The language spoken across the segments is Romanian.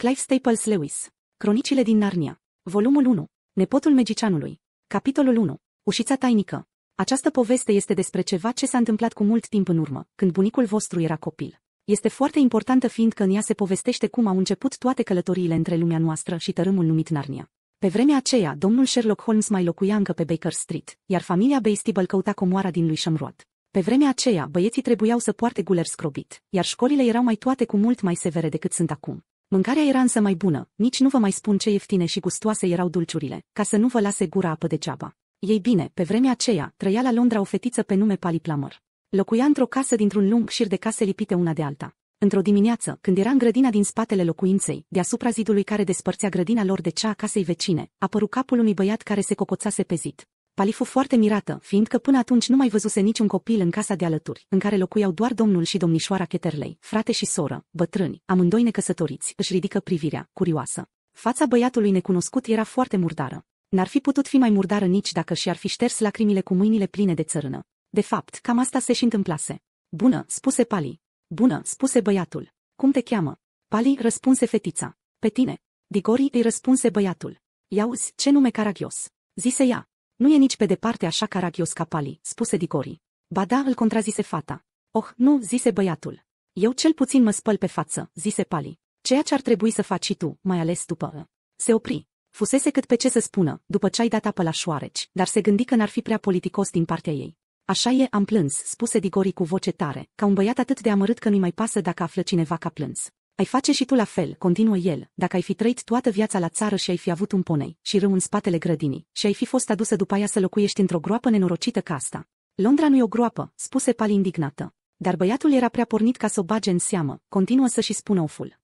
Clive Staples Lewis. Cronicile din Narnia. Volumul 1. Nepotul Megicianului. Capitolul 1. Ușița tainică. Această poveste este despre ceva ce s-a întâmplat cu mult timp în urmă, când bunicul vostru era copil. Este foarte importantă fiindcă în ea se povestește cum au început toate călătoriile între lumea noastră și tărâmul numit Narnia. Pe vremea aceea, domnul Sherlock Holmes mai locuia încă pe Baker Street, iar familia Bastable căuta comoara din lui Shamroad. Pe vremea aceea, băieții trebuiau să poarte guler scrobit, iar școlile erau mai toate cu mult mai severe decât sunt acum. Mâncarea era însă mai bună, nici nu vă mai spun ce ieftine și gustoase erau dulciurile, ca să nu vă lase gura apă degeaba. Ei bine, pe vremea aceea, trăia la Londra o fetiță pe nume Pali Plummer. Locuia într-o casă dintr-un lung șir de case lipite una de alta. Într-o dimineață, când era în grădina din spatele locuinței, deasupra zidului care despărțea grădina lor de cea a casei vecine, apăru capul unui băiat care se cocoțase pe zid. Pali fu foarte mirată, fiindcă până atunci nu mai văzuse niciun copil în casa de alături, în care locuiau doar domnul și domnișoara Cheterley, frate și soră, bătrâni, amândoi necăsătoriți, își ridică privirea, curioasă. Fața băiatului necunoscut era foarte murdară. N-ar fi putut fi mai murdară nici dacă și-ar fi șters lacrimile cu mâinile pline de țărână. De fapt, cam asta se și întâmplase. Bună, spuse Pali. Bună, spuse băiatul. Cum te cheamă? Pali răspunse fetița. Pe tine. Digori îi răspunse băiatul. Iauzi, ce nume caragios. Zise ea. Nu e nici pe departe așa caragios ca Pali, spuse Dicori. Ba da, îl contrazise fata. Oh, nu, zise băiatul. Eu cel puțin mă spăl pe față, zise Pali. Ceea ce ar trebui să faci tu, mai ales după... Ă. Se opri. Fusese cât pe ce să spună, după ce ai dat apă la șoareci, dar se gândi că n-ar fi prea politicos din partea ei. Așa e, am plâns, spuse Digori cu voce tare, ca un băiat atât de amărât că nu-i mai pasă dacă află cineva că plâns. Ai face și tu la fel, continuă el, dacă ai fi trăit toată viața la țară și ai fi avut un ponei și râu în spatele grădinii și ai fi fost adusă după aia să locuiești într-o groapă nenorocită ca asta. Londra nu e o groapă, spuse Pali indignată. Dar băiatul era prea pornit ca să o bage în seamă, continuă să-și spună oful.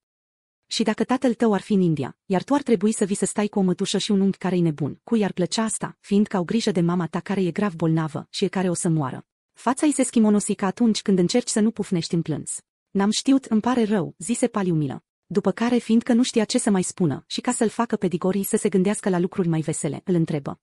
Și dacă tatăl tău ar fi în India, iar tu ar trebui să vii să stai cu o mătușă și un unghi care-i nebun, cui ar plăcea asta, fiindcă au grijă de mama ta care e grav bolnavă și e care o să moară. Fața îi se ca atunci când încerci să nu pufnești în plâns. N-am știut, îmi pare rău, zise Paliumilă. După care, fiindcă nu știa ce să mai spună și ca să-l facă pe Digorii să se gândească la lucruri mai vesele, îl întrebă.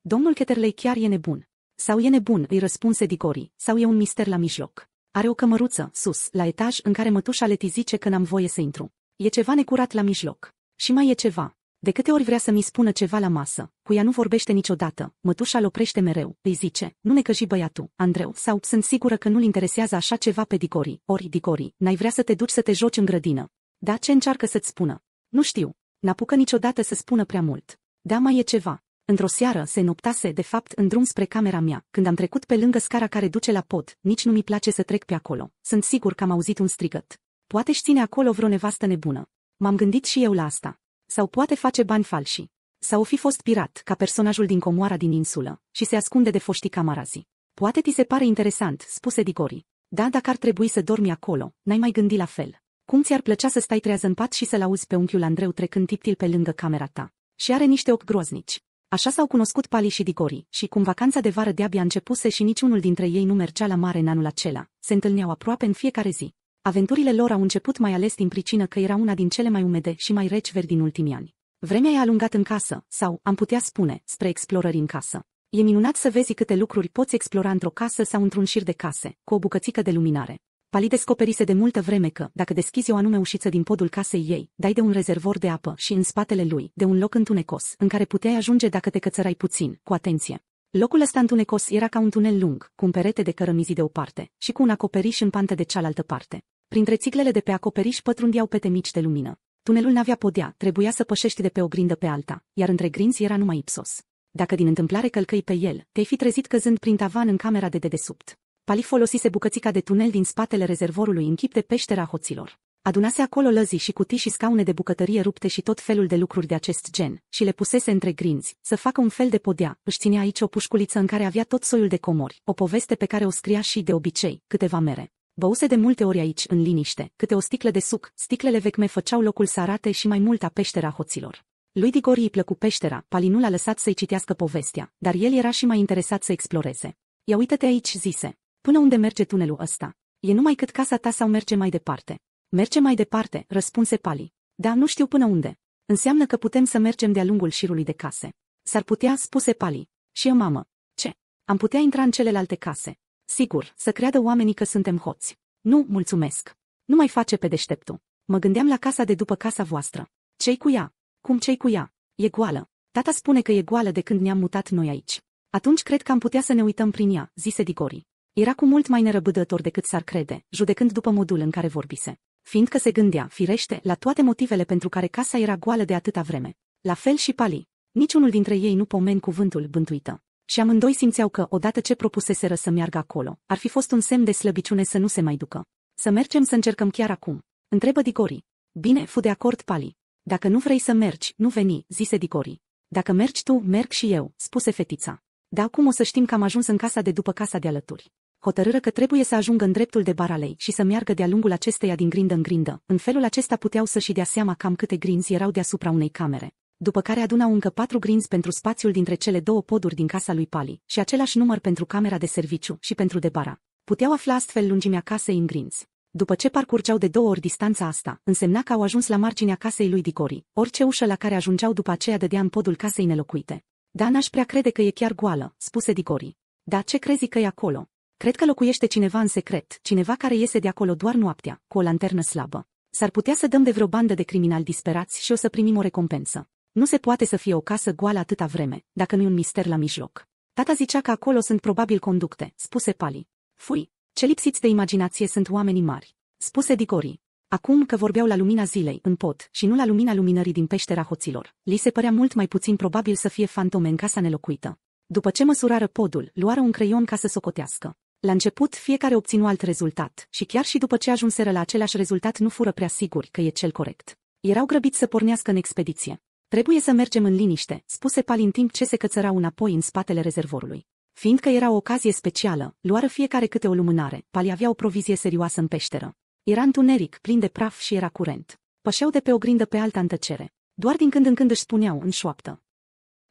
Domnul Cheterley chiar e nebun. Sau e nebun, îi răspunse Digorii, sau e un mister la mijloc. Are o cămăruță, sus, la etaj, în care mătușa Leti zice că n-am voie să intru. E ceva necurat la mijloc. Și mai e ceva, de câte ori vrea să-mi spună ceva la masă, cu ea nu vorbește niciodată, mătușa-l oprește mereu, îi zice, nu ne căji băiatul, Andreu, sau sunt sigură că nu-l interesează așa ceva pe Dicori, ori Dicori, n-ai vrea să te duci să te joci în grădină. Da, ce încearcă să-ți spună? Nu știu. N-apucă niciodată să spună prea mult. Da, mai e ceva. Într-o seară se noptase, de fapt, în drum spre camera mea, când am trecut pe lângă scara care duce la pod, nici nu mi place să trec pe acolo. Sunt sigur că am auzit un strigăt. Poate-și ține acolo vreo nevastă nebună. M-am gândit și eu la asta. Sau poate face bani falși. Sau fi fost pirat, ca personajul din comoara din insulă, și se ascunde de foștii camarazi. Poate ti se pare interesant, spuse Digori. Da, dacă ar trebui să dormi acolo, n-ai mai gândi la fel. Cum ți-ar plăcea să stai trează în pat și să-l auzi pe unchiul Andreu trecând tiptil pe lângă camera ta? Și are niște ochi groznici. Așa s-au cunoscut Pali și Digori, și cum vacanța de vară de-abia începuse și niciunul dintre ei nu mergea la mare în anul acela, se întâlneau aproape în fiecare zi. Aventurile lor au început mai ales din pricină că era una din cele mai umede și mai reci veri din ultimii ani. Vremea e alungat în casă, sau, am putea spune, spre explorări în casă. E minunat să vezi câte lucruri poți explora într-o casă sau într-un șir de case, cu o bucățică de luminare. Pali descoperise de multă vreme că, dacă deschizi o anume ușiță din podul casei ei, dai de un rezervor de apă și în spatele lui, de un loc întunecos, în care puteai ajunge dacă te cățărai puțin, cu atenție. Locul ăsta întunecos era ca un tunel lung, cu un perete de cărămizi de o parte și cu un acoperiș în pantă de cealaltă parte. Printre țiglele de pe acoperiș pătrundeau pete mici de lumină. Tunelul n-avea podea, trebuia să pășești de pe o grindă pe alta, iar între grinzi era numai ipsos. Dacă din întâmplare călcăi pe el, te-ai fi trezit căzând prin tavan în camera de dedesubt. Pali folosise bucățica de tunel din spatele rezervorului în chip de peștera hoților. Adunase acolo lăzi și cutii și scaune de bucătărie rupte și tot felul de lucruri de acest gen, și le pusese între grinzi, să facă un fel de podea, își ținea aici o pușculiță în care avea tot soiul de comori, o poveste pe care o scria și de obicei, câteva mere. Băuse de multe ori aici, în liniște, câte o sticlă de suc, sticlele vechme făceau locul să arate și mai mult a peștera hoților. Lui Digori îi plăcu peștera, Palinul a lăsat să-i citească povestea, dar el era și mai interesat să exploreze. Ia uită-te aici, zise. Până unde merge tunelul ăsta? E numai cât casa ta sau merge mai departe? Merge mai departe, răspunse Pali. Da, nu știu până unde. Înseamnă că putem să mergem de-a lungul șirului de case. S-ar putea, spuse Pali. Și eu, mamă. Ce? Am putea intra în celelalte case. Sigur, să creadă oamenii că suntem hoți. Nu, mulțumesc. Nu mai face pe deșteptul. Mă gândeam la casa de după casa voastră. Cei cu ea? Cum cei cu ea? E goală. Tata spune că e goală de când ne-am mutat noi aici. Atunci cred că am putea să ne uităm prin ea, zise Digori. Era cu mult mai nerăbdător decât s-ar crede, judecând după modul în care vorbise. Fiindcă se gândea, firește, la toate motivele pentru care casa era goală de atâta vreme. La fel și Pali. Niciunul dintre ei nu pomeni cuvântul bântuită. Și amândoi simțeau că, odată ce propuseseră să meargă acolo, ar fi fost un semn de slăbiciune să nu se mai ducă. Să mergem să încercăm chiar acum. Întrebă Digori. Bine, fu de acord Pali. Dacă nu vrei să mergi, nu veni, zise Digori. Dacă mergi tu, merg și eu, spuse fetița. Dar acum o să știm că am ajuns în casa de după casa de alături. Hotărâră că trebuie să ajungă în dreptul de baralei și să meargă de-a lungul acesteia din grindă în grindă. În felul acesta puteau să-și dea seama cam câte grinzi erau deasupra unei camere. După care adunau încă patru grinzi pentru spațiul dintre cele două poduri din casa lui Pali și același număr pentru camera de serviciu și pentru debara. Puteau afla astfel lungimea casei în grinzi. După ce parcurgeau de două ori distanța asta, însemna că au ajuns la marginea casei lui Dicori. Orice ușă la care ajungeau după aceea dădea în podul casei nelocuite. Da, n-aș prea crede că e chiar goală, spuse Dicori. Da, ce crezi că e acolo? Cred că locuiește cineva în secret, cineva care iese de acolo doar noaptea, cu o lanternă slabă. S-ar putea să dăm de vreo bandă de criminali disperați și o să primim o recompensă. Nu se poate să fie o casă goală atâta vreme, dacă nu-i un mister la mijloc. Tata zicea că acolo sunt probabil conducte, spuse Pali. Fui, ce lipsiți de imaginație sunt oamenii mari, spuse Dicori. Acum că vorbeau la lumina zilei, în pot, și nu la lumina luminării din peștera hoților, li se părea mult mai puțin probabil să fie fantome în casa nelocuită. După ce măsurară podul, luară un creion ca să socotească. La început fiecare obținu alt rezultat și chiar și după ce ajunseră la același rezultat nu fură prea siguri că e cel corect. Erau grăbiți să pornească în expediție. Trebuie să mergem în liniște, spuse Pal în timp ce se cățăra înapoi în spatele rezervorului. Fiindcă era o ocazie specială, luară fiecare câte o lumânare, Pali avea o provizie serioasă în peșteră. Era întuneric, plin de praf și era curent. Pășeau de pe o grindă pe alta în tăcere. Doar din când în când își spuneau în șoaptă.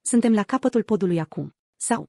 Suntem la capătul podului acum. Sau?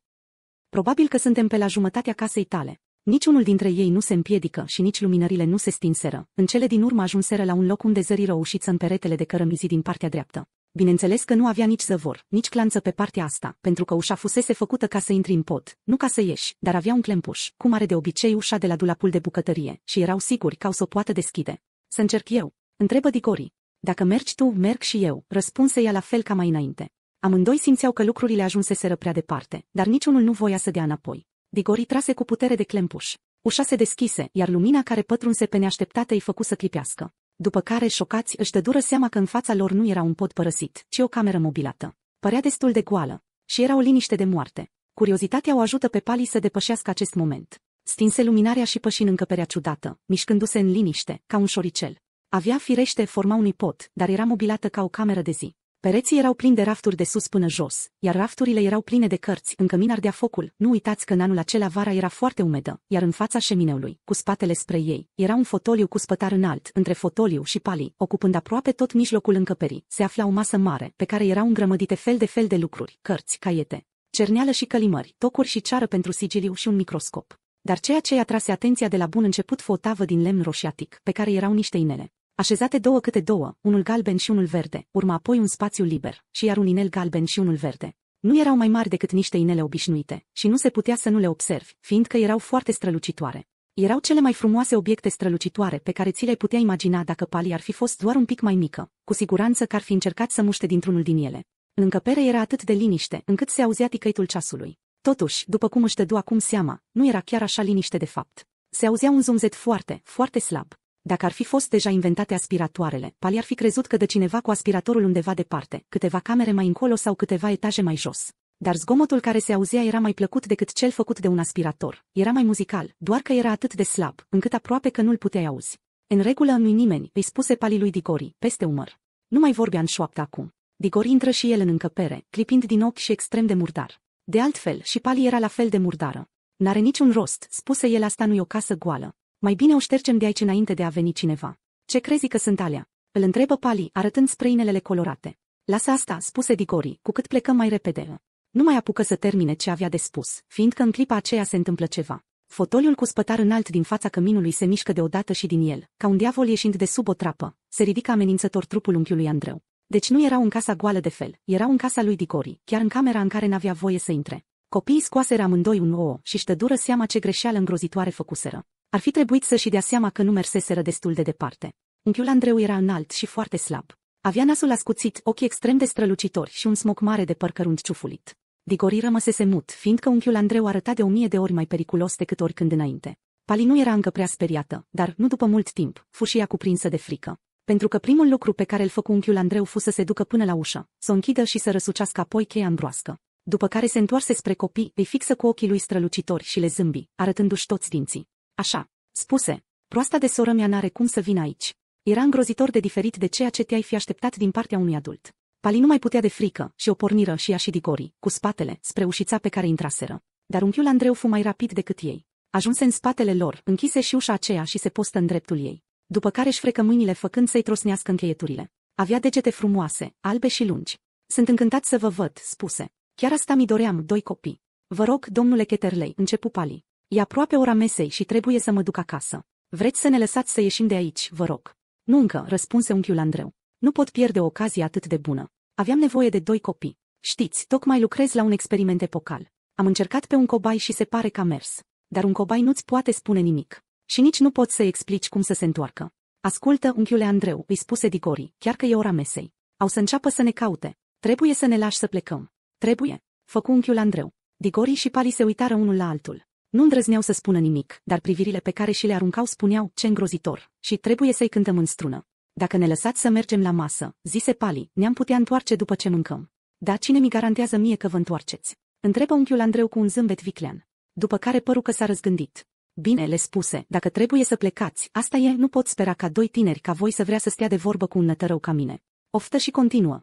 Probabil că suntem pe la jumătatea casei tale. Niciunul dintre ei nu se împiedică și nici luminările nu se stinseră. În cele din urmă ajunseră la un loc unde zăriră o ușiță în peretele de cărămizi din partea dreaptă. Bineînțeles că nu avea nici zăvor, nici clanță pe partea asta, pentru că ușa fusese făcută ca să intri în pod, nu ca să ieși, dar avea un clempuș, cum are de obicei ușa de la dulapul de bucătărie, și erau siguri că o să o poată deschide. Să încerc eu. Întrebă Dicori. Dacă mergi tu, merg și eu, răspunse ea la fel ca mai înainte. Amândoi simțeau că lucrurile ajunseseră prea departe, dar niciunul nu voia să dea înapoi. Digori trase cu putere de clempuș. Ușa se deschise, iar lumina care pătrunse pe neașteptate îi făcu să clipească. După care, șocați, își dădură seama că în fața lor nu era un pod părăsit, ci o cameră mobilată. Părea destul de goală. Și era o liniște de moarte. Curiozitatea o ajută pe Pali să depășească acest moment. Stinse luminarea și pășin în încăperea ciudată, mișcându-se în liniște, ca un șoricel. Avea firește forma unui pod, dar era mobilată ca o cameră de zi. Pereții erau plini de rafturi de sus până jos, iar rafturile erau pline de cărți, în cămin ardea focul. Nu uitați că în anul acela vara era foarte umedă, iar în fața șemineului, cu spatele spre ei, era un fotoliu cu spătar înalt, între fotoliu și palii, ocupând aproape tot mijlocul încăperii. Se afla o masă mare, pe care erau îngrămădite fel de fel de lucruri, cărți, caiete, cerneală și călimări, tocuri și ceară pentru sigiliu și un microscop. Dar ceea ce i-a trase atenția de la bun început fotavă din lemn roșiatic, pe care erau niște inele. Așezate două câte două, unul galben și unul verde, urma apoi un spațiu liber, și iar un inel galben și unul verde. Nu erau mai mari decât niște inele obișnuite, și nu se putea să nu le observi, fiindcă erau foarte strălucitoare. Erau cele mai frumoase obiecte strălucitoare pe care ți le putea imagina dacă palii ar fi fost doar un pic mai mică, cu siguranță că ar fi încercat să muște dintr-unul din ele. În încăpere era atât de liniște, încât se auzea ticăitul ceasului. Totuși, după cum își dădu acum seama, nu era chiar așa liniște de fapt. Se auzea un zumzet foarte, foarte slab. Dacă ar fi fost deja inventate aspiratoarele, pali ar fi crezut că de cineva cu aspiratorul undeva departe, câteva camere mai încolo sau câteva etaje mai jos. Dar zgomotul care se auzea era mai plăcut decât cel făcut de un aspirator, era mai muzical, doar că era atât de slab, încât aproape că nu-l puteai auzi. În regulă nu nimeni, îi spuse pali lui Digori, peste umăr. Nu mai vorbea în șoaptă acum. Digori intră și el în încăpere, clipind din ochi și extrem de murdar. De altfel, și Pali era la fel de murdară. N-are niciun rost, spuse el asta nu e o casă goală. Mai bine o ștergem de aici înainte de a veni cineva. Ce crezi că sunt alea? Îl întrebă Pali, arătând spre inelele colorate. Lasă asta, spuse Digori, cu cât plecăm mai repede. Nu mai apucă să termine ce avea de spus, fiindcă în clipa aceea se întâmplă ceva. Fotoliul cu spătar înalt din fața căminului se mișcă deodată și din el, ca un diavol ieșind de sub o trapă, se ridică amenințător trupul unchiului Andreu. Deci nu erau în casa goală de fel, erau în casa lui Dicori, chiar în camera în care n-avea voie să intre. Copiii scoaseră amândoi un ouă și-și seama ce greșeală îngrozitoare făcuseră. Ar fi trebuit să-și dea seama că nu merseseră destul de departe. Unchiul Andreu era înalt și foarte slab. Avea nasul ascuțit, ochii extrem de strălucitori și un smoc mare de păr cărunt ciufulit. Digori rămăsese mut, fiindcă unchiul Andreu arăta de o mie de ori mai periculos decât oricând înainte. Pali nu era încă prea speriată, dar, nu după mult timp, fu și ea cuprinsă de frică. Pentru că primul lucru pe care îl făcu unchiul Andreu fu să se ducă până la ușă, să o închidă și să răsucească apoi cheia îmbroască. După care se întoarse spre copii, îi fixă cu ochii lui strălucitori și le zâmbi, arătându-și toți dinții. Așa, spuse, proasta de soră mea n-are cum să vină aici. Era îngrozitor de diferit de ceea ce te-ai fi așteptat din partea unui adult. Pali nu mai putea de frică și o porniră și ea și Digori, cu spatele, spre ușița pe care intraseră. Dar unchiul Andreu fu mai rapid decât ei. Ajunse în spatele lor, închise și ușa aceea și se postă în dreptul ei. După care își frecă mâinile făcând să-i trosnească încheieturile. Avea degete frumoase, albe și lungi. Sunt încântat să vă văd, spuse. Chiar asta mi doream, doi copii. Vă rog, domnule Cheterley, începu Pali. E aproape ora mesei și trebuie să mă duc acasă. Vreți să ne lăsați să ieșim de aici, vă rog. Nu încă, răspunse unchiul Andreu. Nu pot pierde o ocazie atât de bună. Aveam nevoie de doi copii. Știți, tocmai lucrez la un experiment epocal. Am încercat pe un cobai și se pare că a mers. Dar un cobai nu-ți poate spune nimic. Și nici nu poți să-i explici cum să se întoarcă. Ascultă, unchiule Andreu, îi spuse Digori, chiar că e ora mesei. Au să înceapă să ne caute. Trebuie să ne lași să plecăm. Trebuie. Făcu unchiul Andreu. Digori și Pali se uitară unul la altul. Nu îndrăzneau să spună nimic, dar privirile pe care și le aruncau spuneau, ce îngrozitor, și trebuie să-i cântăm în strună. Dacă ne lăsați să mergem la masă, zise Pali, ne-am putea întoarce după ce mâncăm. Dar cine mi garantează mie că vă întoarceți? Întrebă unchiul Andreu cu un zâmbet viclean. După care păru că s-a răzgândit. Bine, le spuse, dacă trebuie să plecați, asta e, nu pot spera ca doi tineri ca voi să vrea să stea de vorbă cu un nătărău ca mine. Oftă și continuă.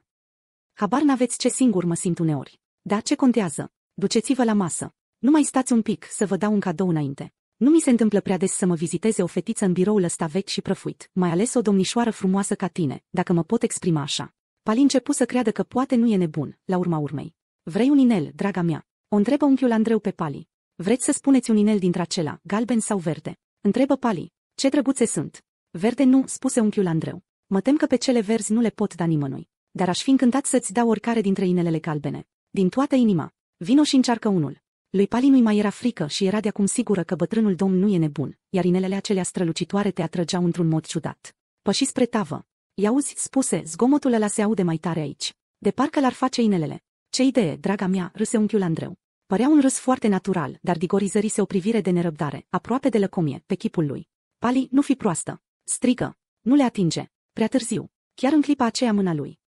Habar n-aveți ce singur mă simt uneori. Dar ce contează? Duceți-vă la masă. Nu mai stați un pic, să vă dau un cadou înainte. Nu mi se întâmplă prea des să mă viziteze o fetiță în biroul ăsta vechi și prăfuit, mai ales o domnișoară frumoasă ca tine, dacă mă pot exprima așa. Palin începu să creadă că poate nu e nebun, la urma urmei. Vrei un inel, draga mea? O întrebă unchiul Andreu pe Pali. Vreți să spuneți un inel dintre acela, galben sau verde? Întrebă Pali. Ce drăguțe sunt? Verde nu, spuse unchiul Andreu. Mă tem că pe cele verzi nu le pot da nimănui. Dar aș fi încântat să-ți dau oricare dintre inelele galbene. Din toată inima. Vino și încearcă unul. Lui Pali nu-i mai era frică și era de acum sigură că bătrânul domn nu e nebun, iar inelele acelea strălucitoare te atrăgeau într-un mod ciudat. Păși spre tavă. I-auzi, spuse, zgomotul ăla se aude mai tare aici. De parcă l-ar face inelele. Ce idee, draga mea, râse unchiul Andreu. Părea un râs foarte natural, dar digorizărise o privire de nerăbdare, aproape de lăcomie, pe chipul lui. Pali, nu fi proastă. Strigă. Nu le atinge. Prea târziu. Chiar în clipa aceea mâna lui.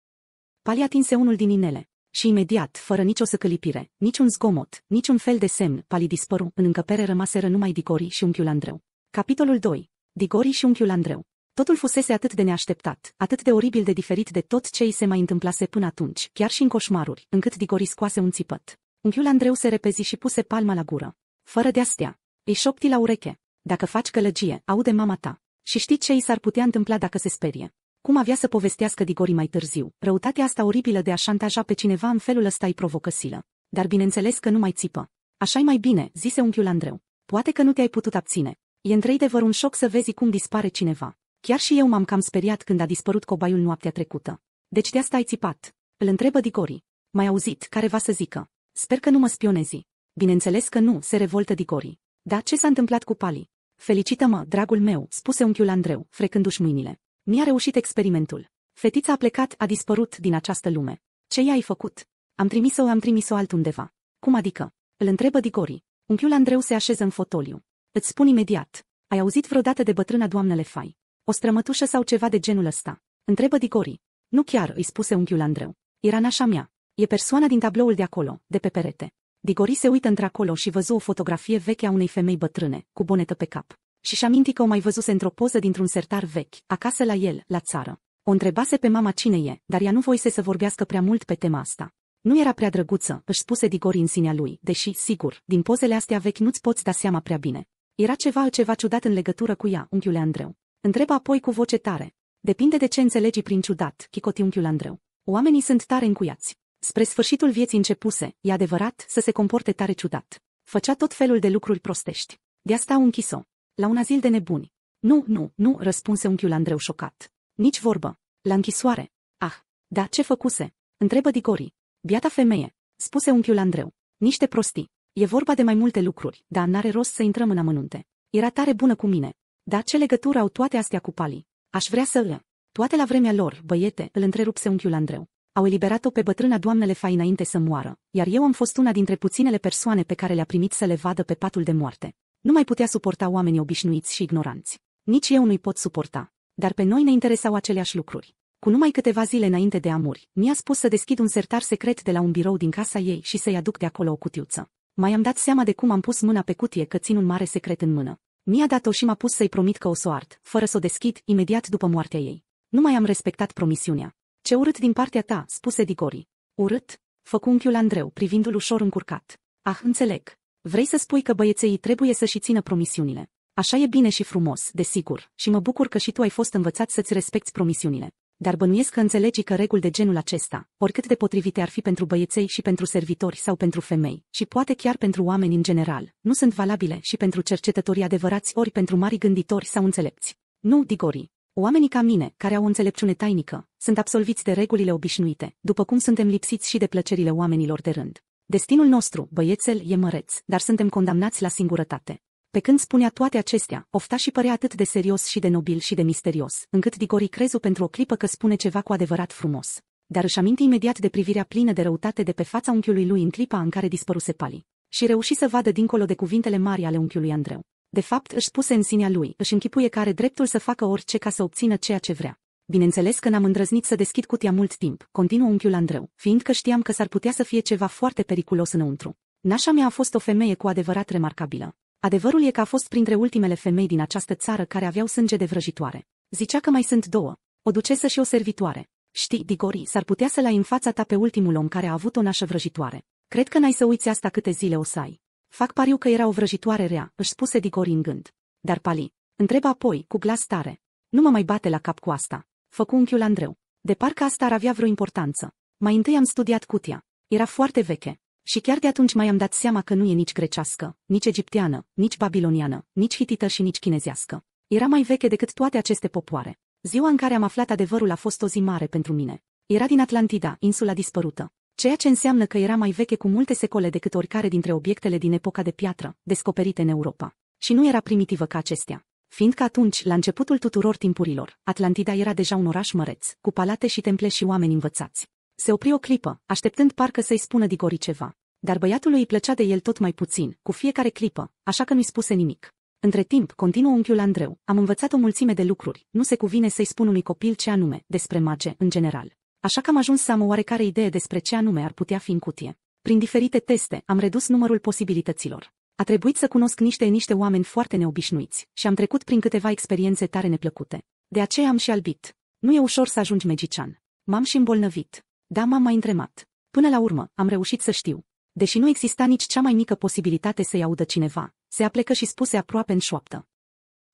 Pali atinse unul din inele și imediat, fără nicio săcălipire, niciun zgomot, niciun fel de semn, pali dispăru, în încăpere rămaseră numai Digori și unchiul Andreu. Capitolul 2. Digori și unchiul Andreu. Totul fusese atât de neașteptat, atât de oribil de diferit de tot ce îi se mai întâmplase până atunci, chiar și în coșmaruri, încât Digori scoase un țipăt. Unchiul Andreu se repezi și puse palma la gură. Fără de astea. Îi șopti la ureche. Dacă faci călăgie, aude mama ta. Și știi ce i s-ar putea întâmpla dacă se sperie. Cum avea să povestească Digori mai târziu, răutatea asta oribilă de a șantaja pe cineva în felul ăsta îi provocă silă. Dar bineînțeles că nu mai țipă. așa mai bine, zise unchiul Andreu. Poate că nu te-ai putut abține. E într-adevăr un șoc să vezi cum dispare cineva. Chiar și eu m-am cam speriat când a dispărut cobaiul noaptea trecută. Deci de asta ai țipat. Îl întrebă Digori. Mai auzit, care va să zică. Sper că nu mă spionezi. Bineînțeles că nu, se revoltă Digori. Dar ce s-a întâmplat cu Pali? Felicită-mă, dragul meu, spuse unchiul Andreu, frecându-și mâinile. Mi-a reușit experimentul. Fetița a plecat, a dispărut din această lume. Ce i-ai făcut? Am trimis-o, am trimis-o altundeva. Cum adică? Îl întrebă Digori. Unchiul Andreu se așeză în fotoliu. Îți spun imediat. Ai auzit vreodată de bătrâna doamnele Fai? O strămătușă sau ceva de genul ăsta? Întrebă Digori. Nu chiar, îi spuse unchiul Andreu. Era nașa mea. E persoana din tabloul de acolo, de pe perete. Digori se uită într-acolo și văzu o fotografie veche a unei femei bătrâne, cu bonetă pe cap și-și aminti că o mai văzuse într-o poză dintr-un sertar vechi, acasă la el, la țară. O întrebase pe mama cine e, dar ea nu voise să vorbească prea mult pe tema asta. Nu era prea drăguță, își spuse Digori în sinea lui, deși, sigur, din pozele astea vechi nu-ți poți da seama prea bine. Era ceva ceva ciudat în legătură cu ea, unchiule Andreu. Întreba apoi cu voce tare. Depinde de ce înțelegi prin ciudat, chicoti unchiul Andreu. Oamenii sunt tare încuiați. Spre sfârșitul vieții începuse, e adevărat, să se comporte tare ciudat. Făcea tot felul de lucruri prostești. De asta închis-o. La un azil de nebuni. Nu, nu, nu, răspunse unchiul Andreu șocat. Nici vorbă. La închisoare. Ah, da, ce făcuse? Întrebă Digori. Biata femeie, spuse unchiul Andreu. Niște prostii. E vorba de mai multe lucruri, dar n-are rost să intrăm în amănunte. Era tare bună cu mine. Dar ce legătură au toate astea cu palii? Aș vrea să le. Toate la vremea lor, băiete, îl întrerupse unchiul Andreu. Au eliberat-o pe bătrâna doamnele fa înainte să moară, iar eu am fost una dintre puținele persoane pe care le-a primit să le vadă pe patul de moarte. Nu mai putea suporta oamenii obișnuiți și ignoranți. Nici eu nu-i pot suporta. Dar pe noi ne interesau aceleași lucruri. Cu numai câteva zile înainte de a muri, mi-a spus să deschid un sertar secret de la un birou din casa ei și să-i aduc de acolo o cutiuță. Mai am dat seama de cum am pus mâna pe cutie că țin un mare secret în mână. Mi-a dat-o și m-a pus să-i promit că o să o fără să o deschid, imediat după moartea ei. Nu mai am respectat promisiunea. Ce urât din partea ta, spuse Digori. Urât? Făcu unchiul Andreu, privindu-l ușor încurcat. Ah, înțeleg. Vrei să spui că băieței trebuie să-și țină promisiunile. Așa e bine și frumos, desigur, și mă bucur că și tu ai fost învățat să-ți respecti promisiunile. Dar bănuiesc că înțelegi că reguli de genul acesta, oricât de potrivite ar fi pentru băieței și pentru servitori sau pentru femei, și poate chiar pentru oameni în general, nu sunt valabile și pentru cercetătorii adevărați ori pentru mari gânditori sau înțelepți. Nu, Digori. Oamenii ca mine, care au o înțelepciune tainică, sunt absolviți de regulile obișnuite, după cum suntem lipsiți și de plăcerile oamenilor de rând. Destinul nostru, băiețel, e măreț, dar suntem condamnați la singurătate. Pe când spunea toate acestea, ofta și părea atât de serios și de nobil și de misterios, încât Digori crezu pentru o clipă că spune ceva cu adevărat frumos. Dar își aminti imediat de privirea plină de răutate de pe fața unchiului lui în clipa în care dispăruse Pali. Și reuși să vadă dincolo de cuvintele mari ale unchiului Andreu. De fapt, își spuse în sinea lui, își închipuie că are dreptul să facă orice ca să obțină ceea ce vrea. Bineînțeles că n-am îndrăznit să deschid cutia mult timp, continuă unchiul Andreu, fiindcă știam că s-ar putea să fie ceva foarte periculos înăuntru. Nașa mea a fost o femeie cu adevărat remarcabilă. Adevărul e că a fost printre ultimele femei din această țară care aveau sânge de vrăjitoare. Zicea că mai sunt două, o ducesă și o servitoare. Știi, Digori, s-ar putea să lai în fața ta pe ultimul om care a avut o nașă vrăjitoare. Cred că n-ai să uiți asta câte zile o să ai. Fac pariu că era o vrăjitoare rea, își spuse Digori în gând. Dar Pali, întreba apoi, cu glas tare. Nu mă mai bate la cap cu asta făcu unchiul Andreu. De parcă asta ar avea vreo importanță. Mai întâi am studiat cutia. Era foarte veche. Și chiar de atunci mai am dat seama că nu e nici grecească, nici egipteană, nici babiloniană, nici hitită și nici chinezească. Era mai veche decât toate aceste popoare. Ziua în care am aflat adevărul a fost o zi mare pentru mine. Era din Atlantida, insula dispărută. Ceea ce înseamnă că era mai veche cu multe secole decât oricare dintre obiectele din epoca de piatră, descoperite în Europa. Și nu era primitivă ca acestea. Fiindcă atunci, la începutul tuturor timpurilor, Atlantida era deja un oraș măreț, cu palate și temple și oameni învățați. Se opri o clipă, așteptând parcă să-i spună Digori ceva. Dar băiatului îi plăcea de el tot mai puțin, cu fiecare clipă, așa că nu-i spuse nimic. Între timp, continuă unchiul Andreu, am învățat o mulțime de lucruri, nu se cuvine să-i spun unui copil ce anume, despre mage, în general. Așa că am ajuns să am o oarecare idee despre ce anume ar putea fi în cutie. Prin diferite teste, am redus numărul posibilităților. A trebuit să cunosc niște niște oameni foarte neobișnuiți și am trecut prin câteva experiențe tare neplăcute. De aceea am și albit. Nu e ușor să ajungi magician. M-am și îmbolnăvit. Da, m-am mai întremat. Până la urmă, am reușit să știu. Deși nu exista nici cea mai mică posibilitate să-i audă cineva, se aplecă și spuse aproape în șoaptă.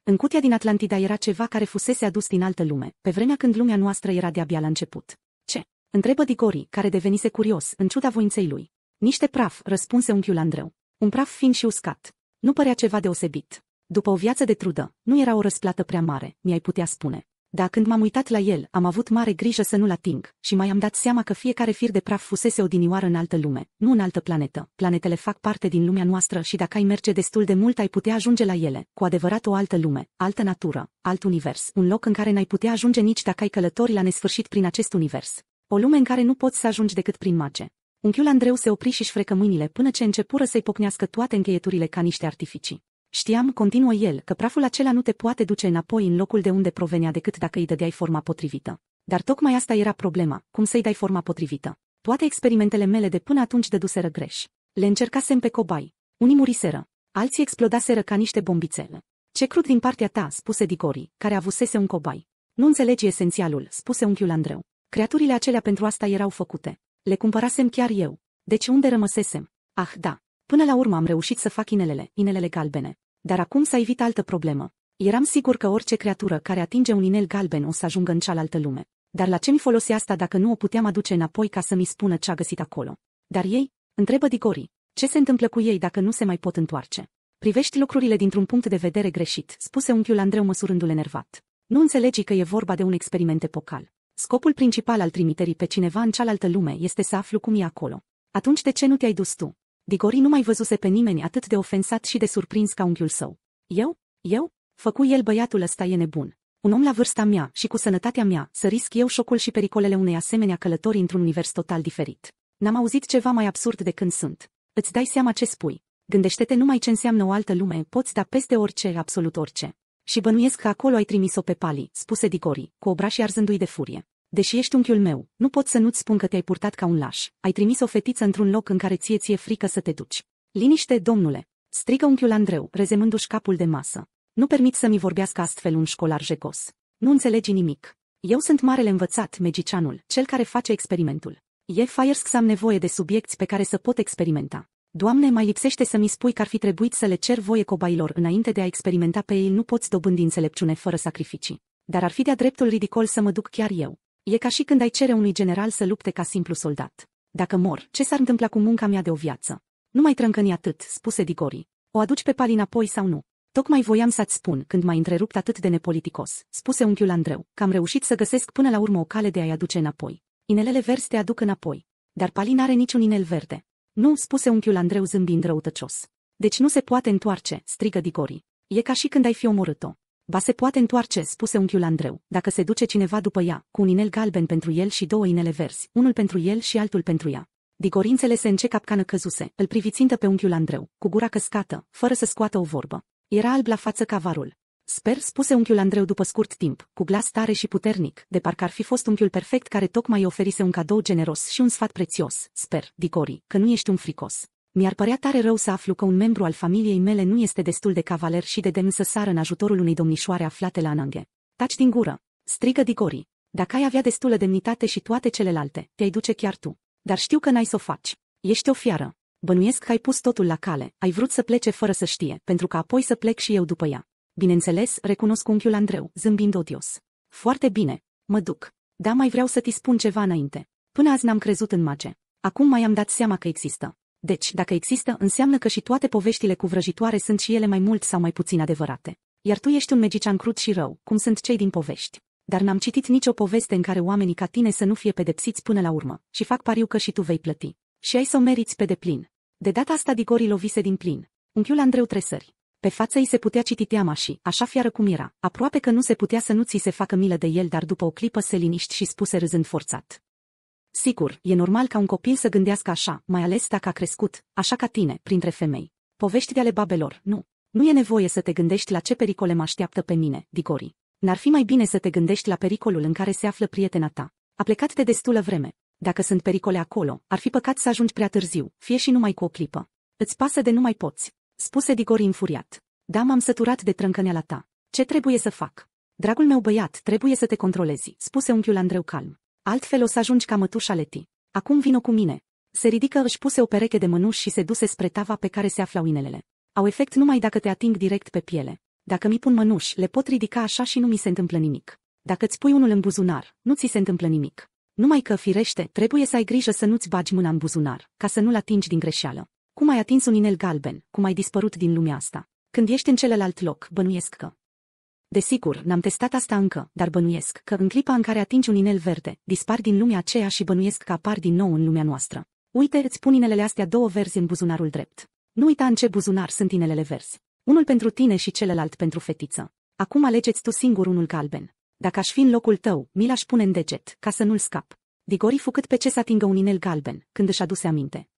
În cutia din Atlantida era ceva care fusese adus din altă lume, pe vremea când lumea noastră era de-abia la început. Ce? Întrebă Digori, care devenise curios, în ciuda voinței lui. Niște praf, răspunse unchiul Andreu un praf fin și uscat. Nu părea ceva deosebit. După o viață de trudă, nu era o răsplată prea mare, mi-ai putea spune. Dar când m-am uitat la el, am avut mare grijă să nu-l ating și mai am dat seama că fiecare fir de praf fusese odinioară în altă lume, nu în altă planetă. Planetele fac parte din lumea noastră și dacă ai merge destul de mult ai putea ajunge la ele, cu adevărat o altă lume, altă natură, alt univers, un loc în care n-ai putea ajunge nici dacă ai călători la nesfârșit prin acest univers. O lume în care nu poți să ajungi decât prin mace. Unchiul Andreu se opri și-și frecă mâinile până ce începură să-i pocnească toate încheieturile ca niște artificii. Știam, continuă el, că praful acela nu te poate duce înapoi în locul de unde provenea decât dacă îi dădeai forma potrivită. Dar tocmai asta era problema, cum să-i dai forma potrivită. Toate experimentele mele de până atunci dăduseră greș. Le încercasem pe cobai. Unii muriseră, alții explodaseră ca niște bombițele. Ce crud din partea ta, spuse Digori, care avusese un cobai. Nu înțelegi esențialul, spuse unchiul Andreu. Creaturile acelea pentru asta erau făcute. Le cumpărasem chiar eu. Deci unde rămăsesem? Ah, da. Până la urmă am reușit să fac inelele, inelele galbene. Dar acum s-a evit altă problemă. Eram sigur că orice creatură care atinge un inel galben o să ajungă în cealaltă lume. Dar la ce mi folosea asta dacă nu o puteam aduce înapoi ca să mi spună ce a găsit acolo? Dar ei? Întrebă Digori. Ce se întâmplă cu ei dacă nu se mai pot întoarce? Privești lucrurile dintr-un punct de vedere greșit, spuse unchiul Andreu măsurându-le nervat. Nu înțelegi că e vorba de un experiment epocal. Scopul principal al trimiterii pe cineva în cealaltă lume este să aflu cum e acolo. Atunci de ce nu te-ai dus tu? Digori nu mai văzuse pe nimeni atât de ofensat și de surprins ca unghiul său. Eu? Eu? Făcu el băiatul ăsta e nebun. Un om la vârsta mea și cu sănătatea mea să risc eu șocul și pericolele unei asemenea călători într-un univers total diferit. N-am auzit ceva mai absurd de când sunt. Îți dai seama ce spui. Gândește-te numai ce înseamnă o altă lume, poți da peste orice, absolut orice. Și bănuiesc că acolo ai trimis-o pe Pali, spuse Digori, cu obrașii arzându-i de furie. Deși ești unchiul meu, nu pot să nu-ți spun că te-ai purtat ca un laș. Ai trimis o fetiță într-un loc în care ție ți-e frică să te duci. Liniște, domnule! Strigă unchiul Andreu, rezemându-și capul de masă. Nu permit să-mi vorbească astfel un școlar jecos. Nu înțelegi nimic. Eu sunt marele învățat, magicianul, cel care face experimentul. E firesc să am nevoie de subiecti pe care să pot experimenta. Doamne, mai lipsește să-mi spui că ar fi trebuit să le cer voie cobailor înainte de a experimenta pe ei, nu poți dobândi înțelepciune fără sacrificii. Dar ar fi de-a dreptul ridicol să mă duc chiar eu. E ca și când ai cere unui general să lupte ca simplu soldat. Dacă mor, ce s-ar întâmpla cu munca mea de o viață? Nu mai trâncăni atât, spuse Digori. O aduci pe palin apoi sau nu? Tocmai voiam să-ți spun când m-ai întrerupt atât de nepoliticos, spuse unchiul Andreu, că am reușit să găsesc până la urmă o cale de a-i aduce înapoi. Inelele verzi te aduc înapoi. Dar Palin are niciun inel verde. Nu, spuse unchiul Andreu zâmbind răutăcios. Deci nu se poate întoarce, strigă Digori. E ca și când ai fi omorât-o. Ba se poate întoarce, spuse unchiul Andreu, dacă se duce cineva după ea, cu un inel galben pentru el și două inele verzi, unul pentru el și altul pentru ea. Digorințele se înce capcană căzuse, îl privițintă pe unchiul Andreu, cu gura căscată, fără să scoată o vorbă. Era alb la față ca varul. Sper, spuse unchiul Andreu după scurt timp, cu glas tare și puternic, de parcă ar fi fost unchiul perfect care tocmai oferise un cadou generos și un sfat prețios. Sper, Dicori, că nu ești un fricos. Mi-ar părea tare rău să aflu că un membru al familiei mele nu este destul de cavaler și de demn să sară în ajutorul unei domnișoare aflate la ananghe. Taci din gură! Strigă Digori. Dacă ai avea destulă demnitate și toate celelalte, te-ai duce chiar tu. Dar știu că n-ai să o faci. Ești o fiară. Bănuiesc că ai pus totul la cale, ai vrut să plece fără să știe, pentru că apoi să plec și eu după ea. Bineînțeles, recunosc unchiul Andreu, zâmbind odios. Foarte bine, mă duc. Da, mai vreau să-ți spun ceva înainte. Până azi n-am crezut în mage. Acum mai am dat seama că există. Deci, dacă există, înseamnă că și toate poveștile cu vrăjitoare sunt și ele mai mult sau mai puțin adevărate. Iar tu ești un magician crud și rău, cum sunt cei din povești. Dar n-am citit nicio poveste în care oamenii ca tine să nu fie pedepsiți până la urmă, și fac pariu că și tu vei plăti. Și ai să o meriți pe deplin. De data asta Digori lovise din plin. Unchiul Andreu tresări. Pe față îi se putea citi teama și, așa fiară cum era, aproape că nu se putea să nu ți se facă milă de el, dar după o clipă se liniști și spuse râzând forțat. Sigur, e normal ca un copil să gândească așa, mai ales dacă a crescut, așa ca tine, printre femei. Povești de ale babelor, nu. Nu e nevoie să te gândești la ce pericole mă așteaptă pe mine, Digori. N-ar fi mai bine să te gândești la pericolul în care se află prietena ta. A plecat de destulă vreme. Dacă sunt pericole acolo, ar fi păcat să ajungi prea târziu, fie și numai cu o clipă. Îți pasă de nu mai poți. Spuse Digori infuriat. Da, m-am săturat de trâncăneala ta. Ce trebuie să fac? Dragul meu băiat, trebuie să te controlezi, spuse unchiul Andreu calm. Altfel o să ajungi ca mătușa Leti. Acum vino cu mine. Se ridică, își puse o pereche de mânuși și se duse spre tava pe care se aflau inelele. Au efect numai dacă te ating direct pe piele. Dacă mi pun mănuși, le pot ridica așa și nu mi se întâmplă nimic. Dacă îți pui unul în buzunar, nu ți se întâmplă nimic. Numai că, firește, trebuie să ai grijă să nu-ți bagi mâna în buzunar, ca să nu-l atingi din greșeală. Cum ai atins un inel galben, cum ai dispărut din lumea asta. Când ești în celălalt loc, bănuiesc că Desigur, n-am testat asta încă, dar bănuiesc că în clipa în care atingi un inel verde, dispar din lumea aceea și bănuiesc că apar din nou în lumea noastră. Uite, îți pun inelele astea două verzi în buzunarul drept. Nu uita în ce buzunar sunt inelele verzi. Unul pentru tine și celălalt pentru fetiță. Acum alegeți tu singur unul galben. Dacă aș fi în locul tău, mi l-aș pune în deget, ca să nu-l scap. Digori fu cât pe ce să atingă un inel galben, când își aduse aminte.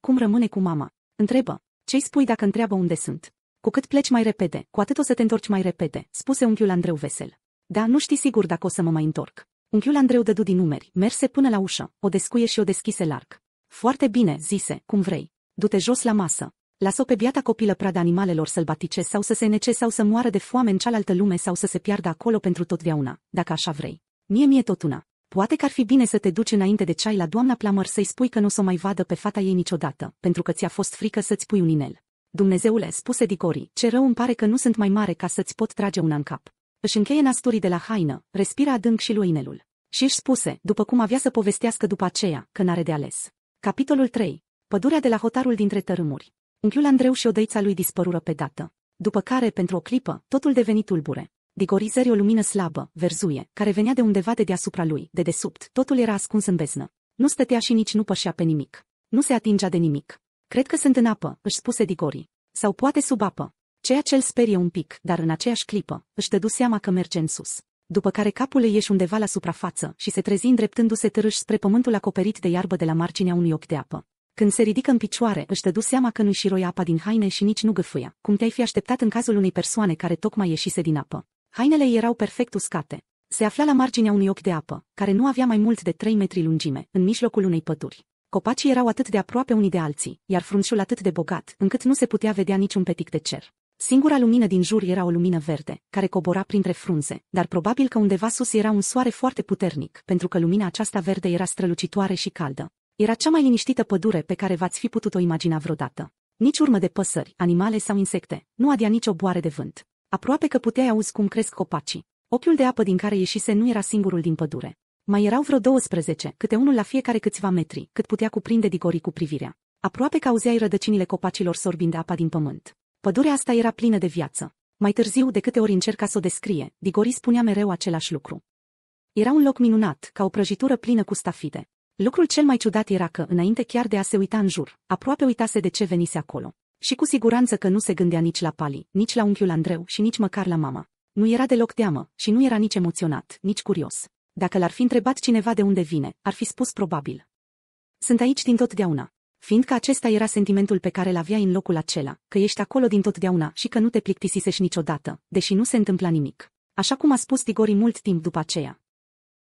Cum rămâne cu mama? Întrebă. Ce-i spui dacă întreabă unde sunt? Cu cât pleci mai repede, cu atât o să te întorci mai repede, spuse unchiul Andreu vesel. Da, nu știi sigur dacă o să mă mai întorc. Unchiul Andreu dădu din numeri, merse până la ușă, o descuie și o deschise larg. Foarte bine, zise, cum vrei. Du-te jos la masă. Lasă o pe biata copilă prada animalelor sălbatice sau să se nece sau să moară de foame în cealaltă lume sau să se piardă acolo pentru totdeauna, dacă așa vrei. Mie mie tot una. Poate că ar fi bine să te duci înainte de ceai la doamna Plamăr să-i spui că nu o să mai vadă pe fata ei niciodată, pentru că ți-a fost frică să-ți pui un inel. Dumnezeule, spuse Dicori, ce rău îmi pare că nu sunt mai mare ca să-ți pot trage una în cap. Își încheie nasturii de la haină, respira adânc și luinelul. Și își spuse, după cum avea să povestească după aceea, că n-are de ales. Capitolul 3. Pădurea de la hotarul dintre tărâmuri. Unchiul Andreu și odăița lui dispărură pe dată. După care, pentru o clipă, totul deveni tulbure. Digorizări o lumină slabă, verzuie, care venea de undeva de deasupra lui, de desubt, totul era ascuns în beznă. Nu stătea și nici nu pășea pe nimic. Nu se atingea de nimic. Cred că sunt în apă, își spuse Digori. Sau poate sub apă. Ceea ce îl sperie un pic, dar în aceeași clipă, își dădu seama că merge în sus. După care capul îi ieși undeva la suprafață și se trezi îndreptându-se târâș spre pământul acoperit de iarbă de la marginea unui ochi de apă. Când se ridică în picioare, își dădu seama că nu-i șiroia apa din haine și nici nu gâfâia, cum te-ai fi așteptat în cazul unei persoane care tocmai ieșise din apă. Hainele ei erau perfect uscate. Se afla la marginea unui ochi de apă, care nu avea mai mult de 3 metri lungime, în mijlocul unei păduri. Copacii erau atât de aproape unii de alții, iar frunziul atât de bogat, încât nu se putea vedea niciun petic de cer. Singura lumină din jur era o lumină verde, care cobora printre frunze, dar probabil că undeva sus era un soare foarte puternic, pentru că lumina aceasta verde era strălucitoare și caldă. Era cea mai liniștită pădure pe care v-ați fi putut-o imagina vreodată. Nici urmă de păsări, animale sau insecte, nu adia nicio boare de vânt. Aproape că puteai auzi cum cresc copacii. Ochiul de apă din care ieșise nu era singurul din pădure. Mai erau vreo 12, câte unul la fiecare câțiva metri, cât putea cuprinde digori cu privirea. Aproape că auzeai rădăcinile copacilor sorbind apa din pământ. Pădurea asta era plină de viață. Mai târziu, de câte ori încerca să o descrie, Digori spunea mereu același lucru. Era un loc minunat, ca o prăjitură plină cu stafide. Lucrul cel mai ciudat era că, înainte chiar de a se uita în jur, aproape uitase de ce venise acolo. Și cu siguranță că nu se gândea nici la Pali, nici la unchiul Andreu și nici măcar la mama. Nu era deloc teamă și nu era nici emoționat, nici curios. Dacă l-ar fi întrebat cineva de unde vine, ar fi spus probabil. Sunt aici din totdeauna. Fiindcă acesta era sentimentul pe care l-avea în locul acela, că ești acolo din totdeauna și că nu te plictisisești niciodată, deși nu se întâmpla nimic. Așa cum a spus Tigori mult timp după aceea.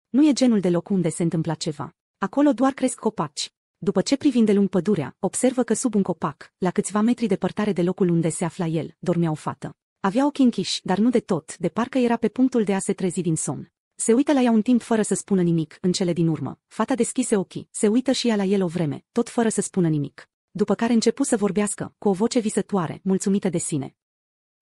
Nu e genul de loc unde se întâmpla ceva. Acolo doar cresc copaci. După ce privind de lung pădurea, observă că sub un copac, la câțiva metri departare de locul unde se afla el, dormea o fată. Avea ochii închiși, dar nu de tot, de parcă era pe punctul de a se trezi din somn. Se uită la ea un timp fără să spună nimic, în cele din urmă. Fata deschise ochii, se uită și ea la el o vreme, tot fără să spună nimic. După care începu să vorbească, cu o voce visătoare, mulțumită de sine.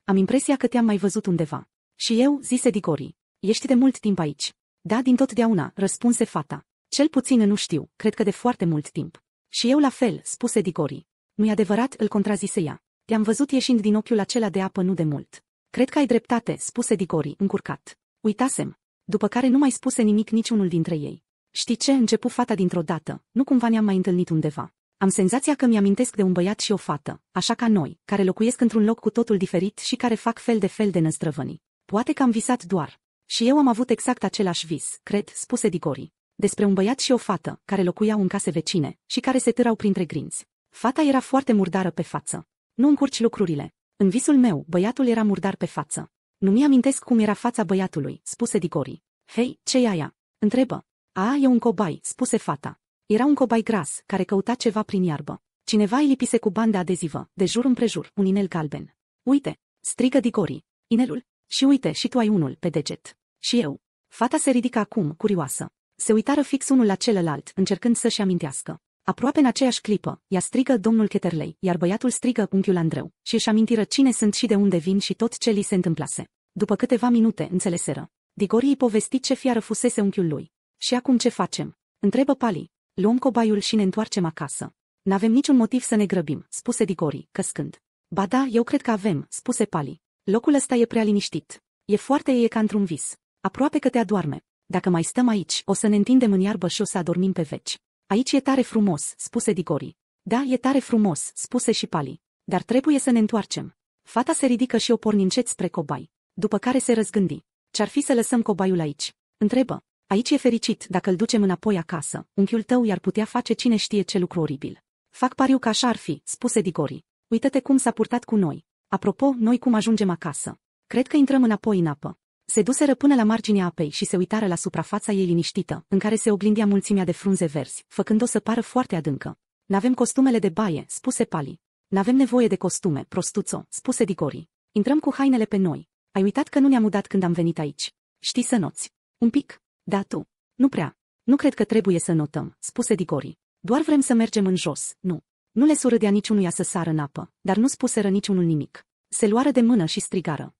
Am impresia că te-am mai văzut undeva. Și eu, zise Digori. Ești de mult timp aici. Da, din totdeauna, răspunse fata. Cel puțin nu știu, cred că de foarte mult timp. Și eu la fel, spuse Digori. Nu-i adevărat, îl contrazise ea. Te-am văzut ieșind din ochiul acela de apă nu de mult. Cred că ai dreptate, spuse Digori, încurcat. Uitasem după care nu mai spuse nimic niciunul dintre ei. Știi ce, începu fata dintr-o dată, nu cumva ne-am mai întâlnit undeva. Am senzația că mi-amintesc de un băiat și o fată, așa ca noi, care locuiesc într-un loc cu totul diferit și care fac fel de fel de năzdrăvănii. Poate că am visat doar. Și eu am avut exact același vis, cred, spuse Digori. Despre un băiat și o fată, care locuiau în case vecine și care se târau printre grinți. Fata era foarte murdară pe față. Nu încurci lucrurile. În visul meu, băiatul era murdar pe față. Nu mi-amintesc cum era fața băiatului, spuse Digori. Hei, ce aia? Întrebă. A, e un cobai, spuse fata. Era un cobai gras, care căuta ceva prin iarbă. Cineva îi lipise cu bandă adezivă, de jur împrejur, un inel galben. Uite, strigă Digori. Inelul? Și uite, și tu ai unul, pe deget. Și eu. Fata se ridică acum, curioasă. Se uitară fix unul la celălalt, încercând să-și amintească. Aproape în aceeași clipă, ea strigă domnul Keterley, iar băiatul strigă unchiul Andreu și își amintiră cine sunt și de unde vin și tot ce li se întâmplase. După câteva minute înțeleseră. Digorii povesti ce fiară fusese unchiul lui. Și acum ce facem? Întrebă Pali. Luăm cobaiul și ne întoarcem acasă. N-avem niciun motiv să ne grăbim, spuse Digorii, căscând. Ba da, eu cred că avem, spuse Pali. Locul ăsta e prea liniștit. E foarte e ca într-un vis. Aproape că te adorme. Dacă mai stăm aici, o să ne întindem în iarbă și o să adormim pe veci. Aici e tare frumos, spuse Digori. Da, e tare frumos, spuse și Pali. Dar trebuie să ne întoarcem. Fata se ridică și o pornincet spre cobai. După care se răzgândi. Ce-ar fi să lăsăm cobaiul aici? Întrebă. Aici e fericit, dacă îl ducem înapoi acasă, unchiul tău i-ar putea face cine știe ce lucru oribil. Fac pariu că așa ar fi, spuse Digori. Uită-te cum s-a purtat cu noi. Apropo, noi cum ajungem acasă. Cred că intrăm înapoi în apă. Se duseră până la marginea apei și se uitară la suprafața ei liniștită, în care se oglindea mulțimea de frunze verzi, făcând-o să pară foarte adâncă. N-avem costumele de baie, spuse Pali. N-avem nevoie de costume, prostuțo, spuse Digori. Intrăm cu hainele pe noi. Ai uitat că nu ne-am udat când am venit aici. Știi să noți. Un pic? Da, tu. Nu prea. Nu cred că trebuie să notăm, spuse Digori. Doar vrem să mergem în jos, nu. Nu le surâdea niciunuia să sară în apă, dar nu spuseră niciunul nimic. Se luară de mână și strigară.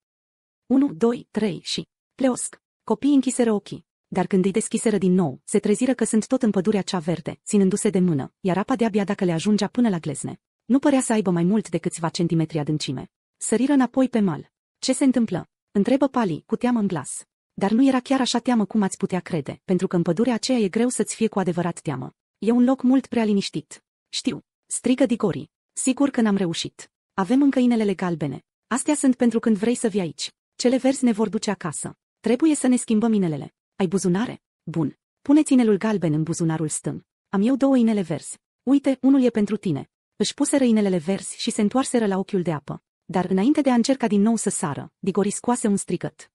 1, 2, 3 și... Pleosc. Copiii închiseră ochii. Dar când îi deschiseră din nou, se treziră că sunt tot în pădurea cea verde, ținându-se de mână, iar apa de-abia dacă le ajungea până la glezne. Nu părea să aibă mai mult de câțiva centimetri adâncime. Săriră înapoi pe mal. Ce se întâmplă? Întrebă Pali, cu teamă în glas. Dar nu era chiar așa teamă cum ați putea crede, pentru că în pădurea aceea e greu să-ți fie cu adevărat teamă. E un loc mult prea liniștit. Știu. Strigă Digori. Sigur că n-am reușit. Avem încă inelele galbene. Astea sunt pentru când vrei să vii aici. Cele verzi ne vor duce acasă. Trebuie să ne schimbăm inelele. Ai buzunare? Bun. Puneți inelul galben în buzunarul stâng. Am eu două inele verzi. Uite, unul e pentru tine. Își puseră inelele verzi și se întoarseră la ochiul de apă. Dar înainte de a încerca din nou să sară, Digori scoase un strigăt.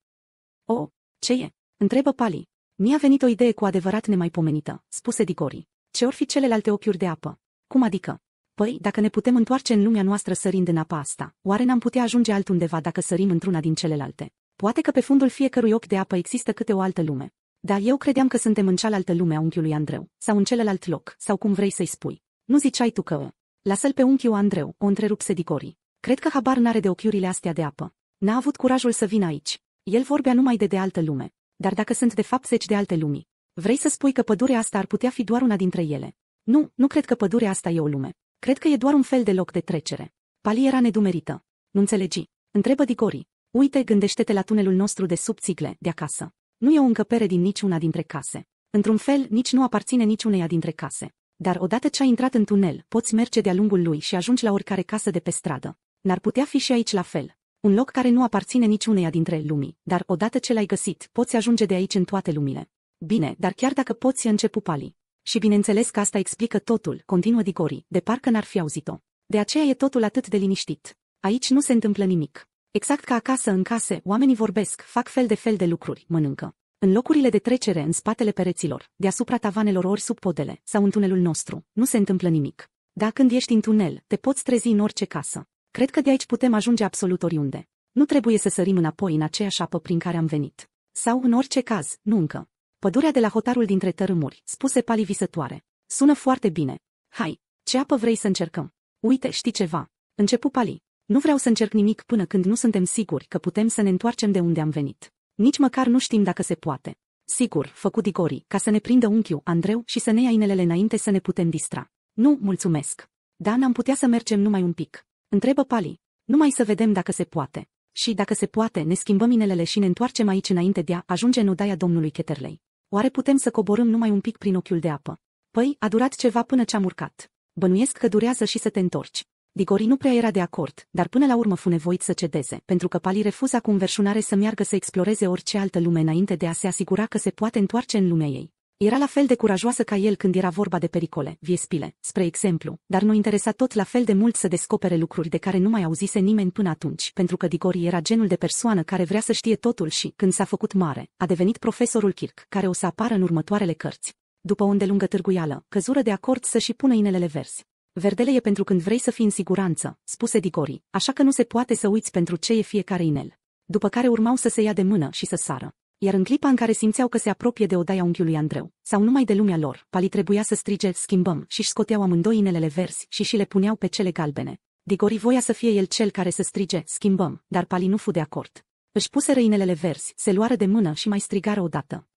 O, oh, ce e? Întrebă Pali. Mi-a venit o idee cu adevărat nemaipomenită, spuse Digori. Ce or fi celelalte ochiuri de apă? Cum adică? Păi, dacă ne putem întoarce în lumea noastră sărind în apa asta, oare n-am putea ajunge altundeva dacă sărim într-una din celelalte? Poate că pe fundul fiecărui ochi de apă există câte o altă lume. Dar eu credeam că suntem în cealaltă lume a unchiului Andreu, sau în celălalt loc, sau cum vrei să-i spui. Nu ziceai tu că... Lasă-l pe unchiul Andreu, o întrerupse Dicorii. Cred că habar n-are de ochiurile astea de apă. N-a avut curajul să vină aici. El vorbea numai de de altă lume. Dar dacă sunt de fapt zeci de alte lumi, vrei să spui că pădurea asta ar putea fi doar una dintre ele? Nu, nu cred că pădurea asta e o lume. Cred că e doar un fel de loc de trecere. Pali era nedumerită. Nu înțelegi. Întrebă Dicori. Uite, gândește-te la tunelul nostru de sub țigle, de acasă. Nu e o încăpere din niciuna dintre case. Într-un fel, nici nu aparține niciuneia dintre case. Dar odată ce ai intrat în tunel, poți merge de-a lungul lui și ajungi la oricare casă de pe stradă. N-ar putea fi și aici la fel. Un loc care nu aparține niciuneia dintre lumii, dar odată ce l-ai găsit, poți ajunge de aici în toate lumile. Bine, dar chiar dacă poți, începu Pali. Și bineînțeles că asta explică totul, continuă Digori, de parcă n-ar fi auzit-o. De aceea e totul atât de liniștit. Aici nu se întâmplă nimic. Exact ca acasă în case, oamenii vorbesc, fac fel de fel de lucruri, mănâncă. În locurile de trecere, în spatele pereților, deasupra tavanelor ori sub podele, sau în tunelul nostru, nu se întâmplă nimic. Dar când ești în tunel, te poți trezi în orice casă. Cred că de aici putem ajunge absolut oriunde. Nu trebuie să sărim înapoi în aceeași apă prin care am venit. Sau, în orice caz, nu încă. Pădurea de la hotarul dintre tărâmuri, spuse Pali visătoare. Sună foarte bine. Hai, ce apă vrei să încercăm? Uite, știi ceva. Începu Pali. Nu vreau să încerc nimic până când nu suntem siguri că putem să ne întoarcem de unde am venit. Nici măcar nu știm dacă se poate. Sigur, făcut Digori, ca să ne prindă unchiul Andreu și să ne ia inelele înainte să ne putem distra. Nu, mulțumesc. Da, n-am putea să mergem numai un pic. Întrebă Pali. Numai să vedem dacă se poate. Și dacă se poate, ne schimbăm inelele și ne întoarcem aici înainte de a ajunge în odaia domnului Cheterley. Oare putem să coborâm numai un pic prin ochiul de apă? Păi, a durat ceva până ce-am urcat. Bănuiesc că durează și să te întorci. Digori nu prea era de acord, dar până la urmă fu nevoit să cedeze, pentru că Pali refuza cu înverșunare să meargă să exploreze orice altă lume înainte de a se asigura că se poate întoarce în lumea ei. Era la fel de curajoasă ca el când era vorba de pericole, viespile, spre exemplu, dar nu interesa tot la fel de mult să descopere lucruri de care nu mai auzise nimeni până atunci, pentru că Digori era genul de persoană care vrea să știe totul și, când s-a făcut mare, a devenit profesorul Kirk, care o să apară în următoarele cărți. După o îndelungă târguială, căzură de acord să și pună inelele verzi. Verdele e pentru când vrei să fii în siguranță, spuse Digori, așa că nu se poate să uiți pentru ce e fiecare inel. După care urmau să se ia de mână și să sară iar în clipa în care simțeau că se apropie de odaia unchiului Andreu, sau numai de lumea lor, Pali trebuia să strige, schimbăm, și-și scoteau amândoi inelele verzi și și le puneau pe cele galbene. Digori voia să fie el cel care să strige, schimbăm, dar Pali nu fu de acord. Își puse inelele verzi, se luară de mână și mai strigară odată.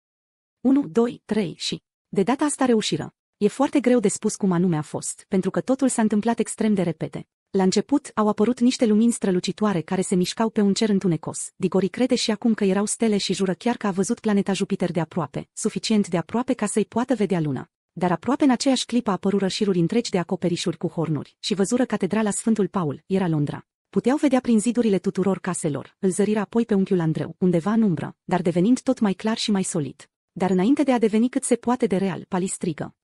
1, 2, 3 și... De data asta reușiră. E foarte greu de spus cum anume a fost, pentru că totul s-a întâmplat extrem de repede. La început au apărut niște lumini strălucitoare care se mișcau pe un cer întunecos. Digori crede și acum că erau stele și jură chiar că a văzut planeta Jupiter de aproape, suficient de aproape ca să-i poată vedea luna. Dar aproape în aceeași clipă apărură șiruri întregi de acoperișuri cu hornuri și văzură catedrala Sfântul Paul, era Londra. Puteau vedea prin zidurile tuturor caselor, îl zărirea apoi pe unchiul Andreu, undeva în umbră, dar devenind tot mai clar și mai solid. Dar înainte de a deveni cât se poate de real, Pali strigă.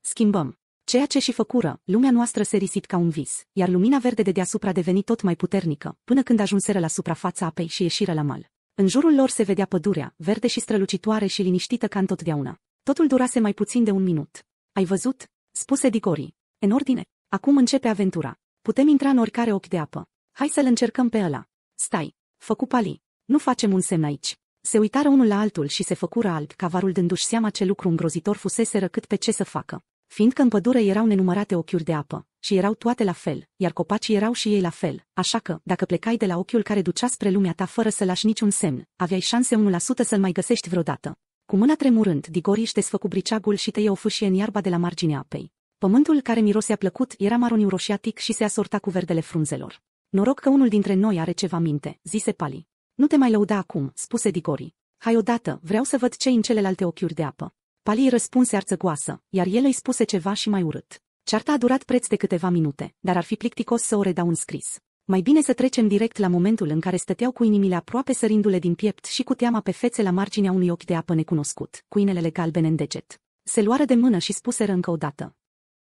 Schimbăm. Ceea ce și făcură, lumea noastră se risit ca un vis, iar lumina verde de deasupra deveni tot mai puternică, până când ajunseră la suprafața apei și ieșiră la mal. În jurul lor se vedea pădurea, verde și strălucitoare și liniștită ca întotdeauna. Totul durase mai puțin de un minut. Ai văzut? spuse Digori. În ordine. Acum începe aventura. Putem intra în oricare ochi de apă. Hai să-l încercăm pe ăla. Stai. Făcu Pali. Nu facem un semn aici. Se uitară unul la altul și se făcură alb, cavarul dându-și seama ce lucru îngrozitor fuseseră cât pe ce să facă fiindcă în pădure erau nenumărate ochiuri de apă și erau toate la fel, iar copacii erau și ei la fel, așa că, dacă plecai de la ochiul care ducea spre lumea ta fără să lași niciun semn, aveai șanse 1% să-l mai găsești vreodată. Cu mâna tremurând, Digori își desfăcu briceagul și tăie o fâșie în iarba de la marginea apei. Pământul care mirosea plăcut era maroniu roșiatic și se asorta cu verdele frunzelor. Noroc că unul dintre noi are ceva minte, zise Pali. Nu te mai lăuda acum, spuse Digori. Hai odată, vreau să văd ce în celelalte ochiuri de apă. Pali îi răspunse arțăgoasă, iar el îi spuse ceva și mai urât. Cearta a durat preț de câteva minute, dar ar fi plicticos să o redau în scris. Mai bine să trecem direct la momentul în care stăteau cu inimile aproape sărindu-le din piept și cu teama pe fețe la marginea unui ochi de apă necunoscut, cu inelele galbene în deget. Se luară de mână și spuseră încă o dată.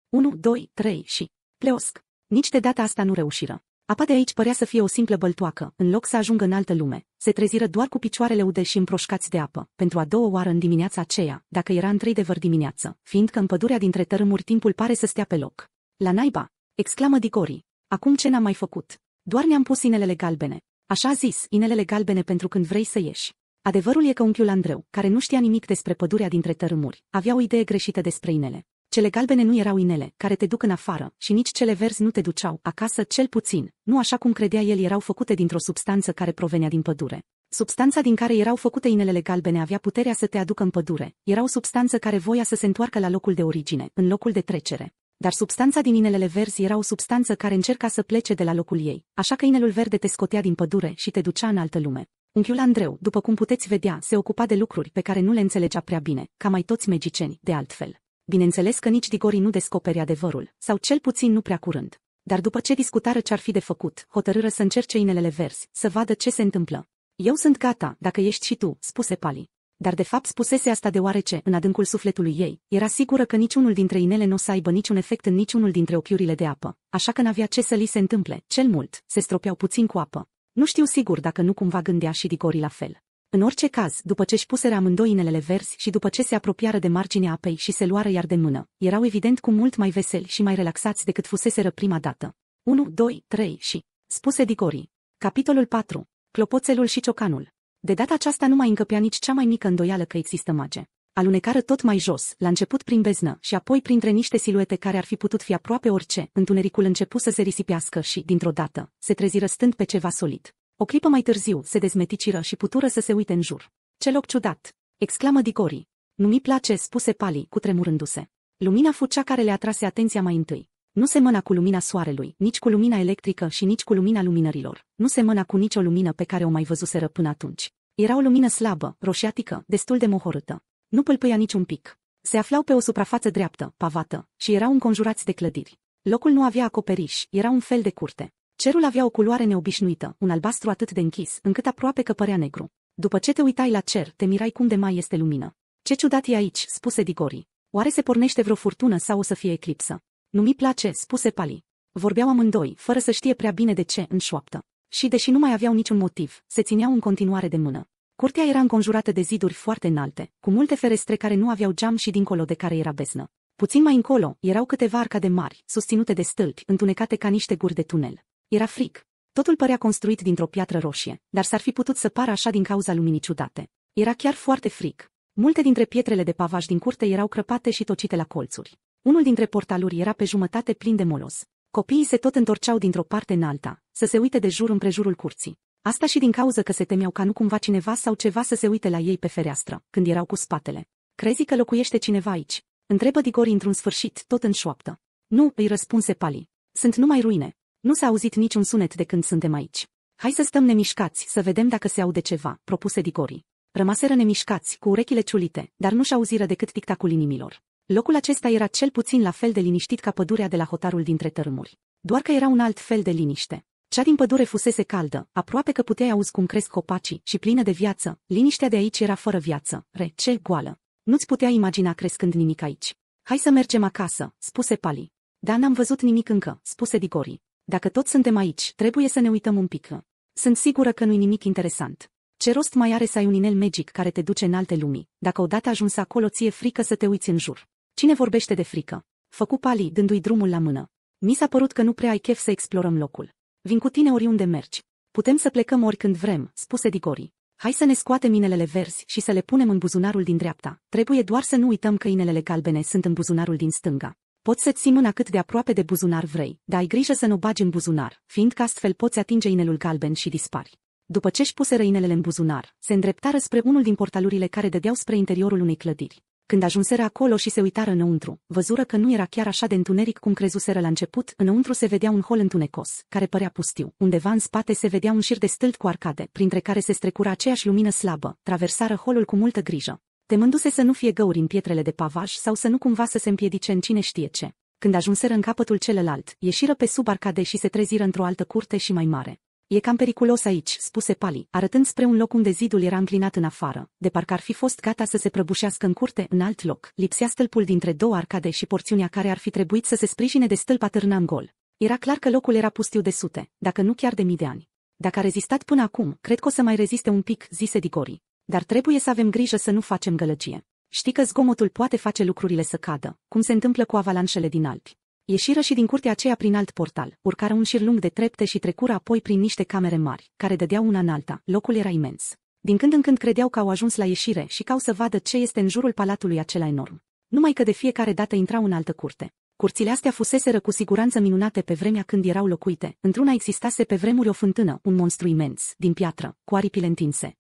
1, 2, 3 și... Pleosc. Nici de data asta nu reușiră. Apa de aici părea să fie o simplă băltoacă, în loc să ajungă în altă lume. Se treziră doar cu picioarele ude și împroșcați de apă, pentru a doua oară în dimineața aceea, dacă era într de dimineață, fiindcă în pădurea dintre tărâmuri timpul pare să stea pe loc. La naiba! exclamă Dicori. Acum ce n-am mai făcut? Doar ne-am pus inelele galbene. Așa a zis, inelele galbene pentru când vrei să ieși. Adevărul e că unchiul Andreu, care nu știa nimic despre pădurea dintre tărâmuri, avea o idee greșită despre inele. Cele galbene nu erau inele, care te duc în afară, și nici cele verzi nu te duceau acasă, cel puțin, nu așa cum credea el erau făcute dintr-o substanță care provenea din pădure. Substanța din care erau făcute inelele galbene avea puterea să te aducă în pădure, era o substanță care voia să se întoarcă la locul de origine, în locul de trecere. Dar substanța din inelele verzi era o substanță care încerca să plece de la locul ei, așa că inelul verde te scotea din pădure și te ducea în altă lume. Unchiul Andreu, după cum puteți vedea, se ocupa de lucruri pe care nu le înțelegea prea bine, ca mai toți magicieni, de altfel bineînțeles că nici Digori nu descoperi adevărul, sau cel puțin nu prea curând. Dar după ce discutară ce ar fi de făcut, hotărâră să încerce inelele verzi, să vadă ce se întâmplă. Eu sunt gata, dacă ești și tu, spuse Pali. Dar de fapt spusese asta deoarece, în adâncul sufletului ei, era sigură că niciunul dintre inele nu o să aibă niciun efect în niciunul dintre ochiurile de apă, așa că n-avea ce să li se întâmple, cel mult, se stropeau puțin cu apă. Nu știu sigur dacă nu cumva gândea și Digori la fel. În orice caz, după ce și puseră amândoi inelele verzi și după ce se apropiară de marginea apei și se luară iar de mână, erau evident cu mult mai veseli și mai relaxați decât fuseseră prima dată. 1, 2, 3 și... spuse Digori. Capitolul 4. Clopoțelul și ciocanul. De data aceasta nu mai încăpea nici cea mai mică îndoială că există mage. Alunecară tot mai jos, la început prin beznă și apoi printre niște siluete care ar fi putut fi aproape orice, întunericul începu să se risipească și, dintr-o dată, se treziră stând pe ceva solid. O clipă mai târziu se dezmeticiră și putură să se uite în jur. Ce loc ciudat! exclamă Dicori. Nu-mi place, spuse Pali, cu tremurându se Lumina fu cea care le atrase atenția mai întâi. Nu se mâna cu lumina soarelui, nici cu lumina electrică și nici cu lumina luminărilor. Nu se mâna cu nicio lumină pe care o mai văzuseră până atunci. Era o lumină slabă, roșiatică, destul de mohorâtă. Nu pâlpâia niciun pic. Se aflau pe o suprafață dreaptă, pavată, și erau înconjurați de clădiri. Locul nu avea acoperiș, era un fel de curte. Cerul avea o culoare neobișnuită, un albastru atât de închis, încât aproape că părea negru. După ce te uitai la cer, te mirai cum de mai este lumină. Ce ciudat e aici, spuse Digori. Oare se pornește vreo furtună sau o să fie eclipsă? Nu mi place, spuse Pali. Vorbeau amândoi, fără să știe prea bine de ce, în șoaptă. Și deși nu mai aveau niciun motiv, se țineau în continuare de mână. Curtea era înconjurată de ziduri foarte înalte, cu multe ferestre care nu aveau geam și dincolo de care era beznă. Puțin mai încolo, erau câteva arcade mari, susținute de stâlpi, întunecate ca niște guri de tunel. Era fric. Totul părea construit dintr-o piatră roșie, dar s-ar fi putut să pară așa din cauza luminii ciudate. Era chiar foarte fric. Multe dintre pietrele de pavaj din curte erau crăpate și tocite la colțuri. Unul dintre portaluri era pe jumătate plin de molos. Copiii se tot întorceau dintr-o parte în alta, să se uite de jur împrejurul curții. Asta și din cauza că se temeau ca nu cumva cineva sau ceva să se uite la ei pe fereastră, când erau cu spatele. Crezi că locuiește cineva aici? Întrebă Digori într-un sfârșit, tot în șoaptă. Nu, îi răspunse Pali. Sunt numai ruine. Nu s-a auzit niciun sunet de când suntem aici. Hai să stăm nemișcați, să vedem dacă se aude ceva, propuse Digori. Rămaseră nemișcați, cu urechile ciulite, dar nu-și auziră decât tictacul inimilor. Locul acesta era cel puțin la fel de liniștit ca pădurea de la hotarul dintre tărâmuri. Doar că era un alt fel de liniște. Cea din pădure fusese caldă, aproape că puteai auzi cum cresc copacii și plină de viață, liniștea de aici era fără viață, rece, goală. Nu-ți putea imagina crescând nimic aici. Hai să mergem acasă, spuse Pali. Dar n-am văzut nimic încă, spuse Digori. Dacă tot suntem aici, trebuie să ne uităm un pic. Sunt sigură că nu-i nimic interesant. Ce rost mai are să ai un inel magic care te duce în alte lumii, dacă odată ajuns acolo ție frică să te uiți în jur? Cine vorbește de frică? Făcu Pali dându-i drumul la mână. Mi s-a părut că nu prea ai chef să explorăm locul. Vin cu tine oriunde mergi. Putem să plecăm oricând vrem, spuse Digori. Hai să ne scoatem inelele verzi și să le punem în buzunarul din dreapta. Trebuie doar să nu uităm că inelele galbene sunt în buzunarul din stânga. Poți să-ți ții mâna cât de aproape de buzunar vrei, dar ai grijă să nu bagi în buzunar, fiindcă astfel poți atinge inelul galben și dispari. După ce își puse răinelele în buzunar, se îndreptară spre unul din portalurile care dădeau spre interiorul unei clădiri. Când ajunseră acolo și se uitară înăuntru, văzură că nu era chiar așa de întuneric cum crezuseră la început, înăuntru se vedea un hol întunecos, care părea pustiu, undeva în spate se vedea un șir de stâlpi cu arcade, printre care se strecura aceeași lumină slabă, traversară holul cu multă grijă temându-se să nu fie găuri în pietrele de pavaj sau să nu cumva să se împiedice în cine știe ce. Când ajunseră în capătul celălalt, ieșiră pe sub arcade și se treziră într-o altă curte și mai mare. E cam periculos aici, spuse Pali, arătând spre un loc unde zidul era înclinat în afară, de parcă ar fi fost gata să se prăbușească în curte, în alt loc. Lipsea stâlpul dintre două arcade și porțiunea care ar fi trebuit să se sprijine de stâlpa târna în gol. Era clar că locul era pustiu de sute, dacă nu chiar de mii de ani. Dacă a rezistat până acum, cred că o să mai reziste un pic, zise Digori. Dar trebuie să avem grijă să nu facem gălăgie. Știi că zgomotul poate face lucrurile să cadă, cum se întâmplă cu avalanșele din Alpi. Ieșiră și din curtea aceea prin alt portal, urcară un șir lung de trepte și trecură apoi prin niște camere mari, care dădeau una în alta, locul era imens. Din când în când credeau că au ajuns la ieșire și că au să vadă ce este în jurul palatului acela enorm. Numai că de fiecare dată intrau în altă curte. Curțile astea fuseseră cu siguranță minunate pe vremea când erau locuite. Într-una existase pe vremuri o fântână, un monstru imens, din piatră, cu aripile întinse,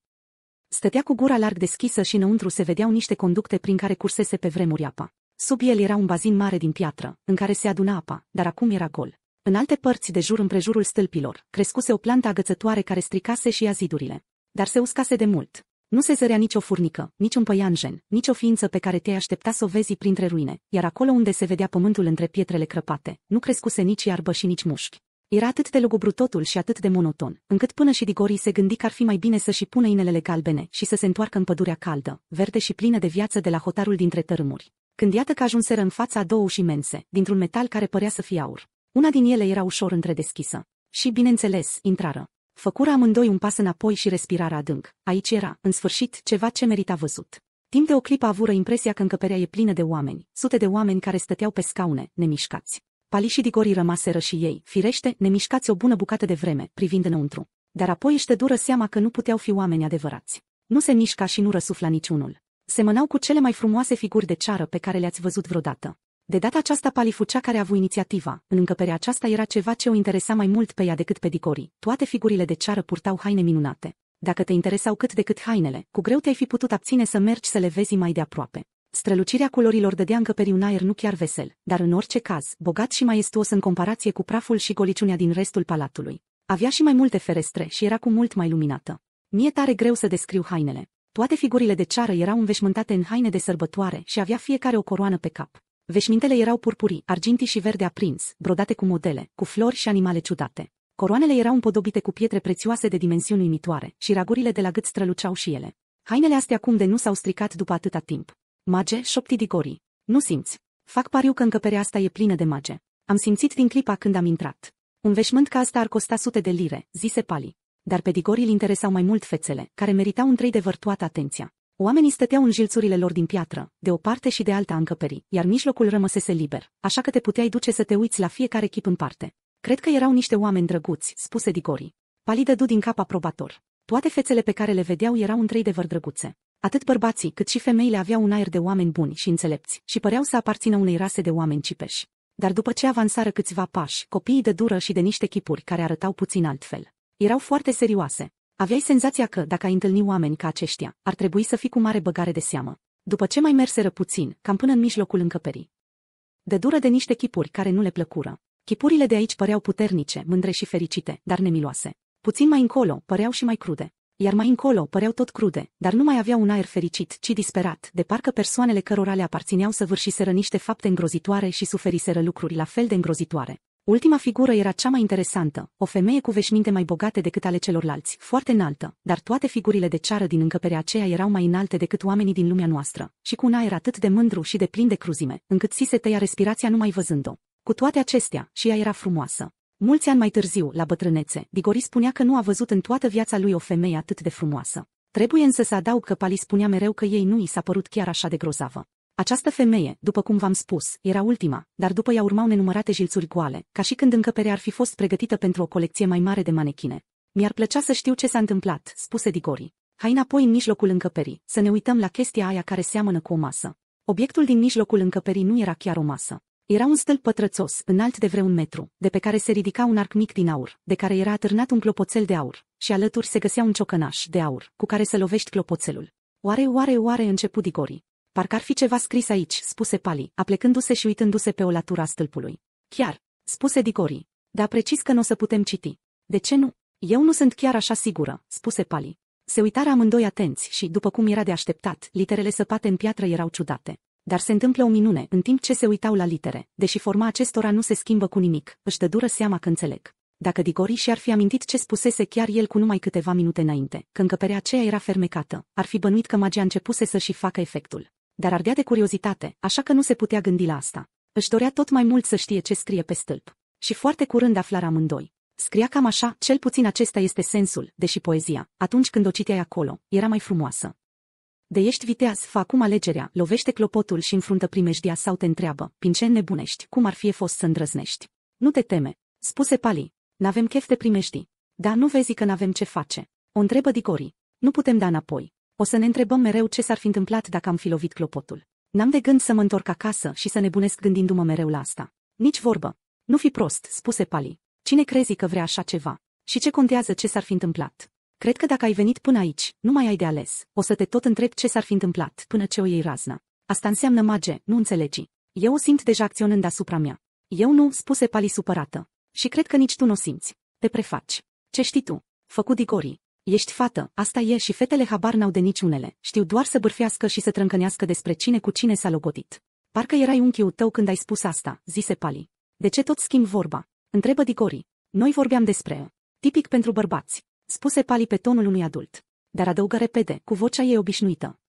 Stătea cu gura larg deschisă și înăuntru se vedeau niște conducte prin care cursese pe vremuri apa. Sub el era un bazin mare din piatră, în care se aduna apa, dar acum era gol. În alte părți de jur împrejurul stâlpilor, crescuse o plantă agățătoare care stricase și azidurile. Dar se uscase de mult. Nu se zărea nicio furnică, nici un păianjen, nici o ființă pe care te-ai aștepta să o vezi printre ruine, iar acolo unde se vedea pământul între pietrele crăpate, nu crescuse nici iarbă și nici mușchi. Era atât de lugubru totul și atât de monoton, încât până și Digorii se gândi că ar fi mai bine să și pună inelele galbene și să se întoarcă în pădurea caldă, verde și plină de viață de la hotarul dintre tărâmuri. Când iată că ajunseră în fața două uși imense, dintr-un metal care părea să fie aur. Una din ele era ușor întredeschisă. Și, bineînțeles, intrară. Făcură amândoi un pas înapoi și respirarea adânc. Aici era, în sfârșit, ceva ce merita văzut. Timp de o clipă avură impresia că încăperea e plină de oameni, sute de oameni care stăteau pe scaune, nemișcați. Digori rămaseră și ei, firește, nemișcați o bună bucată de vreme, privind înăuntru. Dar apoi își dură seama că nu puteau fi oameni adevărați. Nu se mișca și nu răsufla niciunul. Semănau cu cele mai frumoase figuri de ceară pe care le-ați văzut vreodată. De data aceasta palifucea care a avut inițiativa, în încăperea aceasta era ceva ce o interesa mai mult pe ea decât pe dicorii. Toate figurile de ceară purtau haine minunate. Dacă te interesau cât de cât hainele, cu greu te-ai fi putut abține să mergi să le vezi mai de aproape. Strălucirea culorilor dădea încăperii un aer nu chiar vesel, dar în orice caz, bogat și maestuos în comparație cu praful și goliciunea din restul palatului. Avea și mai multe ferestre și era cu mult mai luminată. Mie tare greu să descriu hainele. Toate figurile de ceară erau înveșmântate în haine de sărbătoare și avea fiecare o coroană pe cap. Veșmintele erau purpurii, argintii și verde aprins, brodate cu modele, cu flori și animale ciudate. Coroanele erau împodobite cu pietre prețioase de dimensiuni uimitoare și ragurile de la gât străluceau și ele. Hainele astea cum de nu s-au stricat după atâta timp. Mage, șoptidigorii. Nu simți. Fac pariu că încăperea asta e plină de mage. Am simțit din clipa când am intrat. Un veșmânt ca asta ar costa sute de lire, zise Pali. Dar digorii îl interesau mai mult fețele, care meritau trei de vărtuată atenția. Oamenii stăteau în jilțurile lor din piatră, de o parte și de alta încăperii, iar mijlocul rămăsese liber, așa că te puteai duce să te uiți la fiecare chip în parte. Cred că erau niște oameni drăguți, spuse Digori. Pali du din cap aprobator. Toate fețele pe care le vedeau erau un de adevăr drăguțe. Atât bărbații cât și femeile aveau un aer de oameni buni și înțelepți și păreau să aparțină unei rase de oameni cipeși. Dar după ce avansară câțiva pași, copiii de dură și de niște chipuri care arătau puțin altfel. Erau foarte serioase. Aveai senzația că, dacă ai întâlni oameni ca aceștia, ar trebui să fii cu mare băgare de seamă. După ce mai merseră puțin, cam până în mijlocul încăperii. De dură de niște chipuri care nu le plăcură. Chipurile de aici păreau puternice, mândre și fericite, dar nemiloase. Puțin mai încolo, păreau și mai crude iar mai încolo păreau tot crude, dar nu mai aveau un aer fericit, ci disperat, de parcă persoanele cărora le aparțineau vârșiseră niște fapte îngrozitoare și suferiseră lucruri la fel de îngrozitoare. Ultima figură era cea mai interesantă, o femeie cu veșminte mai bogate decât ale celorlalți, foarte înaltă, dar toate figurile de ceară din încăperea aceea erau mai înalte decât oamenii din lumea noastră, și cu un aer atât de mândru și de plin de cruzime, încât si se tăia respirația numai văzând-o. Cu toate acestea, și ea era frumoasă, Mulți ani mai târziu, la bătrânețe, Digori spunea că nu a văzut în toată viața lui o femeie atât de frumoasă. Trebuie însă să adaug că Pali spunea mereu că ei nu i s-a părut chiar așa de grozavă. Această femeie, după cum v-am spus, era ultima, dar după ea urmau nenumărate jilțuri goale, ca și când încăperea ar fi fost pregătită pentru o colecție mai mare de manechine. Mi-ar plăcea să știu ce s-a întâmplat, spuse Digori. Hai înapoi în mijlocul încăperii, să ne uităm la chestia aia care seamănă cu o masă. Obiectul din mijlocul încăperii nu era chiar o masă. Era un stâlp pătrățos, înalt de vreun metru, de pe care se ridica un arc mic din aur, de care era atârnat un clopoțel de aur, și alături se găsea un ciocănaș de aur, cu care să lovești clopoțelul. Oare, oare, oare, început Igori. Parcă ar fi ceva scris aici, spuse Pali, aplecându-se și uitându-se pe o latura stâlpului. Chiar, spuse Digori. Dar precis că nu o să putem citi. De ce nu? Eu nu sunt chiar așa sigură, spuse Pali. Se uitară amândoi atenți și, după cum era de așteptat, literele săpate în piatră erau ciudate. Dar se întâmplă o minune, în timp ce se uitau la litere, deși forma acestora nu se schimbă cu nimic, își dă dură seama că înțeleg. Dacă Digori și-ar fi amintit ce spusese chiar el cu numai câteva minute înainte, că încăperea aceea era fermecată, ar fi bănuit că magia începuse să și facă efectul. Dar ardea de curiozitate, așa că nu se putea gândi la asta. Își dorea tot mai mult să știe ce scrie pe stâlp. Și foarte curând aflară amândoi. Scria cam așa, cel puțin acesta este sensul, deși poezia, atunci când o citeai acolo, era mai frumoasă, de ești viteaz, fac cum alegerea, lovește clopotul și înfruntă primejdia sau te întreabă, prin ce nebunești, cum ar fi fost să îndrăznești. Nu te teme, spuse Pali, n-avem chef de primejdii. Dar nu vezi că n-avem ce face. O întrebă dicori”. Nu putem da înapoi. O să ne întrebăm mereu ce s-ar fi întâmplat dacă am fi lovit clopotul. N-am de gând să mă întorc acasă și să nebunesc gândindu-mă mereu la asta. Nici vorbă. Nu fi prost, spuse Pali. Cine crezi că vrea așa ceva? Și ce contează ce s-ar fi întâmplat? Cred că dacă ai venit până aici, nu mai ai de ales. O să te tot întreb ce s-ar fi întâmplat până ce o iei razna. Asta înseamnă mage, nu înțelegi. Eu o simt deja acționând asupra mea. Eu nu, spuse Pali supărată. Și cred că nici tu nu o simți. Te prefaci. Ce știi tu? Făcut digorii. Ești fată, asta e și fetele habar n-au de niciunele. Știu doar să bârfească și să trâncănească despre cine cu cine s-a logodit. Parcă erai unchiul tău când ai spus asta, zise Pali. De ce tot schimb vorba? Întrebă Digori. Noi vorbeam despre tipic pentru bărbați spuse Pali pe tonul unui adult. Dar adăugă repede, cu vocea ei obișnuită.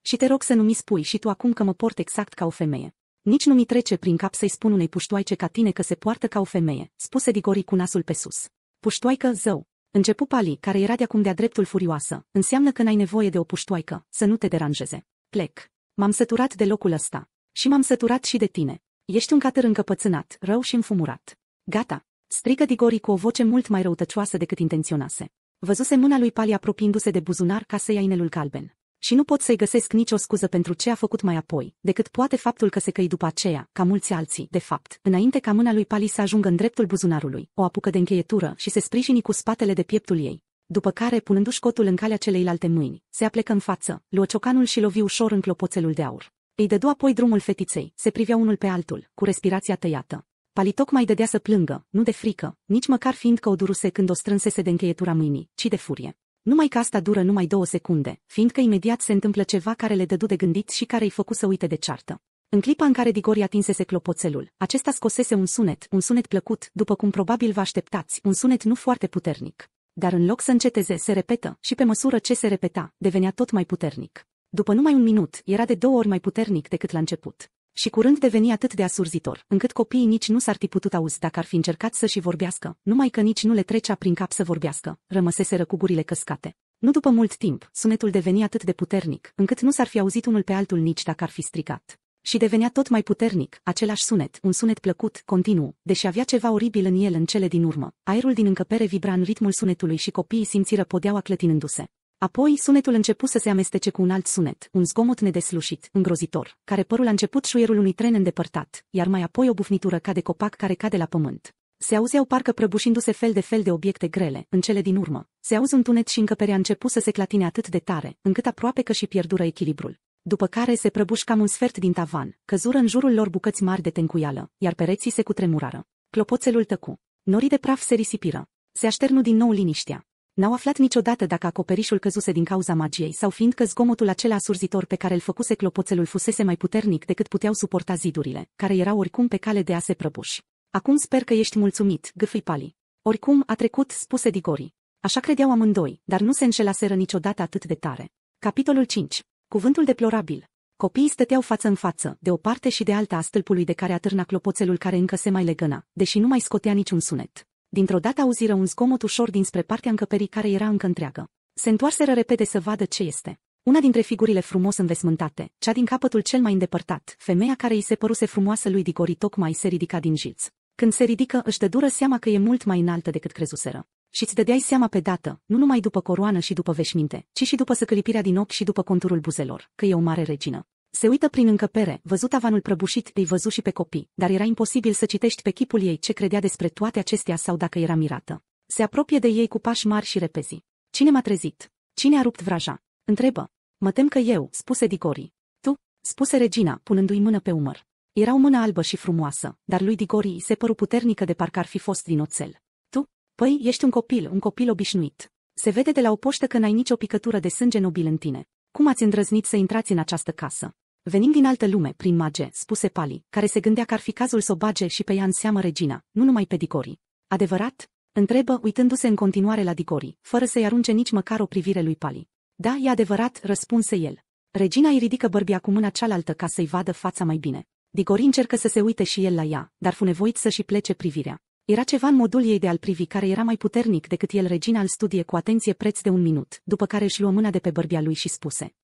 Și te rog să nu mi spui și tu acum că mă port exact ca o femeie. Nici nu mi trece prin cap să-i spun unei puștoaice ca tine că se poartă ca o femeie, spuse Digori cu nasul pe sus. Puștoaică, zău! Începu Pali, care era de acum de-a dreptul furioasă, înseamnă că n-ai nevoie de o puștoaică, să nu te deranjeze. Plec. M-am săturat de locul ăsta. Și m-am săturat și de tine. Ești un catăr încăpățânat, rău și înfumurat. Gata. Strică Digori cu o voce mult mai răutăcioasă decât intenționase. Văzuse mâna lui Pali apropiindu-se de buzunar ca să ia inelul calben. Și nu pot să-i găsesc nicio scuză pentru ce a făcut mai apoi, decât poate faptul că se căi după aceea, ca mulți alții, de fapt, înainte ca mâna lui Pali să ajungă în dreptul buzunarului, o apucă de încheietură și se sprijini cu spatele de pieptul ei. După care, punându-și cotul în calea celeilalte mâini, se aplecă în față, luă ciocanul și lovi ușor în clopoțelul de aur. Îi dădu apoi drumul fetiței, se priveau unul pe altul, cu respirația tăiată, Pali tocmai dădea să plângă, nu de frică, nici măcar fiind că o duruse când o strânsese de încheietura mâinii, ci de furie. Numai că asta dură numai două secunde, fiindcă imediat se întâmplă ceva care le dădu de gândit și care îi făcu să uite de ceartă. În clipa în care Digori atinsese clopoțelul, acesta scosese un sunet, un sunet plăcut, după cum probabil vă așteptați, un sunet nu foarte puternic. Dar în loc să înceteze, se repetă și pe măsură ce se repeta, devenea tot mai puternic. După numai un minut, era de două ori mai puternic decât la început. Și curând deveni atât de asurzitor, încât copiii nici nu s-ar fi putut auzi dacă ar fi încercat să și vorbească, numai că nici nu le trecea prin cap să vorbească, rămăseseră cu gurile căscate. Nu după mult timp, sunetul deveni atât de puternic, încât nu s-ar fi auzit unul pe altul nici dacă ar fi stricat. Și devenea tot mai puternic, același sunet, un sunet plăcut, continuu, deși avea ceva oribil în el în cele din urmă. Aerul din încăpere vibra în ritmul sunetului și copiii simțiră podeaua clătinându-se. Apoi sunetul început să se amestece cu un alt sunet, un zgomot nedeslușit, îngrozitor, care părul a început șuierul unui tren îndepărtat, iar mai apoi o bufnitură ca de copac care cade la pământ. Se auzeau parcă prăbușindu-se fel de fel de obiecte grele, în cele din urmă. Se auzi un tunet și încăperea început să se clatine atât de tare, încât aproape că și pierdură echilibrul. După care se prăbuși cam un sfert din tavan, căzură în jurul lor bucăți mari de tencuială, iar pereții se cutremurară. Clopoțelul tăcu. Norii de praf se risipiră. Se așternu din nou liniștea. N-au aflat niciodată dacă acoperișul căzuse din cauza magiei sau fiindcă zgomotul acela surzitor pe care îl făcuse clopoțelul fusese mai puternic decât puteau suporta zidurile, care erau oricum pe cale de a se prăbuși. Acum sper că ești mulțumit, gâfâi Pali. Oricum a trecut, spuse Digori. Așa credeau amândoi, dar nu se înșelaseră niciodată atât de tare. Capitolul 5. Cuvântul deplorabil. Copiii stăteau față în față, de o parte și de alta a stâlpului de care atârna clopoțelul care încă se mai legăna, deși nu mai scotea niciun sunet dintr-o dată auziră un zgomot ușor dinspre partea încăperii care era încă întreagă. Se întoarseră repede să vadă ce este. Una dintre figurile frumos învesmântate, cea din capătul cel mai îndepărtat, femeia care îi se păruse frumoasă lui Digori tocmai se ridica din jiț. Când se ridică, își dă dură seama că e mult mai înaltă decât crezuseră. Și îți dădeai seama pe dată, nu numai după coroană și după veșminte, ci și după săcălipirea din ochi și după conturul buzelor, că e o mare regină. Se uită prin încăpere, văzut avanul prăbușit, îi văzu și pe copii, dar era imposibil să citești pe chipul ei ce credea despre toate acestea sau dacă era mirată. Se apropie de ei cu pași mari și repezi. Cine m-a trezit? Cine a rupt vraja? Întrebă. Mă tem că eu, spuse Digori. Tu? spuse regina, punându-i mână pe umăr. Era o mână albă și frumoasă, dar lui Digori se păru puternică de parcă ar fi fost din oțel. Tu? Păi, ești un copil, un copil obișnuit. Se vede de la o poștă că n-ai nicio picătură de sânge nobil în tine. Cum ați îndrăznit să intrați în această casă? Venim din altă lume, prin mage, spuse Pali, care se gândea că ar fi cazul să o bage și pe ea în seamă regina, nu numai pe Dicori. Adevărat? Întrebă, uitându-se în continuare la Dicori, fără să-i arunce nici măcar o privire lui Pali. Da, e adevărat, răspunse el. Regina îi ridică bărbia cu mâna cealaltă ca să-i vadă fața mai bine. Dicori încercă să se uite și el la ea, dar fu nevoit să-și plece privirea. Era ceva în modul ei de al privi care era mai puternic decât el regina al studie cu atenție preț de un minut, după care își luă mâna de pe bărbia lui și spuse.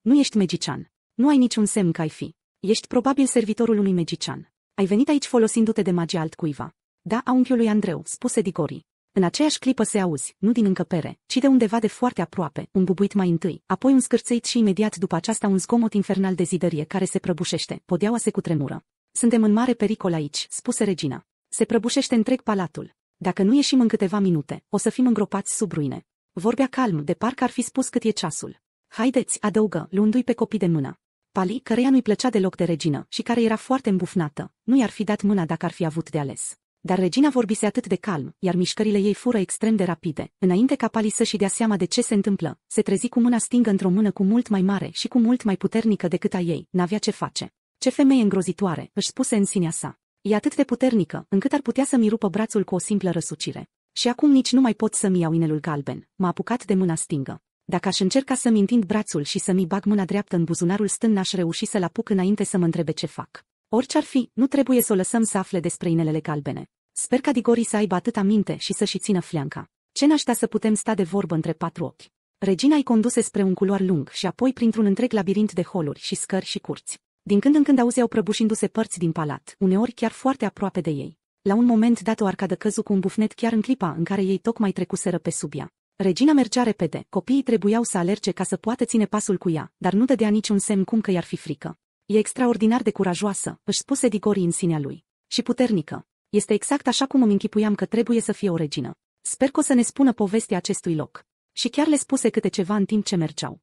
Nu ești magician. Nu ai niciun semn că ai fi. Ești probabil servitorul unui magician. Ai venit aici folosindu-te de magia altcuiva. Da, a unchiului lui Andreu, spuse Digori. În aceeași clipă se auzi, nu din încăpere, ci de undeva de foarte aproape, un bubuit mai întâi, apoi un scârțăit și imediat după aceasta un zgomot infernal de zidărie care se prăbușește, podeaua se cutremură. Suntem în mare pericol aici, spuse regina. Se prăbușește întreg palatul. Dacă nu ieșim în câteva minute, o să fim îngropați sub ruine. Vorbea calm, de parcă ar fi spus cât e ceasul. Haideți, adăugă, luându-i pe copii de mână. Pali, căreia nu-i plăcea deloc de regină și care era foarte îmbufnată, nu i-ar fi dat mâna dacă ar fi avut de ales. Dar regina vorbise atât de calm, iar mișcările ei fură extrem de rapide. Înainte ca Pali să-și dea seama de ce se întâmplă, se trezi cu mâna stingă într-o mână cu mult mai mare și cu mult mai puternică decât a ei, n-avea ce face. Ce femeie îngrozitoare, își spuse în sinea sa. E atât de puternică, încât ar putea să-mi rupă brațul cu o simplă răsucire. Și acum nici nu mai pot să-mi iau inelul galben, m-a apucat de mâna stingă. Dacă aș încerca să-mi întind brațul și să-mi bag mâna dreaptă în buzunarul stâng, n-aș reuși să-l apuc înainte să mă întrebe ce fac. Orice ar fi, nu trebuie să o lăsăm să afle despre inelele galbene. Sper ca Digori să aibă atâta minte și să-și țină fleanca. Ce naștea da să putem sta de vorbă între patru ochi? Regina i conduse spre un culoar lung și apoi printr-un întreg labirint de holuri și scări și curți. Din când în când auzeau prăbușindu-se părți din palat, uneori chiar foarte aproape de ei. La un moment dat o arcadă căzu cu un bufnet chiar în clipa în care ei tocmai trecuseră pe subia. Regina mergea repede, copiii trebuiau să alerge ca să poată ține pasul cu ea, dar nu dădea niciun semn cum că i-ar fi frică. E extraordinar de curajoasă, își spuse Digori în sinea lui. Și puternică. Este exact așa cum îmi închipuiam că trebuie să fie o regină. Sper că o să ne spună povestea acestui loc. Și chiar le spuse câte ceva în timp ce mergeau.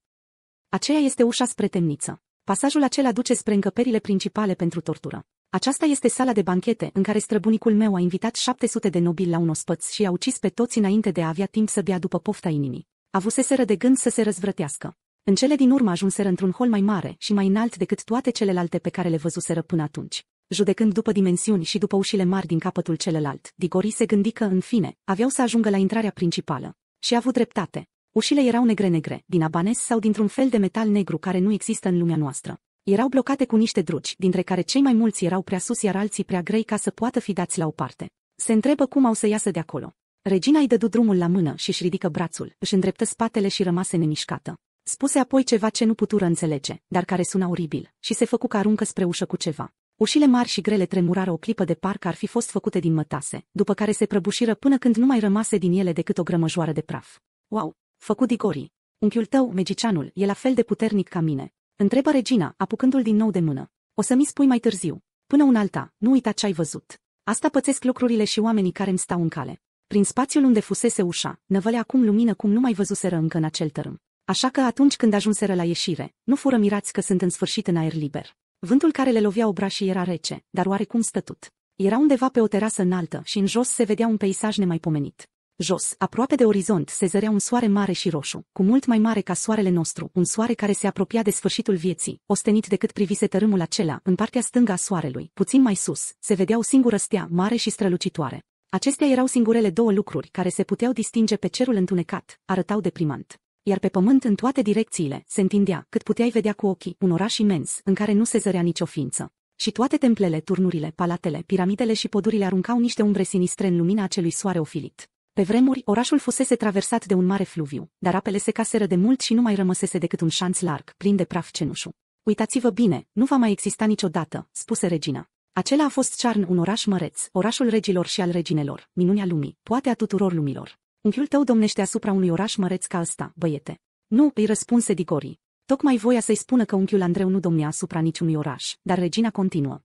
Aceea este ușa spre temniță. Pasajul acela duce spre încăperile principale pentru tortură. Aceasta este sala de banchete în care străbunicul meu a invitat 700 de nobili la un ospăț și a ucis pe toți înainte de a avea timp să bea după pofta inimii. Avuseseră de gând să se răzvrătească. În cele din urmă ajunseră într-un hol mai mare și mai înalt decât toate celelalte pe care le văzuseră până atunci. Judecând după dimensiuni și după ușile mari din capătul celălalt, Digori se gândi că, în fine, aveau să ajungă la intrarea principală. Și a avut dreptate. Ușile erau negre-negre, din abanes sau dintr-un fel de metal negru care nu există în lumea noastră. Erau blocate cu niște druci, dintre care cei mai mulți erau prea sus iar alții prea grei ca să poată fi dați la o parte. Se întrebă cum au să iasă de acolo. Regina îi dădu drumul la mână și își ridică brațul, își îndreptă spatele și rămase nemișcată. Spuse apoi ceva ce nu putură înțelege, dar care suna oribil, și se făcu că aruncă spre ușă cu ceva. Ușile mari și grele tremurară o clipă de parcă ar fi fost făcute din mătase, după care se prăbușiră până când nu mai rămase din ele decât o grămăjoară de praf. Wow! Făcut digorii! Unchiul tău, magicianul, e la fel de puternic ca mine, Întrebă regina, apucându-l din nou de mână. O să mi spui mai târziu. Până un alta, nu uita ce ai văzut. Asta pățesc lucrurile și oamenii care îmi stau în cale. Prin spațiul unde fusese ușa, năvălea acum lumină cum nu mai văzuseră încă în acel tărâm. Așa că atunci când ajunseră la ieșire, nu fură mirați că sunt în sfârșit în aer liber. Vântul care le lovea obrașii era rece, dar oarecum stătut. Era undeva pe o terasă înaltă și în jos se vedea un peisaj nemaipomenit. Jos, aproape de orizont, se zărea un soare mare și roșu, cu mult mai mare ca soarele nostru, un soare care se apropia de sfârșitul vieții, ostenit de cât privise tărâmul acela, în partea stângă a soarelui, puțin mai sus, se vedea o singură stea, mare și strălucitoare. Acestea erau singurele două lucruri care se puteau distinge pe cerul întunecat, arătau deprimant. Iar pe pământ în toate direcțiile se întindea, cât puteai vedea cu ochii, un oraș imens, în care nu se zărea nicio ființă. Și toate templele, turnurile, palatele, piramidele și podurile aruncau niște umbre sinistre în lumina acelui soare ofilit. Pe vremuri, orașul fusese traversat de un mare fluviu, dar apele se caseră de mult și nu mai rămăsese decât un șanț larg, plin de praf cenușu. Uitați-vă bine, nu va mai exista niciodată, spuse regina. Acela a fost Charn, un oraș măreț, orașul regilor și al reginelor, minunea lumii, poate a tuturor lumilor. Unchiul tău domnește asupra unui oraș măreț ca ăsta, băiete. Nu, îi răspunse Digori. Tocmai voia să-i spună că unchiul Andreu nu domnea asupra niciunui oraș, dar regina continuă.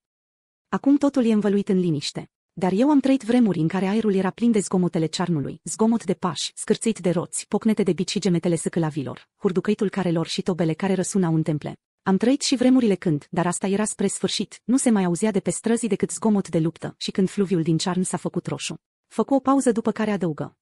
Acum totul e învăluit în liniște. Dar eu am trăit vremuri în care aerul era plin de zgomotele cearnului, zgomot de pași, scârțit de roți, pocnete de bici și gemetele săcălavilor, hurducăitul carelor și tobele care răsunau în temple. Am trăit și vremurile când, dar asta era spre sfârșit, nu se mai auzea de pe străzi decât zgomot de luptă și când fluviul din cearn s-a făcut roșu. Făcu o pauză după care adăugă.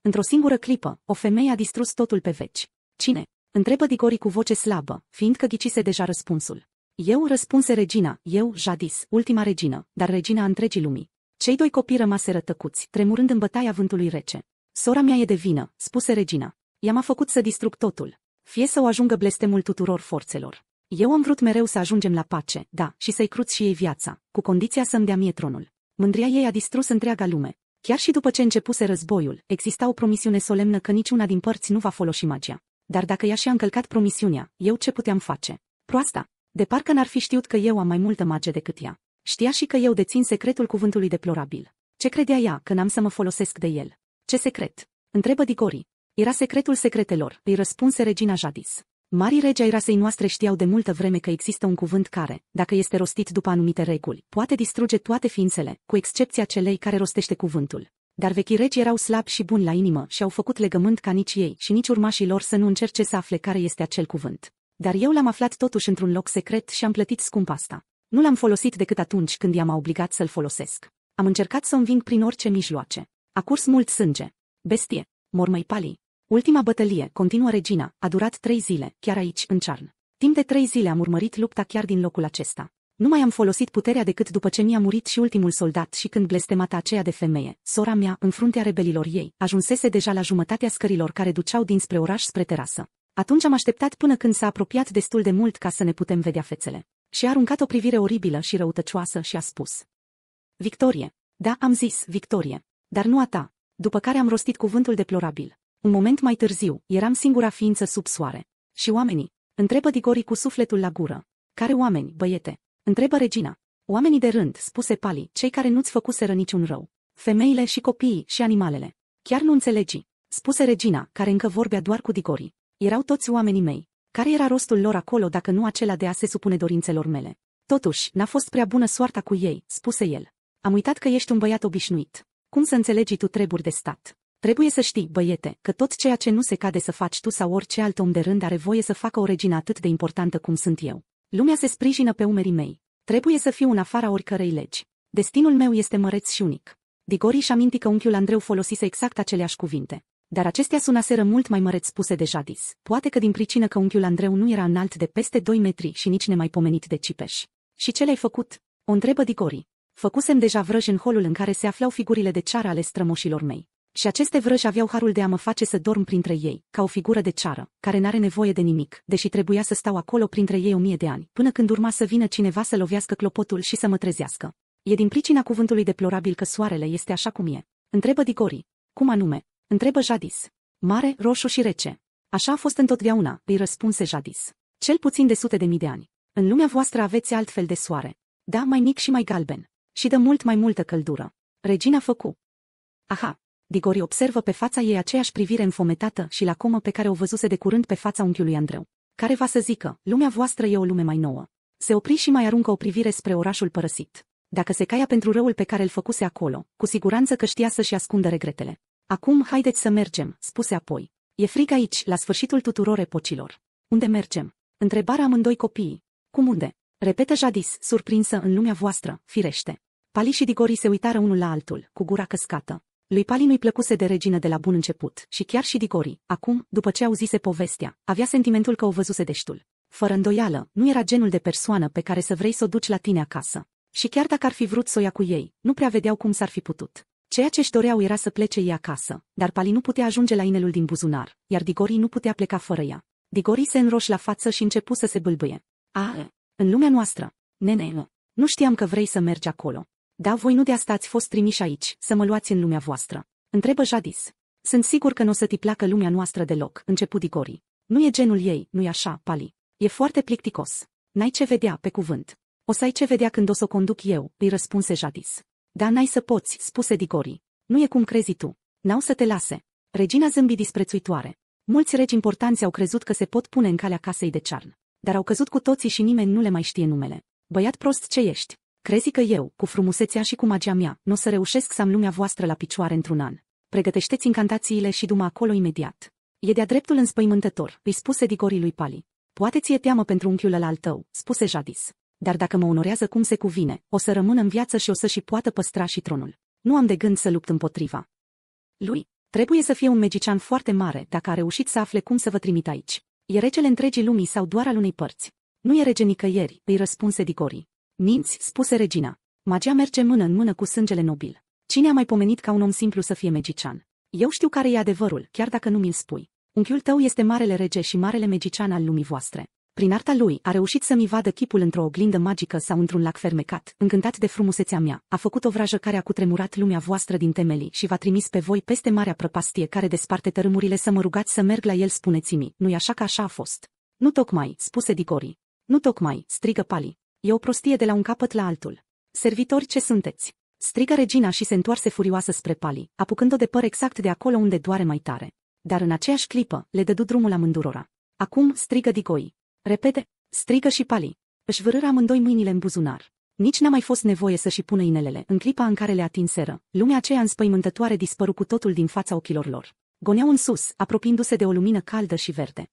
Într-o singură clipă, o femeie a distrus totul pe veci. Cine? Întrebă Digori cu voce slabă, fiindcă ghicise deja răspunsul. Eu răspunse regina, eu, Jadis, ultima regină, dar regina întregii lumii, cei doi copii rămaseră tăcuți, tremurând în bătaia vântului rece. Sora mea e de vină, spuse regina. Ea m-a făcut să distrug totul. Fie să o ajungă blestemul tuturor forțelor. Eu am vrut mereu să ajungem la pace, da, și să-i cruț și ei viața, cu condiția să-mi dea mie tronul. Mândria ei a distrus întreaga lume. Chiar și după ce începuse războiul, exista o promisiune solemnă că niciuna din părți nu va folosi magia. Dar dacă ea și-a încălcat promisiunea, eu ce puteam face? Proasta! De parcă n-ar fi știut că eu am mai multă magie decât ea. Știa și că eu dețin secretul cuvântului deplorabil. Ce credea ea că n-am să mă folosesc de el? Ce secret? Întrebă Digori. Era secretul secretelor, îi răspunse regina Jadis. Marii regi ai rasei noastre știau de multă vreme că există un cuvânt care, dacă este rostit după anumite reguli, poate distruge toate ființele, cu excepția celei care rostește cuvântul. Dar vechii regi erau slabi și buni la inimă și au făcut legământ ca nici ei și nici urmașii lor să nu încerce să afle care este acel cuvânt. Dar eu l-am aflat totuși într-un loc secret și am plătit scump asta. Nu l-am folosit decât atunci când i-am obligat să-l folosesc. Am încercat să înving prin orice mijloace. A curs mult sânge. Bestie. Mormăi palii. Ultima bătălie, continuă regina, a durat trei zile, chiar aici, în cearn. Timp de trei zile am urmărit lupta chiar din locul acesta. Nu mai am folosit puterea decât după ce mi-a murit și ultimul soldat și când blestemata aceea de femeie, sora mea, în fruntea rebelilor ei, ajunsese deja la jumătatea scărilor care duceau dinspre oraș spre terasă. Atunci am așteptat până când s-a apropiat destul de mult ca să ne putem vedea fețele. Și a aruncat o privire oribilă și răutăcioasă și a spus. Victorie. Da, am zis, victorie. Dar nu a ta. După care am rostit cuvântul deplorabil. Un moment mai târziu, eram singura ființă sub soare. Și oamenii. Întrebă Digori cu sufletul la gură. Care oameni, băiete? Întrebă regina. Oamenii de rând, spuse Pali, cei care nu-ți făcuseră niciun rău. Femeile și copiii și animalele. Chiar nu înțelegi, spuse regina, care încă vorbea doar cu Digori. Erau toți oamenii mei. Care era rostul lor acolo dacă nu acela de a se supune dorințelor mele? Totuși, n-a fost prea bună soarta cu ei, spuse el. Am uitat că ești un băiat obișnuit. Cum să înțelegi tu treburi de stat? Trebuie să știi, băiete, că tot ceea ce nu se cade să faci tu sau orice alt om de rând are voie să facă o regină atât de importantă cum sunt eu. Lumea se sprijină pe umerii mei. Trebuie să fiu în afara oricărei legi. Destinul meu este măreț și unic. Digori își aminti că unchiul Andreu folosise exact aceleași cuvinte. Dar acestea sunaseră mult mai măreți spuse de Jadis, poate că din pricină că unchiul Andreu nu era înalt de peste 2 metri și nici nemaipomenit de cipeș. Și ce le-ai făcut? O întrebă Digori. Făcusem deja vrăj în holul în care se aflau figurile de ceară ale strămoșilor mei. Și aceste vrăji aveau harul de a mă face să dorm printre ei, ca o figură de ceară, care n-are nevoie de nimic, deși trebuia să stau acolo printre ei o mie de ani, până când urma să vină cineva să lovească clopotul și să mă trezească. E din pricina cuvântului deplorabil că soarele este așa cum e. Întrebă Digori. Cum anume? Întrebă Jadis. Mare, roșu și rece. Așa a fost întotdeauna, îi răspunse Jadis. Cel puțin de sute de mii de ani. În lumea voastră aveți altfel de soare. Da, mai mic și mai galben. Și dă mult mai multă căldură. Regina făcu. Aha. Digori observă pe fața ei aceeași privire înfometată și lacomă pe care o văzuse de curând pe fața unchiului Andreu. Care va să zică, lumea voastră e o lume mai nouă. Se opri și mai aruncă o privire spre orașul părăsit. Dacă se caia pentru răul pe care îl făcuse acolo, cu siguranță că știa să-și ascundă regretele. Acum haideți să mergem, spuse apoi. E frig aici, la sfârșitul tuturor epocilor. Unde mergem? Întrebarea amândoi copiii. Cum unde? Repetă Jadis, surprinsă în lumea voastră, firește. Pali și Digori se uitară unul la altul, cu gura căscată. Lui Pali nu-i plăcuse de regină de la bun început și chiar și Digori, acum, după ce auzise povestea, avea sentimentul că o văzuse deștul. Fără îndoială, nu era genul de persoană pe care să vrei să o duci la tine acasă. Și chiar dacă ar fi vrut să o ia cu ei, nu prea vedeau cum s-ar fi putut. Ceea ce își doreau era să plece ei acasă, dar Pali nu putea ajunge la inelul din buzunar, iar Digori nu putea pleca fără ea. Digori se înroși la față și începu să se bâlbâie. A, în lumea noastră, nene, nu știam că vrei să mergi acolo. Da, voi nu de asta ați fost trimiși aici, să mă luați în lumea voastră. Întrebă Jadis. Sunt sigur că nu o să ti placă lumea noastră deloc, începu Digori. Nu e genul ei, nu-i așa, Pali. E foarte plicticos. N-ai ce vedea, pe cuvânt. O să ai ce vedea când o să o conduc eu, îi răspunse Jadis. Da n-ai să poți, spuse Digori. Nu e cum crezi tu. N-au să te lase. Regina zâmbi disprețuitoare. Mulți regi importanți au crezut că se pot pune în calea casei de cearn. Dar au căzut cu toții și nimeni nu le mai știe numele. Băiat prost ce ești. Crezi că eu, cu frumusețea și cu magia mea, nu o să reușesc să am lumea voastră la picioare într-un an. Pregătește-ți incantațiile și du acolo imediat. E de-a dreptul înspăimântător, îi spuse Digori lui Pali. Poate ți-e teamă pentru unchiul ăla al tău, spuse Jadis dar dacă mă onorează cum se cuvine, o să rămân în viață și o să și poată păstra și tronul. Nu am de gând să lupt împotriva. Lui, trebuie să fie un magician foarte mare dacă a reușit să afle cum să vă trimit aici. E regele întregii lumii sau doar al unei părți? Nu e rege nicăieri, îi răspunse Digori. Minți, spuse regina. Magia merge mână în mână cu sângele nobil. Cine a mai pomenit ca un om simplu să fie magician? Eu știu care e adevărul, chiar dacă nu mi-l spui. Unchiul tău este marele rege și marele magician al lumii voastre. Prin arta lui, a reușit să-mi vadă chipul într-o oglindă magică sau într-un lac fermecat, încântat de frumusețea mea. A făcut o vrajă care a cutremurat lumea voastră din temelii și v-a trimis pe voi peste marea prăpastie care desparte tărâmurile să mă rugați să merg la el spuneți-mi, nu-i așa că așa a fost. Nu tocmai, spuse Dicori. Nu tocmai, strigă Pali. E o prostie de la un capăt la altul. Servitori ce sunteți? Strigă regina și se întoarse furioasă spre Pali, apucând-o de păr exact de acolo unde doare mai tare. Dar în aceeași clipă, le dădu drumul amândurora. Acum, strigă Digoi. Repede, strigă și Pali. Își vârâra amândoi mâinile în buzunar. Nici n-a mai fost nevoie să-și pună inelele, în clipa în care le atinseră. Lumea aceea înspăimântătoare dispăru cu totul din fața ochilor lor. Goneau în sus, apropiindu-se de o lumină caldă și verde.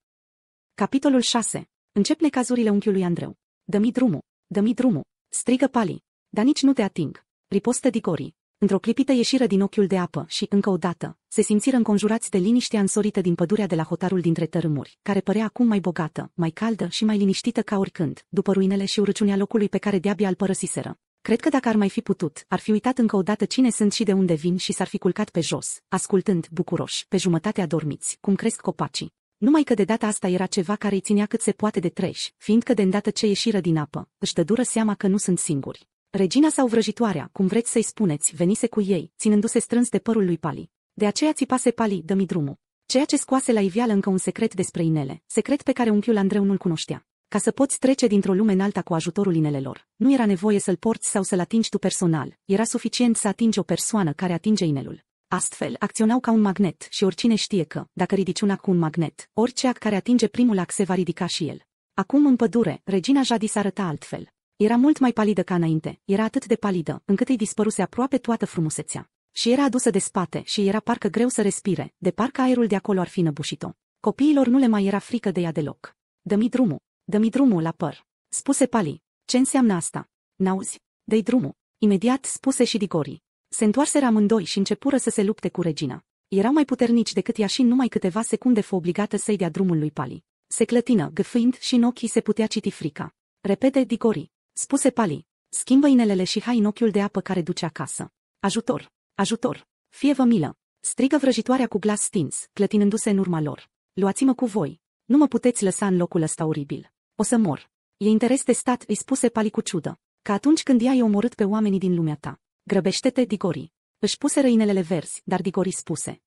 Capitolul 6. Încep necazurile unchiului Andreu. Dă-mi drumul, dă-mi drumul, strigă Pali. Dar nici nu te ating. Ripostă Digori. Într-o clipită ieșiră din ochiul de apă și, încă o dată, se simțiră înconjurați de liniștea însorită din pădurea de la hotarul dintre tărâmuri, care părea acum mai bogată, mai caldă și mai liniștită ca oricând, după ruinele și urăciunea locului pe care de-abia îl părăsiseră. Cred că dacă ar mai fi putut, ar fi uitat încă o dată cine sunt și de unde vin și s-ar fi culcat pe jos, ascultând, bucuroși, pe jumătate adormiți, cum cresc copacii. Numai că de data asta era ceva care îi ținea cât se poate de treș, fiindcă de îndată ce ieșiră din apă, își dură seama că nu sunt singuri. Regina sau vrăjitoarea, cum vreți să-i spuneți, venise cu ei, ținându-se strâns de părul lui Pali. De aceea țipase Pali, dă-mi drumul. Ceea ce scoase la iveală încă un secret despre inele, secret pe care unchiul Andreu nu-l cunoștea. Ca să poți trece dintr-o lume în alta cu ajutorul inelelor, nu era nevoie să-l porți sau să-l atingi tu personal, era suficient să atingi o persoană care atinge inelul. Astfel, acționau ca un magnet și oricine știe că, dacă ridici un ac cu un magnet, orice ac care atinge primul ac se va ridica și el. Acum în pădure, regina Jadis arăta altfel. Era mult mai palidă ca înainte, era atât de palidă, încât îi dispăruse aproape toată frumusețea. Și era adusă de spate și era parcă greu să respire, de parcă aerul de acolo ar fi năbușit-o. Copiilor nu le mai era frică de ea deloc. Dă-mi drumul, dă-mi drumul la păr. Spuse Pali. Ce înseamnă asta? Nauzi. auzi Dă-i drumul. Imediat spuse și Digori. Se întoarse amândoi și începură să se lupte cu regina. Erau mai puternici decât ea și numai câteva secunde fu obligată să-i dea drumul lui Pali. Se clătină, gâfâind și în ochii se putea citi frica. Repede, Digori spuse Pali. Schimbă inelele și hai în ochiul de apă care duce acasă. Ajutor! Ajutor! Fie vă milă! Strigă vrăjitoarea cu glas stins, clătinându-se în urma lor. Luați-mă cu voi! Nu mă puteți lăsa în locul ăsta oribil. O să mor! E interes de stat, îi spuse Pali cu ciudă. Ca atunci când i-ai omorât pe oamenii din lumea ta. Grăbește-te, Digori! Își puse răinelele verzi, dar Digori spuse.